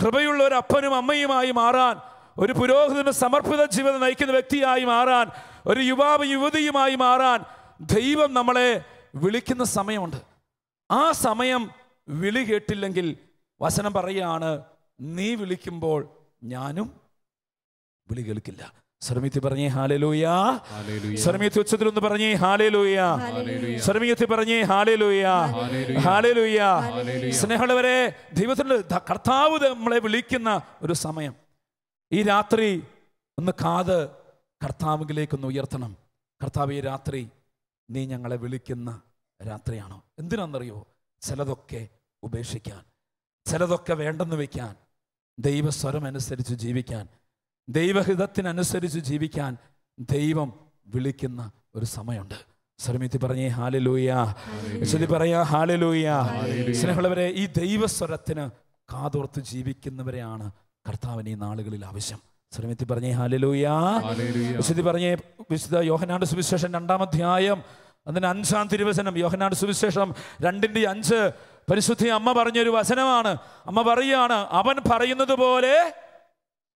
കൃപയുള്ള ഒരു അപ്പനും അമ്മയുമായി മാറാൻ ഒരു പുരോഹിതന് സമർപ്പിത ജീവിതം നയിക്കുന്ന വ്യക്തിയായി മാറാൻ ഒരു യുവാവ് യുവതിയുമായി മാറാൻ ദൈവം നമ്മളെ വിളിക്കുന്ന സമയമുണ്ട് ആ സമയം വിളി കേട്ടില്ലെങ്കിൽ വസനം പറയാണ് നീ വിളിക്കുമ്പോൾ ഞാനും വിളി കേൾക്കില്ല ശ്രമിത്തി പറഞ്ഞേ ഹാലലൂയ ഉച്ചത്തിൽ ഒന്ന് പറഞ്ഞേ ഹാലലൂയ ശ്രമിയത്തി പറഞ്ഞേ ഹാലേ ഹാലലൂയ സ്നേഹമുള്ളവരെ ദൈവത്തിൻ്റെ കർത്താവ് നമ്മളെ വിളിക്കുന്ന ഒരു സമയം ഈ രാത്രി ഒന്ന് കാത് കർത്താവിലേക്കൊന്ന് ഉയർത്തണം കർത്താവ് ഈ രാത്രി നീ ഞങ്ങളെ വിളിക്കുന്ന രാത്രിയാണോ എന്തിനാണെന്നറിയോ ചിലതൊക്കെ ഉപേക്ഷിക്കാൻ ചിലതൊക്കെ വേണ്ടെന്ന് വയ്ക്കാൻ ദൈവസ്വരം അനുസരിച്ച് ജീവിക്കാൻ ദൈവഹിതത്തിനനുസരിച്ച് ജീവിക്കാൻ ദൈവം വിളിക്കുന്ന ഒരു സമയമുണ്ട് സ്വരമിത്തി പറഞ്ഞേ ഹാലലൂയ ശരി പറയാ ഹാലലൂയ സ്നേഹമുള്ളവരെ ഈ ദൈവസ്വരത്തിന് കാതോർത്ത് ജീവിക്കുന്നവരെയാണ് കർത്താവിന് ഈ നാളുകളിൽ ആവശ്യം സ്വരമിത്തി പറഞ്ഞേ ഹാലലൂയ വിശുദ്ധി പറഞ്ഞേ വിശുദ്ധ യോഹനാട് സുവിശേഷം രണ്ടാം അധ്യായം അതിന് അഞ്ചാം തിരുവചനം യോഹനാട് സുവിശേഷം രണ്ടിന്റെ അഞ്ച് പരിശുദ്ധി അമ്മ പറഞ്ഞൊരു വചനമാണ് അമ്മ പറയാണ് അവൻ പറയുന്നത് പോലെ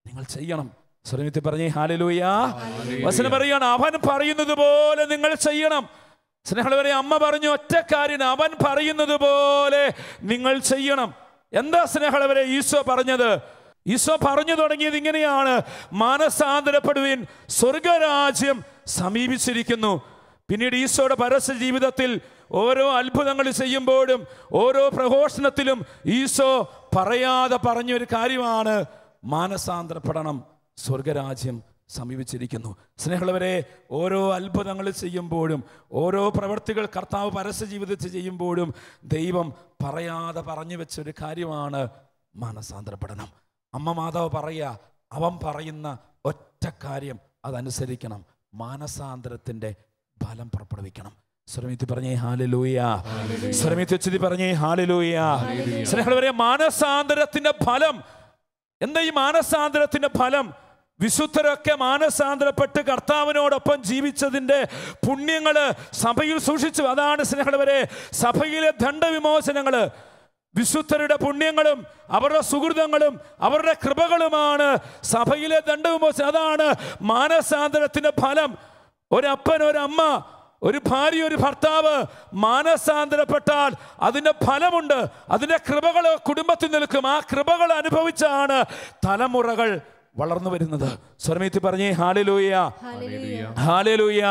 നിങ്ങൾ ചെയ്യണം സ്വരമിത്തി പറഞ്ഞേ ഹാലലൂയ വസനം പറയാണ് അവൻ പറയുന്നത് പോലെ നിങ്ങൾ ചെയ്യണം സ്നേഹമുള്ളവരെ അമ്മ പറഞ്ഞു ഒറ്റ കാര്യം അവൻ പറയുന്നത് പോലെ നിങ്ങൾ ചെയ്യണം എന്താ സ്നേഹമുള്ളവരെ ഈശോ പറഞ്ഞത് ഈശോ പറഞ്ഞു തുടങ്ങിയത് ഇങ്ങനെയാണ് മാനസാന്തരപ്പെടുവിൻ സ്വർഗരാജ്യം സമീപിച്ചിരിക്കുന്നു പിന്നീട് ഈശോയുടെ പരസ്യ ജീവിതത്തിൽ ഓരോ അത്ഭുതങ്ങൾ ചെയ്യുമ്പോഴും ഓരോ പ്രഘോഷണത്തിലും ഈശോ പറയാതെ പറഞ്ഞൊരു കാര്യമാണ് മാനസാന്തരപ്പെടണം സ്വർഗരാജ്യം സമീപിച്ചിരിക്കുന്നു സ്നേഹമുള്ളവരെ ഓരോ അത്ഭുതങ്ങൾ ചെയ്യുമ്പോഴും ഓരോ പ്രവൃത്തികൾ കർത്താവ് പരസ്യ ജീവിതത്തിൽ ചെയ്യുമ്പോഴും ദൈവം പറയാതെ പറഞ്ഞു വെച്ച ഒരു കാര്യമാണ് മാനസാന്തരപ്പെടണം അമ്മ മാതാവ് പറയുക അവൻ പറയുന്ന ഒറ്റ കാര്യം അതനുസരിക്കണം മാനസാന്തരത്തിൻ്റെ ഫലം പുറപ്പെടുവിക്കണം ശ്രമിത്തി പറഞ്ഞേ ഹാലലൂയ ശ്രമിത്തി വെച്ചതി പറഞ്ഞേ ഹാലലൂയ സ്നേഹം മാനസാന്തരത്തിന്റെ ഫലം എന്താ ഈ മാനസാന്തരത്തിന്റെ ഫലം വിശുദ്ധരൊക്കെ മാനസാന്തരപ്പെട്ട് കർത്താവിനോടൊപ്പം ജീവിച്ചതിൻ്റെ പുണ്യങ്ങൾ സഭയിൽ സൂക്ഷിച്ചു അതാണ് സ്നേഹവരെ സഭയിലെ ദണ്ഡവിമോചനങ്ങൾ വിശുദ്ധരുടെ പുണ്യങ്ങളും അവരുടെ സുഹൃതങ്ങളും അവരുടെ കൃപകളുമാണ് സഭയിലെ ദണ്ഡവിമോചനം അതാണ് മാനസാന്തരത്തിൻ്റെ ഫലം ഒരപ്പൻ ഒരമ്മ ഒരു ഭാര്യ ഒരു ഭർത്താവ് മാനസാന്തരപ്പെട്ടാൽ അതിൻ്റെ ഫലമുണ്ട് അതിൻ്റെ കൃപകൾ കുടുംബത്തിൽ നിൽക്കും ആ കൃപകൾ അനുഭവിച്ചാണ് തലമുറകൾ വളർന്നു വരുന്നത് സ്വരമേത്തി പറഞ്ഞേ ഹാലലൂയ ഹാലലൂയ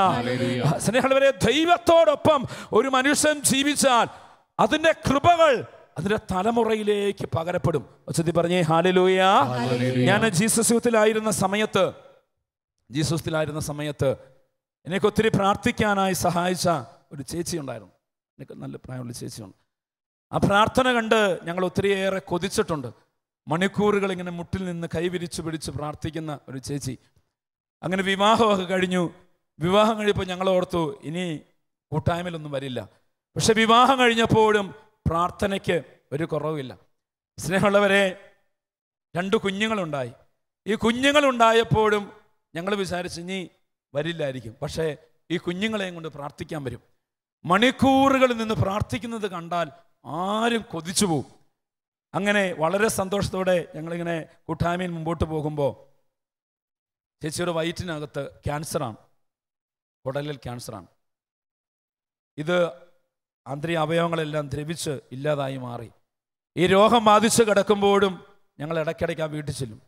സ്നേഹവരെ ദൈവത്തോടൊപ്പം ഒരു മനുഷ്യൻ ജീവിച്ചാൽ അതിൻ്റെ കൃപകൾ അതിന്റെ തലമുറയിലേക്ക് പകരപ്പെടും ഒച്ചത്തി പറഞ്ഞേ ഹാലലൂയ ഞാൻ ജീസസ് യൂത്തിലായിരുന്ന സമയത്ത് ജീസസ് യൂത്തിലായിരുന്ന സമയത്ത് എന്നെയൊക്കെ ഒത്തിരി പ്രാർത്ഥിക്കാനായി സഹായിച്ച ഒരു ചേച്ചി ഉണ്ടായിരുന്നു എനിക്ക് നല്ല പ്രായമുള്ള ചേച്ചിയുണ്ട് ആ പ്രാർത്ഥന കണ്ട് ഞങ്ങൾ ഒത്തിരിയേറെ കൊതിച്ചിട്ടുണ്ട് മണിക്കൂറുകൾ ഇങ്ങനെ മുട്ടിൽ നിന്ന് കൈവിരിച്ചു പിടിച്ച് പ്രാർത്ഥിക്കുന്ന ഒരു ചേച്ചി അങ്ങനെ വിവാഹമൊക്കെ കഴിഞ്ഞു വിവാഹം കഴിയപ്പോൾ ഞങ്ങൾ ഓർത്തു ഇനി കൂട്ടായ്മയിലൊന്നും വരില്ല പക്ഷെ വിവാഹം കഴിഞ്ഞപ്പോഴും പ്രാർത്ഥനയ്ക്ക് ഒരു കുറവില്ല സ്നേഹമുള്ളവരെ രണ്ട് കുഞ്ഞുങ്ങളുണ്ടായി ഈ കുഞ്ഞുങ്ങളുണ്ടായപ്പോഴും ഞങ്ങൾ വിചാരിച്ചു ഇനി വരില്ലായിരിക്കും പക്ഷേ ഈ കുഞ്ഞുങ്ങളെയും കൊണ്ട് പ്രാർത്ഥിക്കാൻ വരും മണിക്കൂറുകളിൽ നിന്ന് പ്രാർത്ഥിക്കുന്നത് കണ്ടാൽ ആരും കൊതിച്ചു പോകും അങ്ങനെ വളരെ സന്തോഷത്തോടെ ഞങ്ങളിങ്ങനെ കൂട്ടായ്മയിൽ മുമ്പോട്ട് പോകുമ്പോൾ ചേച്ചിയുടെ വയറ്റിനകത്ത് ക്യാൻസറാണ് കുടലിൽ ക്യാൻസറാണ് ഇത് ആന്തരിക അവയവങ്ങളെല്ലാം ദ്രവിച്ച് ഇല്ലാതായി മാറി ഈ രോഗം ബാധിച്ച് കിടക്കുമ്പോഴും ഞങ്ങൾ ഇടയ്ക്കിടയ്ക്ക് ആ വീട്ടിൽ ചെല്ലും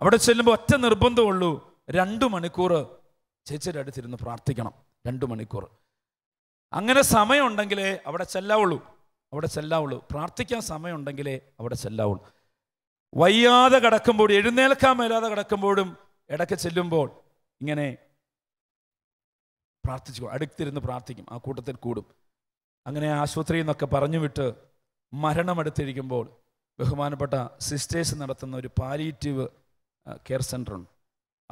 അവിടെ ചെല്ലുമ്പോൾ ഒറ്റ നിർബന്ധമുള്ളൂ രണ്ട് മണിക്കൂർ ചേച്ചിയുടെ അടുത്തിരുന്ന് പ്രാർത്ഥിക്കണം രണ്ട് മണിക്കൂർ അങ്ങനെ സമയമുണ്ടെങ്കിലേ അവിടെ ചെല്ലാവുള്ളൂ അവിടെ ചെല്ലാവുള്ളൂ പ്രാർത്ഥിക്കാൻ സമയമുണ്ടെങ്കിലേ അവിടെ ചെല്ലാവുള്ളൂ വയ്യാതെ കിടക്കുമ്പോഴും എഴുന്നേൽക്കാൻ മേലാതെ കിടക്കുമ്പോഴും ഇടയ്ക്ക് ചെല്ലുമ്പോൾ ഇങ്ങനെ പ്രാർത്ഥിച്ചു അടുത്തിരുന്ന് പ്രാർത്ഥിക്കും ആ കൂട്ടത്തിൽ കൂടും അങ്ങനെ ആശുപത്രിയിൽ നിന്നൊക്കെ പറഞ്ഞു വിട്ട് മരണമെടുത്തിരിക്കുമ്പോൾ ബഹുമാനപ്പെട്ട സിസ്റ്റേഴ്സ് നടത്തുന്ന ഒരു പാലിയേറ്റീവ് കെയർ സെൻ്ററുണ്ട്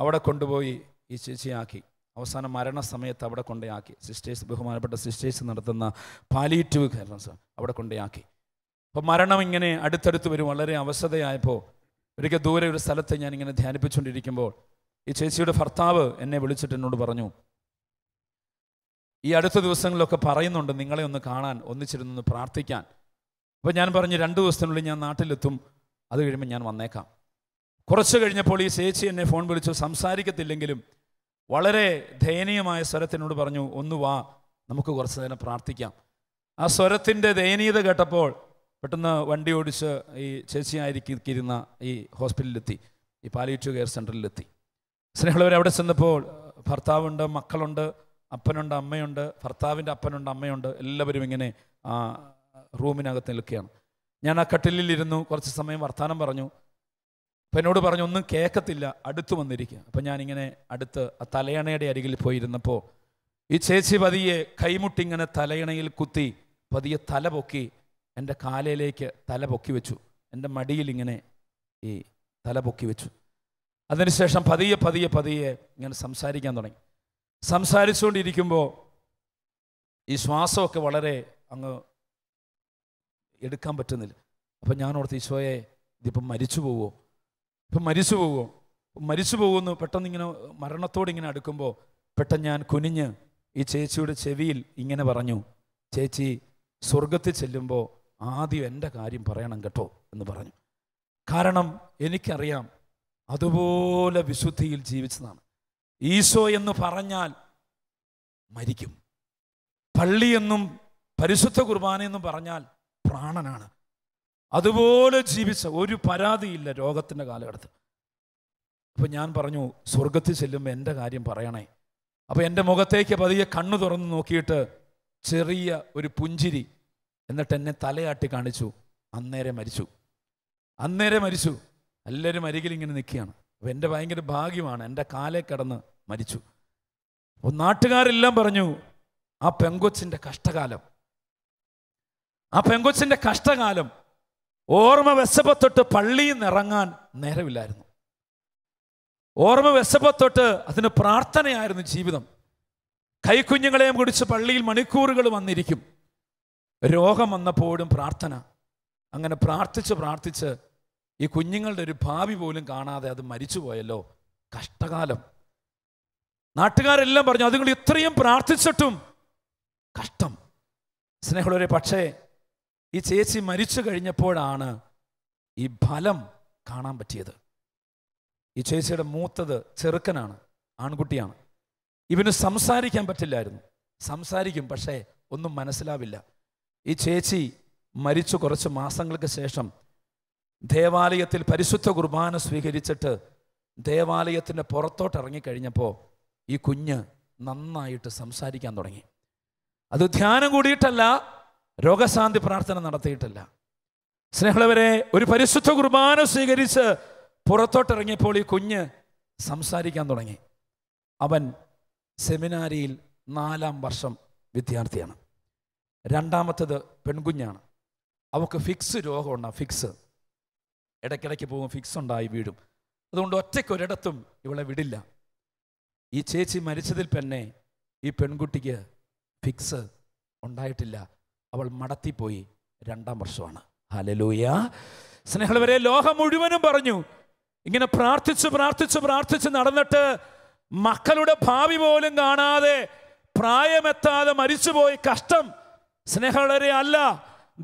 അവിടെ കൊണ്ടുപോയി ഈ ചേച്ചിയാക്കി അവസാന മരണസമയത്ത് അവിടെ കൊണ്ടേയാക്കി സിസ്റ്റേഴ്സ് ബഹുമാനപ്പെട്ട സിസ്റ്റേഴ്സ് നടത്തുന്ന പാലിയേറ്റീവ് സർ അവിടെ കൊണ്ടേയാക്കി അപ്പോൾ മരണം ഇങ്ങനെ അടുത്തടുത്ത് വരും വളരെ അവസ്ഥയായപ്പോൾ ഒരിക്കൽ ദൂരെ ഒരു സ്ഥലത്ത് ഞാൻ ഇങ്ങനെ ധ്യാനിപ്പിച്ചുകൊണ്ടിരിക്കുമ്പോൾ ഈ ചേച്ചിയുടെ ഭർത്താവ് എന്നെ വിളിച്ചിട്ട് എന്നോട് പറഞ്ഞു ഈ അടുത്ത ദിവസങ്ങളിലൊക്കെ പറയുന്നുണ്ട് നിങ്ങളെ ഒന്ന് കാണാൻ ഒന്നിച്ചിരുന്നൊന്ന് പ്രാർത്ഥിക്കാൻ അപ്പോൾ ഞാൻ പറഞ്ഞു രണ്ട് ദിവസത്തിനുള്ളിൽ ഞാൻ നാട്ടിലെത്തും അത് കഴിയുമ്പോൾ ഞാൻ വന്നേക്കാം കുറച്ച് കഴിഞ്ഞപ്പോൾ ഈ ചേച്ചി എന്നെ ഫോൺ വിളിച്ചു സംസാരിക്കത്തില്ലെങ്കിലും വളരെ ദയനീയമായ സ്വരത്തിനോട് പറഞ്ഞു ഒന്ന് വാ നമുക്ക് കുറച്ച് നേരം പ്രാർത്ഥിക്കാം ആ സ്വരത്തിൻ്റെ ദയനീയത കേട്ടപ്പോൾ പെട്ടെന്ന് വണ്ടി ഓടിച്ച് ഈ ചേച്ചിയായിരിക്കുന്ന ഈ ഹോസ്പിറ്റലിലെത്തി ഈ പാലിയേറ്റീവ് കെയർ സെൻറ്ററിലെത്തി സ്നേഹമുള്ളവർ അവിടെ ചെന്നപ്പോൾ ഭർത്താവുണ്ട് മക്കളുണ്ട് അപ്പനുണ്ട് അമ്മയുണ്ട് ഭർത്താവിൻ്റെ അപ്പനുണ്ട് അമ്മയുണ്ട് എല്ലാവരും ഇങ്ങനെ ആ റൂമിനകത്ത് നിൽക്കുകയാണ് ഞാൻ ആ കട്ടിലിരുന്നു കുറച്ച് സമയം വർത്തമാനം പറഞ്ഞു അപ്പം എന്നോട് പറഞ്ഞു ഒന്നും കേൾക്കത്തില്ല അടുത്ത് വന്നിരിക്കുക അപ്പം ഞാനിങ്ങനെ അടുത്ത് ആ തലയണയുടെ അരികിൽ പോയിരുന്നപ്പോൾ ഈ ചേച്ചി പതിയെ കൈമുട്ടിങ്ങനെ തലയണയിൽ കുത്തി പതിയെ തല പൊക്കി എൻ്റെ കാലയിലേക്ക് തല പൊക്കി വെച്ചു എൻ്റെ മടിയിൽ ഇങ്ങനെ ഈ തല പൊക്കി വെച്ചു അതിനുശേഷം പതിയെ പതിയെ പതിയെ ഇങ്ങനെ സംസാരിക്കാൻ തുടങ്ങി സംസാരിച്ചുകൊണ്ടിരിക്കുമ്പോൾ ഈ ശ്വാസമൊക്കെ വളരെ അങ്ങ് എടുക്കാൻ പറ്റുന്നില്ല അപ്പം ഞാൻ ഓർത്ത് ഈശോയെ ഇതിപ്പം മരിച്ചു പോവുമോ ഇപ്പം മരിച്ചു പോകുമോ മരിച്ചു പോകുന്നു പെട്ടെന്ന് ഇങ്ങനെ മരണത്തോട് ഇങ്ങനെ അടുക്കുമ്പോൾ പെട്ടെന്ന് ഞാൻ കുനിഞ്ഞ് ഈ ചേച്ചിയുടെ ചെവിയിൽ ഇങ്ങനെ പറഞ്ഞു ചേച്ചി സ്വർഗത്തിൽ ചെല്ലുമ്പോൾ ആദ്യം എൻ്റെ കാര്യം പറയണം കേട്ടോ എന്ന് പറഞ്ഞു കാരണം എനിക്കറിയാം അതുപോലെ വിശുദ്ധിയിൽ ജീവിച്ചതാണ് ഈശോ എന്ന് പറഞ്ഞാൽ മരിക്കും പള്ളിയെന്നും പരിശുദ്ധ കുർബാന എന്നും പറഞ്ഞാൽ പ്രാണനാണ് അതുപോലെ ജീവിച്ച ഒരു പരാതിയില്ല രോഗത്തിൻ്റെ കാലഘട്ടത്തിൽ അപ്പം ഞാൻ പറഞ്ഞു സ്വർഗത്തിൽ ചെല്ലുമ്പോൾ എൻ്റെ കാര്യം പറയണേ അപ്പോൾ എൻ്റെ മുഖത്തേക്ക് പതിയെ കണ്ണു തുറന്ന് നോക്കിയിട്ട് ചെറിയ ഒരു പുഞ്ചിരി എന്നിട്ട് എന്നെ തലയാട്ടി കാണിച്ചു അന്നേരെ മരിച്ചു അന്നേരെ മരിച്ചു എല്ലാവരും അരികിലിങ്ങനെ ഇങ്ങനെ നിൽക്കുകയാണ് അപ്പോൾ എൻ്റെ ഭയങ്കര ഭാഗ്യമാണ് എൻ്റെ കാലേ കടന്ന് മരിച്ചു അപ്പോൾ നാട്ടുകാരെല്ലാം പറഞ്ഞു ആ പെങ്കൊച്ചിൻ്റെ കഷ്ടകാലം ആ പെങ്കൊച്ചിൻ്റെ കഷ്ടകാലം ഓർമ്മ വെസപ്പ പള്ളിയിൽ പള്ളിയിൽ ഇറങ്ങാൻ നേരമില്ലായിരുന്നു ഓർമ്മ വെസപ്പ അതിന് പ്രാർത്ഥനയായിരുന്നു ജീവിതം കൈക്കുഞ്ഞുങ്ങളെയും കുടിച്ച് പള്ളിയിൽ മണിക്കൂറുകൾ വന്നിരിക്കും രോഗം വന്നപ്പോഴും പ്രാർത്ഥന അങ്ങനെ പ്രാർത്ഥിച്ച് പ്രാർത്ഥിച്ച് ഈ കുഞ്ഞുങ്ങളുടെ ഒരു ഭാവി പോലും കാണാതെ അത് മരിച്ചു പോയല്ലോ കഷ്ടകാലം നാട്ടുകാരെല്ലാം പറഞ്ഞു അതുങ്ങൾ ഇത്രയും പ്രാർത്ഥിച്ചിട്ടും കഷ്ടം സ്നേഹമുള്ളവരെ പക്ഷേ ഈ ചേച്ചി മരിച്ചു കഴിഞ്ഞപ്പോഴാണ് ഈ ഫലം കാണാൻ പറ്റിയത് ഈ ചേച്ചിയുടെ മൂത്തത് ചെറുക്കനാണ് ആൺകുട്ടിയാണ് ഇവന് സംസാരിക്കാൻ പറ്റില്ലായിരുന്നു സംസാരിക്കും പക്ഷേ ഒന്നും മനസ്സിലാവില്ല ഈ ചേച്ചി മരിച്ചു കുറച്ച് മാസങ്ങൾക്ക് ശേഷം ദേവാലയത്തിൽ പരിശുദ്ധ കുർബാന സ്വീകരിച്ചിട്ട് ദേവാലയത്തിൻ്റെ പുറത്തോട്ട് ഇറങ്ങിക്കഴിഞ്ഞപ്പോൾ ഈ കുഞ്ഞ് നന്നായിട്ട് സംസാരിക്കാൻ തുടങ്ങി അത് ധ്യാനം കൂടിയിട്ടല്ല രോഗശാന്തി പ്രാർത്ഥന നടത്തിയിട്ടില്ല സ്നേഹമുള്ളവരെ ഒരു പരിശുദ്ധ കുർബാന സ്വീകരിച്ച് പുറത്തോട്ടിറങ്ങിയപ്പോൾ ഈ കുഞ്ഞ് സംസാരിക്കാൻ തുടങ്ങി അവൻ സെമിനാരിയിൽ നാലാം വർഷം വിദ്യാർത്ഥിയാണ് രണ്ടാമത്തത് പെൺകുഞ്ഞാണ് അവൾക്ക് ഫിക്സ് രോഗമുണ്ട് ഫിക്സ് ഇടയ്ക്കിടയ്ക്ക് പോകും ഫിക്സ് ഉണ്ടായി വീടും അതുകൊണ്ട് ഒറ്റയ്ക്കൊരിടത്തും ഇവളെ വിടില്ല ഈ ചേച്ചി മരിച്ചതിൽ തന്നെ ഈ പെൺകുട്ടിക്ക് ഫിക്സ് ഉണ്ടായിട്ടില്ല അവൾ മടത്തിപ്പോയി രണ്ടാം വർഷമാണ് ഹലലൂയ സ്നേഹവരെ ലോകം മുഴുവനും പറഞ്ഞു ഇങ്ങനെ പ്രാർത്ഥിച്ച് പ്രാർത്ഥിച്ച് പ്രാർത്ഥിച്ച് നടന്നിട്ട് മക്കളുടെ ഭാവി പോലും കാണാതെ പ്രായമെത്താതെ മരിച്ചുപോയി കഷ്ടം സ്നേഹവരെ അല്ല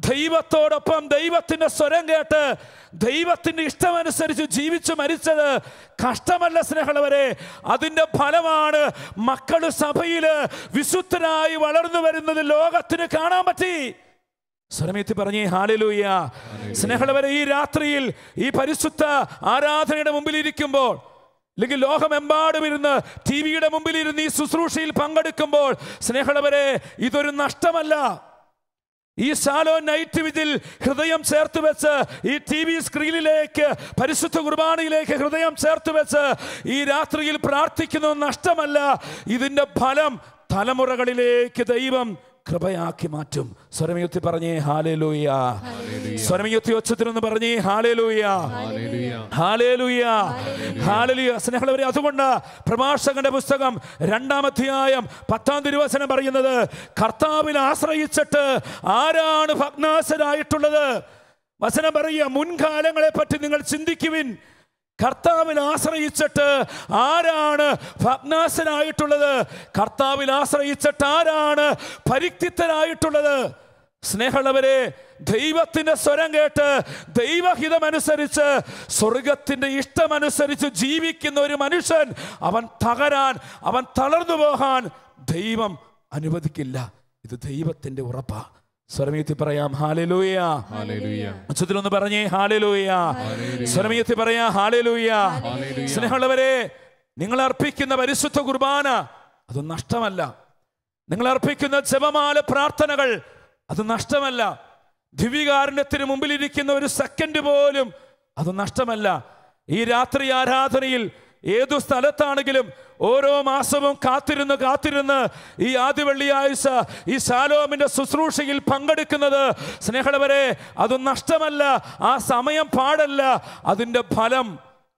ദൈവത്തോടൊപ്പം ദൈവത്തിൻ്റെ സ്വരം കേട്ട് ദൈവത്തിൻ്റെ ഇഷ്ടമനുസരിച്ച് ജീവിച്ചു മരിച്ചത് കഷ്ടമല്ല സ്നേഹമുള്ളവരെ അതിൻ്റെ ഫലമാണ് മക്കൾ സഭയിൽ വിശുദ്ധനായി വളർന്നു വരുന്നത് ലോകത്തിന് കാണാൻ പറ്റി സ്വരമേത്തി പറഞ്ഞേ ഹാലലൂയ സ്നേഹമുള്ളവരെ ഈ രാത്രിയിൽ ഈ പരിശുദ്ധ ആരാധനയുടെ മുമ്പിൽ ഇരിക്കുമ്പോൾ അല്ലെങ്കിൽ ലോകമെമ്പാടും ഇരുന്ന് ടി വിയുടെ മുമ്പിൽ ഇരുന്ന് ഈ ശുശ്രൂഷയിൽ പങ്കെടുക്കുമ്പോൾ സ്നേഹമുള്ളവരെ ഇതൊരു നഷ്ടമല്ല ഈ സാലോ നൈറ്റ് വിതിൽ ഹൃദയം ചേർത്ത് വെച്ച് ഈ ടി വി സ്ക്രീനിലേക്ക് പരിശുദ്ധ കുർബാനയിലേക്ക് ഹൃദയം ചേർത്ത് വെച്ച് ഈ രാത്രിയിൽ പ്രാർത്ഥിക്കുന്നത് നഷ്ടമല്ല ഇതിൻ്റെ ഫലം തലമുറകളിലേക്ക് ദൈവം കൃപയാക്കി മാറ്റും സ്വരമയുത്തി പറഞ്ഞേ ഹാലേ ലൂയ സ്വരമയുത്തി ഒച്ചത്തിനൊന്ന് പറഞ്ഞേ ഹാലേ ലൂയ ഹാലേ ലൂയ ഹാലലൂയ സ്നേഹമുള്ളവരെ അതുകൊണ്ട് പ്രഭാഷകന്റെ പുസ്തകം രണ്ടാമധ്യായം പത്താം തിരുവചനം പറയുന്നത് കർത്താവിൽ ആശ്രയിച്ചിട്ട് ആരാണ് ഭഗ്നാസരായിട്ടുള്ളത് വചനം പറയുക മുൻകാലങ്ങളെ പറ്റി നിങ്ങൾ ചിന്തിക്കുവിൻ കർത്താവിൽ ആശ്രയിച്ചിട്ട് ആരാണ് ഭഗ്നാസനായിട്ടുള്ളത് കർത്താവിൽ ആശ്രയിച്ചിട്ട് ആരാണ് പരിക്തിത്തനായിട്ടുള്ളത് സ്നേഹമുള്ളവരെ ദൈവത്തിന്റെ സ്വരം കേട്ട് ദൈവഹിതമനുസരിച്ച് സ്വർഗത്തിന്റെ ഇഷ്ടമനുസരിച്ച് ജീവിക്കുന്ന ഒരു മനുഷ്യൻ അവൻ തകരാൻ അവൻ തളർന്നു പോകാൻ ദൈവം അനുവദിക്കില്ല ഇത് ദൈവത്തിന്റെ ഉറപ്പാണ് സ്വരമീയത്തിൽ പറയാം ഹാലലൂയ ഉച്ചത്തിൽ ഒന്ന് പറഞ്ഞേ ഹാലലൂയ സ്വരമീയത്തിൽ പറയാം ഹാലലൂയ സ്നേഹമുള്ളവരെ നിങ്ങൾ അർപ്പിക്കുന്ന പരിശുദ്ധ കുർബാന അത് നഷ്ടമല്ല നിങ്ങൾ അർപ്പിക്കുന്ന ജപമാല പ്രാർത്ഥനകൾ അത് നഷ്ടമല്ല ദിവ്യകാരുണ്യത്തിന് മുമ്പിലിരിക്കുന്ന ഒരു സെക്കൻഡ് പോലും അത് നഷ്ടമല്ല ഈ രാത്രി ആരാധനയിൽ ഏതു സ്ഥലത്താണെങ്കിലും ഓരോ മാസവും കാത്തിരുന്ന് കാത്തിരുന്ന് ഈ ആദ്യ വെള്ളിയാഴ്ച ഈ സാലോമിൻ്റെ ശുശ്രൂഷയിൽ പങ്കെടുക്കുന്നത് സ്നേഹളവരെ അത് നഷ്ടമല്ല ആ സമയം പാടല്ല അതിൻ്റെ ഫലം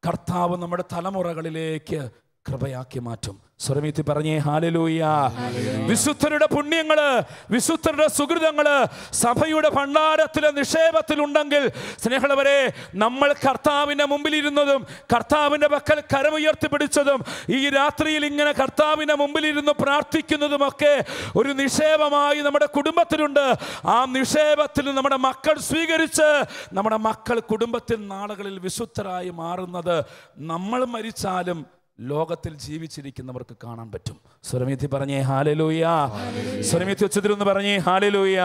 കർത്താവ് നമ്മുടെ തലമുറകളിലേക്ക് കൃപയാക്കി മാറ്റും സ്വരമീത്തി പറഞ്ഞേ ഹാലലൂയ വിശുദ്ധരുടെ പുണ്യങ്ങള് വിശുദ്ധരുടെ സുഹൃതങ്ങള് സഭയുടെ ഭണ്ഡാരത്തിലെ നിക്ഷേപത്തിലുണ്ടെങ്കിൽ സ്നേഹളവരെ നമ്മൾ കർത്താവിൻ്റെ മുമ്പിലിരുന്നതും കർത്താവിൻ്റെ പക്കൽ കരമുയർത്തി പിടിച്ചതും ഈ രാത്രിയിൽ ഇങ്ങനെ കർത്താവിൻ്റെ മുമ്പിലിരുന്ന് പ്രാർത്ഥിക്കുന്നതുമൊക്കെ ഒരു നിക്ഷേപമായി നമ്മുടെ കുടുംബത്തിലുണ്ട് ആ നിക്ഷേപത്തിൽ നമ്മുടെ മക്കൾ സ്വീകരിച്ച് നമ്മുടെ മക്കൾ കുടുംബത്തിൽ നാളുകളിൽ വിശുദ്ധരായി മാറുന്നത് നമ്മൾ മരിച്ചാലും ലോകത്തിൽ ജീവിച്ചിരിക്കുന്നവർക്ക് കാണാൻ പറ്റും സ്വരമീത്തി പറഞ്ഞേ ഹാലലൂയ സ്വരമീത്തി ഉച്ചത്തിലൊന്ന് പറഞ്ഞേ ഹാലലൂയ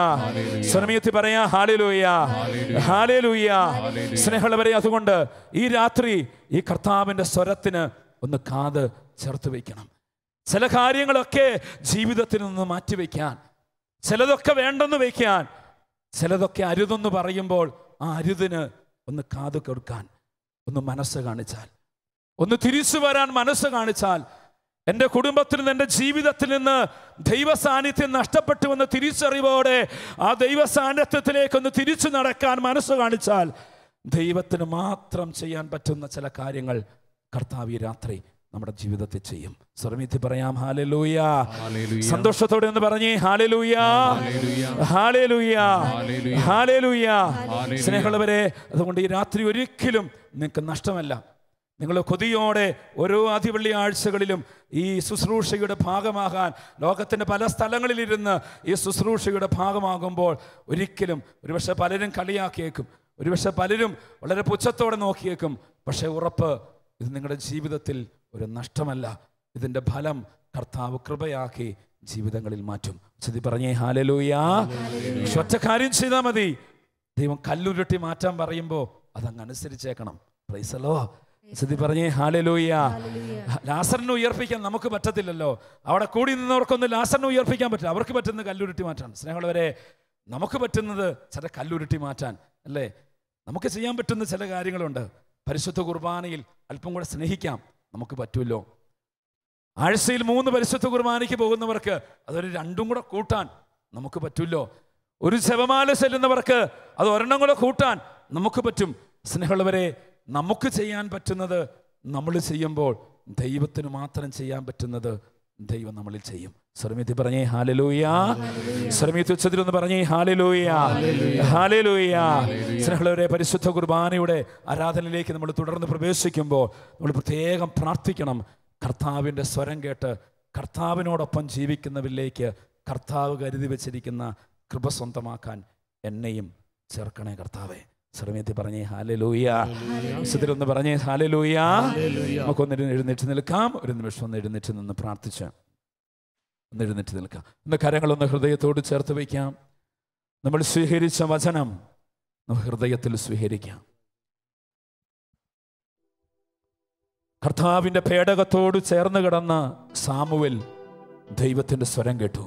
സ്വരമീത്തി പറയാ ഹാലലൂയ സ്നേഹമുള്ള സ്നേഹമുള്ളവരെ അതുകൊണ്ട് ഈ രാത്രി ഈ കർത്താവിൻ്റെ സ്വരത്തിന് ഒന്ന് കാത് ചേർത്ത് വയ്ക്കണം ചില കാര്യങ്ങളൊക്കെ ജീവിതത്തിൽ നിന്ന് മാറ്റിവെക്കാൻ ചിലതൊക്കെ വേണ്ടെന്ന് വയ്ക്കാൻ ചിലതൊക്കെ അരുതെന്ന് പറയുമ്പോൾ ആ അരുതിന് ഒന്ന് കാത് കൊടുക്കാൻ ഒന്ന് മനസ്സ് കാണിച്ചാൽ ഒന്ന് തിരിച്ചു വരാൻ മനസ്സ് കാണിച്ചാൽ എൻ്റെ കുടുംബത്തിൽ നിന്ന് എൻ്റെ ജീവിതത്തിൽ നിന്ന് ദൈവ സാന്നിധ്യം എന്ന് തിരിച്ചറിവോടെ ആ ദൈവ സാന്നിധ്യത്തിലേക്കൊന്ന് തിരിച്ചു നടക്കാൻ മനസ്സ് കാണിച്ചാൽ ദൈവത്തിന് മാത്രം ചെയ്യാൻ പറ്റുന്ന ചില കാര്യങ്ങൾ കർത്താവ് ഈ രാത്രി നമ്മുടെ ജീവിതത്തിൽ ചെയ്യും സ്വർമിധി പറയാം ഹാലലൂയ സന്തോഷത്തോടെ ഒന്ന് പറഞ്ഞേ ഹാലലൂയ ഹാലലൂയ ഹാലലൂയ സ്നേഹമുള്ളവരെ അതുകൊണ്ട് ഈ രാത്രി ഒരിക്കലും നിങ്ങൾക്ക് നഷ്ടമല്ല നിങ്ങൾ കൊതിയോടെ ഓരോ വെള്ളിയാഴ്ചകളിലും ഈ ശുശ്രൂഷയുടെ ഭാഗമാകാൻ ലോകത്തിൻ്റെ പല സ്ഥലങ്ങളിലിരുന്ന് ഈ ശുശ്രൂഷയുടെ ഭാഗമാകുമ്പോൾ ഒരിക്കലും ഒരുപക്ഷെ പലരും കളിയാക്കിയേക്കും ഒരുപക്ഷെ പലരും വളരെ പുച്ഛത്തോടെ നോക്കിയേക്കും പക്ഷേ ഉറപ്പ് ഇത് നിങ്ങളുടെ ജീവിതത്തിൽ ഒരു നഷ്ടമല്ല ഇതിൻ്റെ ഫലം കർത്താവ് കൃപയാക്കി ജീവിതങ്ങളിൽ മാറ്റും ചതി പറഞ്ഞേ ഹാലലൂയാ ഒറ്റ കാര്യം ചെയ്താൽ മതി ദൈവം കല്ലുരുട്ടി മാറ്റാൻ പറയുമ്പോൾ അതങ്ങ് അനുസരിച്ചേക്കണം പ്രൈസലോ സിദ്ധി പറഞ്ഞേ ഹാലലൂയ ലാസറിനെ ഉയർപ്പിക്കാൻ നമുക്ക് പറ്റത്തില്ലല്ലോ അവിടെ കൂടി നിന്നവർക്കൊന്ന് ലാസറിനെ ഉയർപ്പിക്കാൻ പറ്റില്ല അവർക്ക് പറ്റുന്നത് കല്ലുരുട്ടി മാറ്റാൻ സ്നേഹമുള്ളവരെ നമുക്ക് പറ്റുന്നത് ചില കല്ലുരുട്ടി മാറ്റാൻ അല്ലേ നമുക്ക് ചെയ്യാൻ പറ്റുന്ന ചില കാര്യങ്ങളുണ്ട് പരിശുദ്ധ കുർബാനയിൽ അല്പം കൂടെ സ്നേഹിക്കാം നമുക്ക് പറ്റുമല്ലോ ആഴ്ചയിൽ മൂന്ന് പരിശുദ്ധ കുർബാനയ്ക്ക് പോകുന്നവർക്ക് അതൊരു രണ്ടും കൂടെ കൂട്ടാൻ നമുക്ക് പറ്റുമല്ലോ ഒരു ശവമാല ചെല്ലുന്നവർക്ക് അത് ഒരെണ്ണം കൂടെ കൂട്ടാൻ നമുക്ക് പറ്റും സ്നേഹമുള്ളവരെ നമുക്ക് ചെയ്യാൻ പറ്റുന്നത് നമ്മൾ ചെയ്യുമ്പോൾ ദൈവത്തിന് മാത്രം ചെയ്യാൻ പറ്റുന്നത് ദൈവം നമ്മളിൽ ചെയ്യും ശ്രമിത്തി പറഞ്ഞേ ഹാലലൂയ ഉച്ചതിൽ ഒന്ന് പറഞ്ഞേ ഹാലലൂയ ഹാലലൂയ സ്നേഹളവരെ പരിശുദ്ധ കുർബാനയുടെ ആരാധനയിലേക്ക് നമ്മൾ തുടർന്ന് പ്രവേശിക്കുമ്പോൾ നമ്മൾ പ്രത്യേകം പ്രാർത്ഥിക്കണം കർത്താവിൻ്റെ സ്വരം കേട്ട് കർത്താവിനോടൊപ്പം ജീവിക്കുന്നവരിലേക്ക് കർത്താവ് കരുതി വെച്ചിരിക്കുന്ന കൃപ സ്വന്തമാക്കാൻ എന്നെയും ചേർക്കണേ കർത്താവേ സമയത്ത് പറഞ്ഞേ ഹാലലൂയ വിശുദ്ധരൊന്ന് പറഞ്ഞേ ഹാലലൂയ നമുക്കൊന്ന് എഴുന്നേറ്റ് നിൽക്കാം ഒരു നിമിഷം ഒന്ന് എഴുന്നേറ്റ് നിന്ന് പ്രാർത്ഥിച്ച് ഒന്ന് എഴുന്നേറ്റ് നിൽക്കാം ഇന്ന് കരങ്ങളൊന്ന് ഹൃദയത്തോട് ചേർത്ത് വയ്ക്കാം നമ്മൾ സ്വീകരിച്ച വചനം നമുക്ക് ഹൃദയത്തിൽ സ്വീകരിക്കാം കർത്താവിൻ്റെ പേടകത്തോട് ചേർന്ന് കിടന്ന സാമുവിൽ ദൈവത്തിൻ്റെ സ്വരം കേട്ടു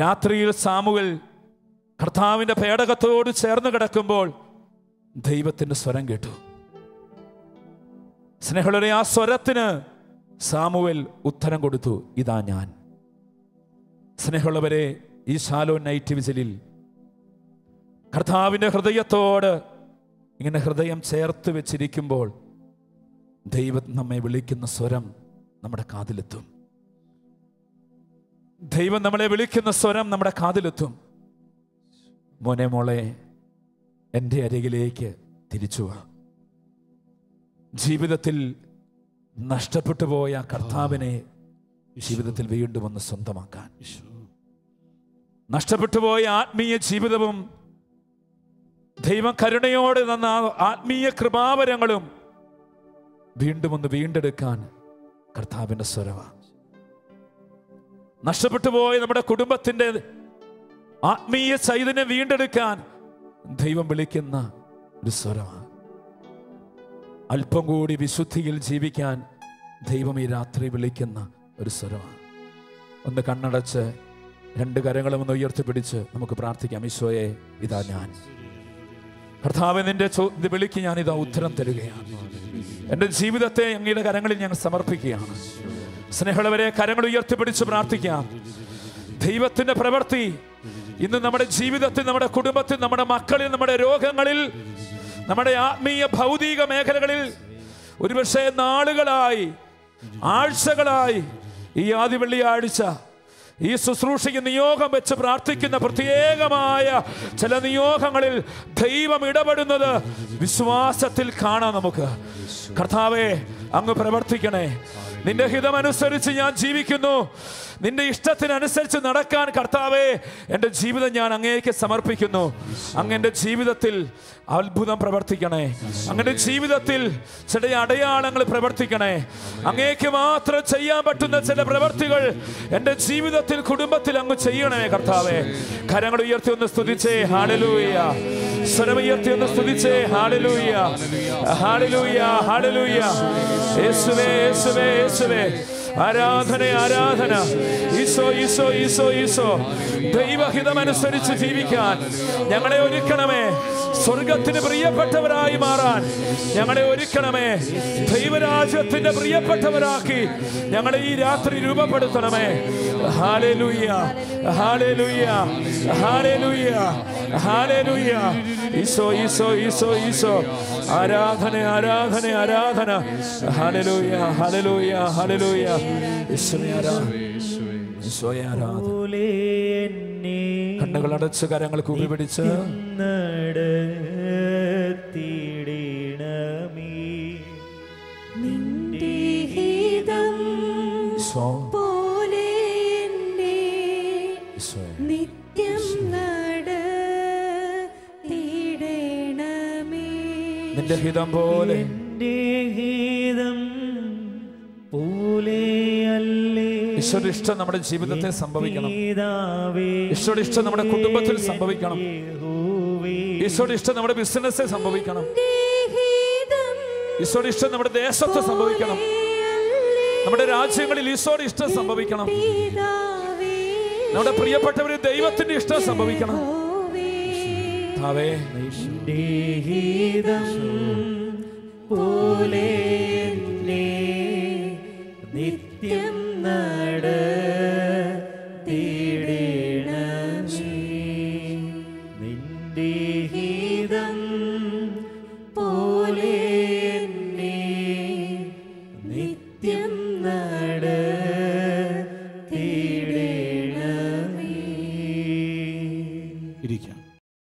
രാത്രിയിൽ സാമുവിൽ കർത്താവിൻ്റെ പേടകത്തോട് ചേർന്ന് കിടക്കുമ്പോൾ ദൈവത്തിൻ്റെ സ്വരം കേട്ടു സ്നേഹളുടെ ആ സ്വരത്തിന് സാമുവൽ ഉത്തരം കൊടുത്തു ഇതാ ഞാൻ സ്നേഹമുള്ളവരെ ഈ ശാലോ നൈറ്റ് വിസിലിൽ കർത്താവിൻ്റെ ഹൃദയത്തോട് ഇങ്ങനെ ഹൃദയം ചേർത്ത് വെച്ചിരിക്കുമ്പോൾ ദൈവം നമ്മെ വിളിക്കുന്ന സ്വരം നമ്മുടെ കാതിലെത്തും ദൈവം നമ്മളെ വിളിക്കുന്ന സ്വരം നമ്മുടെ കാതിലെത്തും മോനെ മോളെ എൻ്റെ അരികിലേക്ക് തിരിച്ചു വാ ജീവിതത്തിൽ നഷ്ടപ്പെട്ടു പോയ കർത്താവിനെ ജീവിതത്തിൽ വീണ്ടും ഒന്ന് സ്വന്തമാക്കാൻ നഷ്ടപ്പെട്ടു പോയ ആത്മീയ ജീവിതവും ദൈവകരുണയോട് നന്ന ആത്മീയ കൃപാവരങ്ങളും വീണ്ടും ഒന്ന് വീണ്ടെടുക്കാൻ കർത്താവിൻ്റെ സ്വരവ നഷ്ടപ്പെട്ടു പോയ നമ്മുടെ കുടുംബത്തിൻ്റെ ആത്മീയ ചൈതന്യം വീണ്ടെടുക്കാൻ ദൈവം വിളിക്കുന്ന ഒരു സ്വരമാണ് അല്പം കൂടി വിശുദ്ധിയിൽ ജീവിക്കാൻ ദൈവം ഈ രാത്രി വിളിക്കുന്ന ഒരു സ്വരമാണ് ഒന്ന് കണ്ണടച്ച് രണ്ട് കരങ്ങളും ഒന്ന് ഉയർത്തിപ്പിടിച്ച് നമുക്ക് പ്രാർത്ഥിക്കാം ഈശോയെ ഇതാ ഞാൻ നിന്റെ ഇത് വിളിക്ക് ഞാൻ ഇതാ ഉത്തരം തരികയാണ് എൻ്റെ ജീവിതത്തെ അങ്ങയുടെ കരങ്ങളിൽ ഞാൻ സമർപ്പിക്കുകയാണ് സ്നേഹമുള്ളവരെ കരങ്ങൾ ഉയർത്തിപ്പിടിച്ച് പ്രാർത്ഥിക്കാം ദൈവത്തിൻ്റെ പ്രവൃത്തി ഇന്ന് നമ്മുടെ ജീവിതത്തിൽ നമ്മുടെ കുടുംബത്തിൽ നമ്മുടെ മക്കളിൽ നമ്മുടെ രോഗങ്ങളിൽ നമ്മുടെ ആത്മീയ ഭൗതിക മേഖലകളിൽ ഒരുപക്ഷെ നാളുകളായി ആഴ്ചകളായി ഈ ആദ്യ വെള്ളിയാഴ്ച ഈ ശുശ്രൂഷയ്ക്ക് നിയോഗം വെച്ച് പ്രാർത്ഥിക്കുന്ന പ്രത്യേകമായ ചില നിയോഗങ്ങളിൽ ദൈവം ഇടപെടുന്നത് വിശ്വാസത്തിൽ കാണാം നമുക്ക് കർത്താവെ അങ്ങ് പ്രവർത്തിക്കണേ നിന്റെ ഹിതമനുസരിച്ച് ഞാൻ ജീവിക്കുന്നു നിന്റെ ഇഷ്ടത്തിനനുസരിച്ച് നടക്കാൻ കർത്താവേ എൻ്റെ ജീവിതം ഞാൻ അങ്ങേക്ക് സമർപ്പിക്കുന്നു അങ്ങൻ്റെ ജീവിതത്തിൽ അത്ഭുതം പ്രവർത്തിക്കണേ അങ്ങയുടെ ജീവിതത്തിൽ ചില അടയാളങ്ങൾ പ്രവർത്തിക്കണേ അങ്ങേക്ക് മാത്രം ചെയ്യാൻ പറ്റുന്ന ചില പ്രവർത്തികൾ എൻ്റെ ജീവിതത്തിൽ കുടുംബത്തിൽ അങ്ങ് ചെയ്യണേ കർത്താവേ കരങ്ങൾ ഉയർത്തി ഒന്ന് സ്തുതിച്ചേ ഹാളലൂയ സ്വരം ഉയർത്തി ഒന്ന് സ്തുതിച്ചേ ഹാളലൂയ ഹാളലൂയ ഹാളലൂയ യേശുവേ യേശുവേ to me. ആരാധന ആരാധന ഈസോ ഈസോ ഈസോ ഈസോ ദൈവഹിതമനുസരിച്ച് ജീവിക്കാൻ ഞങ്ങളെ ഒരുക്കണമേ സ്വർഗത്തിന് പ്രിയപ്പെട്ടവരായി മാറാൻ ഞങ്ങളെ ഒരുക്കണമേ ദൈവരാജ്യത്തിന്റെ പ്രിയപ്പെട്ടവരാക്കി ഞങ്ങളെ ഈ രാത്രി രൂപപ്പെടുത്തണമേ ഹാലേലൂയ ഹാലേലൂയ ഹാലേലൂയ ഹാലേലൂയ ഈശോ ഈശോ ഈശോ ഈശോ ആരാധന ആരാധന ആരാധന ഹാലലൂയ ഹാലലൂയ ഹാലലൂയ കണ്ണുകൾ അടച്ച് കരങ്ങൾ കൂപ്പി പിടിച്ച് നിന്റെ ഹിതം പോലെ ഹിതം പോ ഈശ്വരിഷ്ടം നമ്മുടെ ജീവിതത്തിൽ സംഭവിക്കണം ഈശ്വരിഷ്ടം നമ്മുടെ കുടുംബത്തിൽ സംഭവിക്കണം ഈശ്വരിഷ്ടം നമ്മുടെ ബിസിനസ്സിൽ സംഭവിക്കണം ഈശ്വരിഷ്ടം നമ്മുടെ ദേശത്ത് സംഭവിക്കണം നമ്മുടെ രാജ്യങ്ങളിൽ ഇഷ്ടം സംഭവിക്കണം നമ്മുടെ പ്രിയപ്പെട്ടവർ ദൈവത്തിന്റെ ഇഷ്ടം സംഭവിക്കണം കർത്താവേ പോലെ നിത്യം തീ